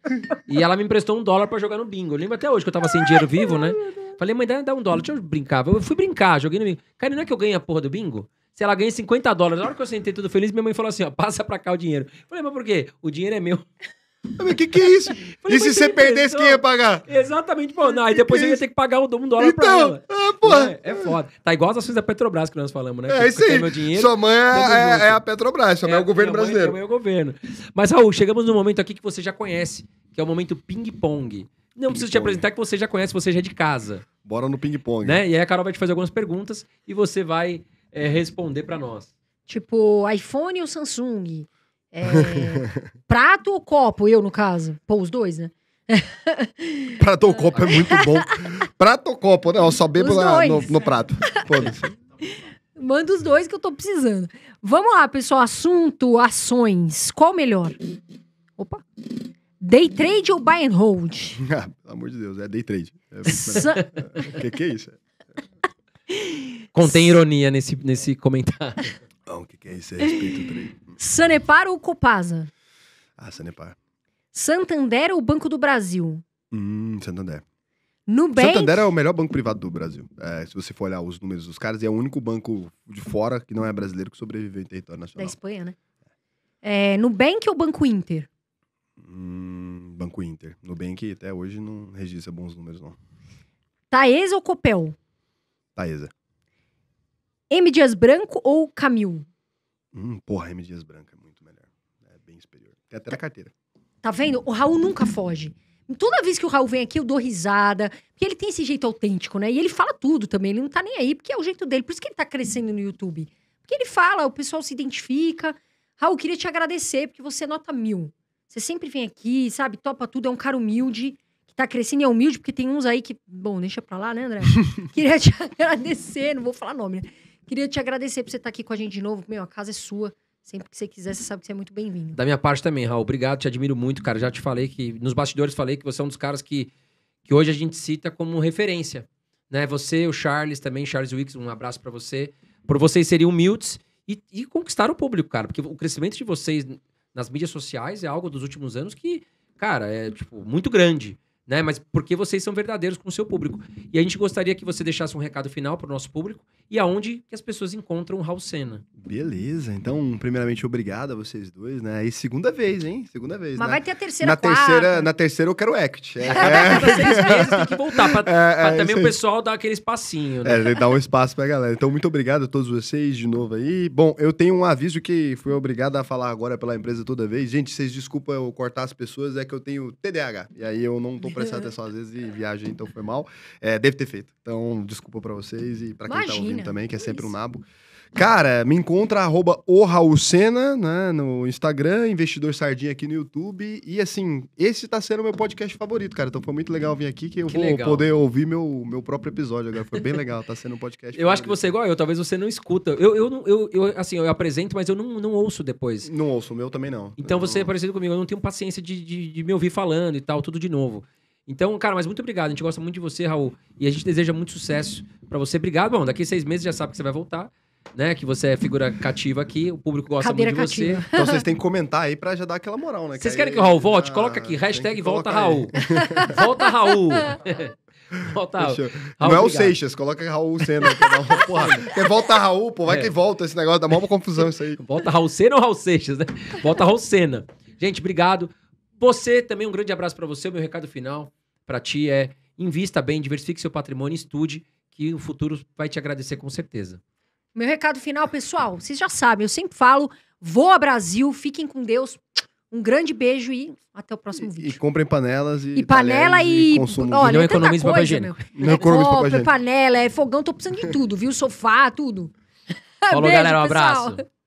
e ela me emprestou um dólar para jogar no bingo. Eu lembro até hoje que eu tava sem dinheiro vivo, né? Falei, mãe, dá, dá um dólar, deixa eu brincar. Eu fui brincar, joguei no bingo. Cara, não é que eu ganhei a porra do bingo? se ela ganha 50 dólares. Na hora que eu sentei tudo feliz, minha mãe falou assim: ó, passa pra cá o dinheiro. Eu falei, mas por quê? O dinheiro é meu. O que, que é isso? Falei, e se você perdesse, quem ia pagar? Exatamente, pô. Não, aí depois que eu é ia ter que pagar um dólar então, pra ela. É, pô, É, é foda. Tá igual as ações da Petrobras que nós falamos, né? É isso aí. Meu dinheiro, sua mãe é, é, é a Petrobras, sua mãe é, o é, governo brasileiro. Mãe, é o governo. Mas, Raul, chegamos num momento aqui que você já conhece, que é o momento ping-pong. Não ping preciso te apresentar que você já conhece, você já é de casa. Bora no ping-pong. Né? E aí a Carol vai te fazer algumas perguntas e você vai é, responder para nós. Tipo, iPhone ou Samsung? É, prato ou copo? Eu, no caso. Pô, os dois, né? prato ou copo é muito bom. Prato ou copo? né? eu só bebo lá no, no prato. Manda os dois que eu tô precisando. Vamos lá, pessoal. Assunto, ações. Qual melhor? Opa. Day trade ou buy and hold? Ah, pelo amor de Deus, é day trade. É é, que que é isso? Contém ironia nesse, nesse comentário. Não, o que, que é isso? É respeito ao trade. Sanepar ou Copasa? Ah, Sanepar. Santander ou Banco do Brasil? Hum, Santander. Nubank. Santander é o melhor banco privado do Brasil. É, se você for olhar os números dos caras, é o único banco de fora que não é brasileiro que sobreviveu em território nacional. Da Espanha, né? É, Nubank ou Banco Inter? Hum, banco Inter. Nubank até hoje não registra bons números, não. Taesa ou Copel? Taesa. M. Dias Branco ou Camil? Hum, porra, M. Dias Branca, é muito melhor. É bem superior. Tem até na carteira. Tá vendo? O Raul nunca foge. Toda vez que o Raul vem aqui, eu dou risada. Porque ele tem esse jeito autêntico, né? E ele fala tudo também. Ele não tá nem aí, porque é o jeito dele. Por isso que ele tá crescendo no YouTube. Porque ele fala, o pessoal se identifica. Raul, queria te agradecer, porque você é nota mil. Você sempre vem aqui, sabe? Topa tudo. É um cara humilde, que tá crescendo e é humilde, porque tem uns aí que. Bom, deixa pra lá, né, André? queria te agradecer, não vou falar nome, né? Queria te agradecer por você estar tá aqui com a gente de novo. Meu, a casa é sua. Sempre que você quiser, você sabe que você é muito bem-vindo. Da minha parte também, Raul. Obrigado, te admiro muito, cara. Já te falei que... Nos bastidores falei que você é um dos caras que, que hoje a gente cita como referência. Né? Você, o Charles também, Charles Wicks, um abraço para você. Por vocês serem humildes e, e conquistar o público, cara. Porque o crescimento de vocês nas mídias sociais é algo dos últimos anos que, cara, é, tipo, muito grande né? Mas porque vocês são verdadeiros com o seu público. E a gente gostaria que você deixasse um recado final para o nosso público e aonde que as pessoas encontram o Raul Senna. Beleza. Então, primeiramente, obrigado a vocês dois, né? E segunda vez, hein? Segunda vez. Mas né? vai ter a terceira, na quarta. terceira Na terceira eu quero act. É. é. tem que voltar para é, é, também o pessoal dar aquele espacinho, né? É, dar um espaço para a galera. Então, muito obrigado a todos vocês de novo aí. Bom, eu tenho um aviso que fui obrigado a falar agora pela empresa toda vez. Gente, vocês desculpa eu cortar as pessoas, é que eu tenho TDAH. E aí eu não tô até atenção às vezes e viajei, então foi mal. É, deve ter feito. Então, desculpa para vocês e para quem tá Imagina. tá ouvindo também, que é sempre um nabo. Cara, me encontra arroba o Raul Senna, né, no Instagram, Investidor Sardinha aqui no YouTube. E assim, esse tá sendo meu podcast favorito, cara. Então foi muito legal vir aqui, que eu que vou legal. poder ouvir meu, meu próprio episódio agora. Foi bem legal, tá sendo um podcast. Eu favorito. acho que você é igual eu, talvez você não escuta. Eu, eu, eu, eu assim, eu apresento, mas eu não, não ouço depois. Não ouço, o meu também não. Então eu você não... é parecido comigo, eu não tenho paciência de, de, de me ouvir falando e tal, tudo de novo. Então, cara, mas muito obrigado. A gente gosta muito de você, Raul. E a gente deseja muito sucesso para você. Obrigado. Bom, daqui seis meses já sabe que você vai voltar. Né, que você é figura cativa aqui, o público gosta Cadeira muito de cativa. você. Então vocês têm que comentar aí pra já dar aquela moral, né? Vocês que querem que o Raul volte? Ah, Coloca aqui, hashtag volta, Raul. volta Raul. Volta Raul. Raul não é o Seixas, coloca Raul Senna. quer é volta Raul, pô, vai é. que volta esse negócio, dá mó confusão isso aí. Volta Raul Senna ou Raul Seixas, né? Volta Raul Senna. Gente, obrigado. Você também, um grande abraço para você, o meu recado final para ti é invista bem, diversifique seu patrimônio, estude, que o futuro vai te agradecer com certeza. Meu recado final, pessoal, vocês já sabem, eu sempre falo, vou a Brasil, fiquem com Deus. Um grande beijo e até o próximo e, vídeo. E comprem panelas e. E panela e. e consumo. Olha, e não economize papel higiênico. Não economize papel higiênico. panela, é fogão, tô precisando de tudo, viu? Sofá, tudo. Falou, beijo, galera, um pessoal. abraço.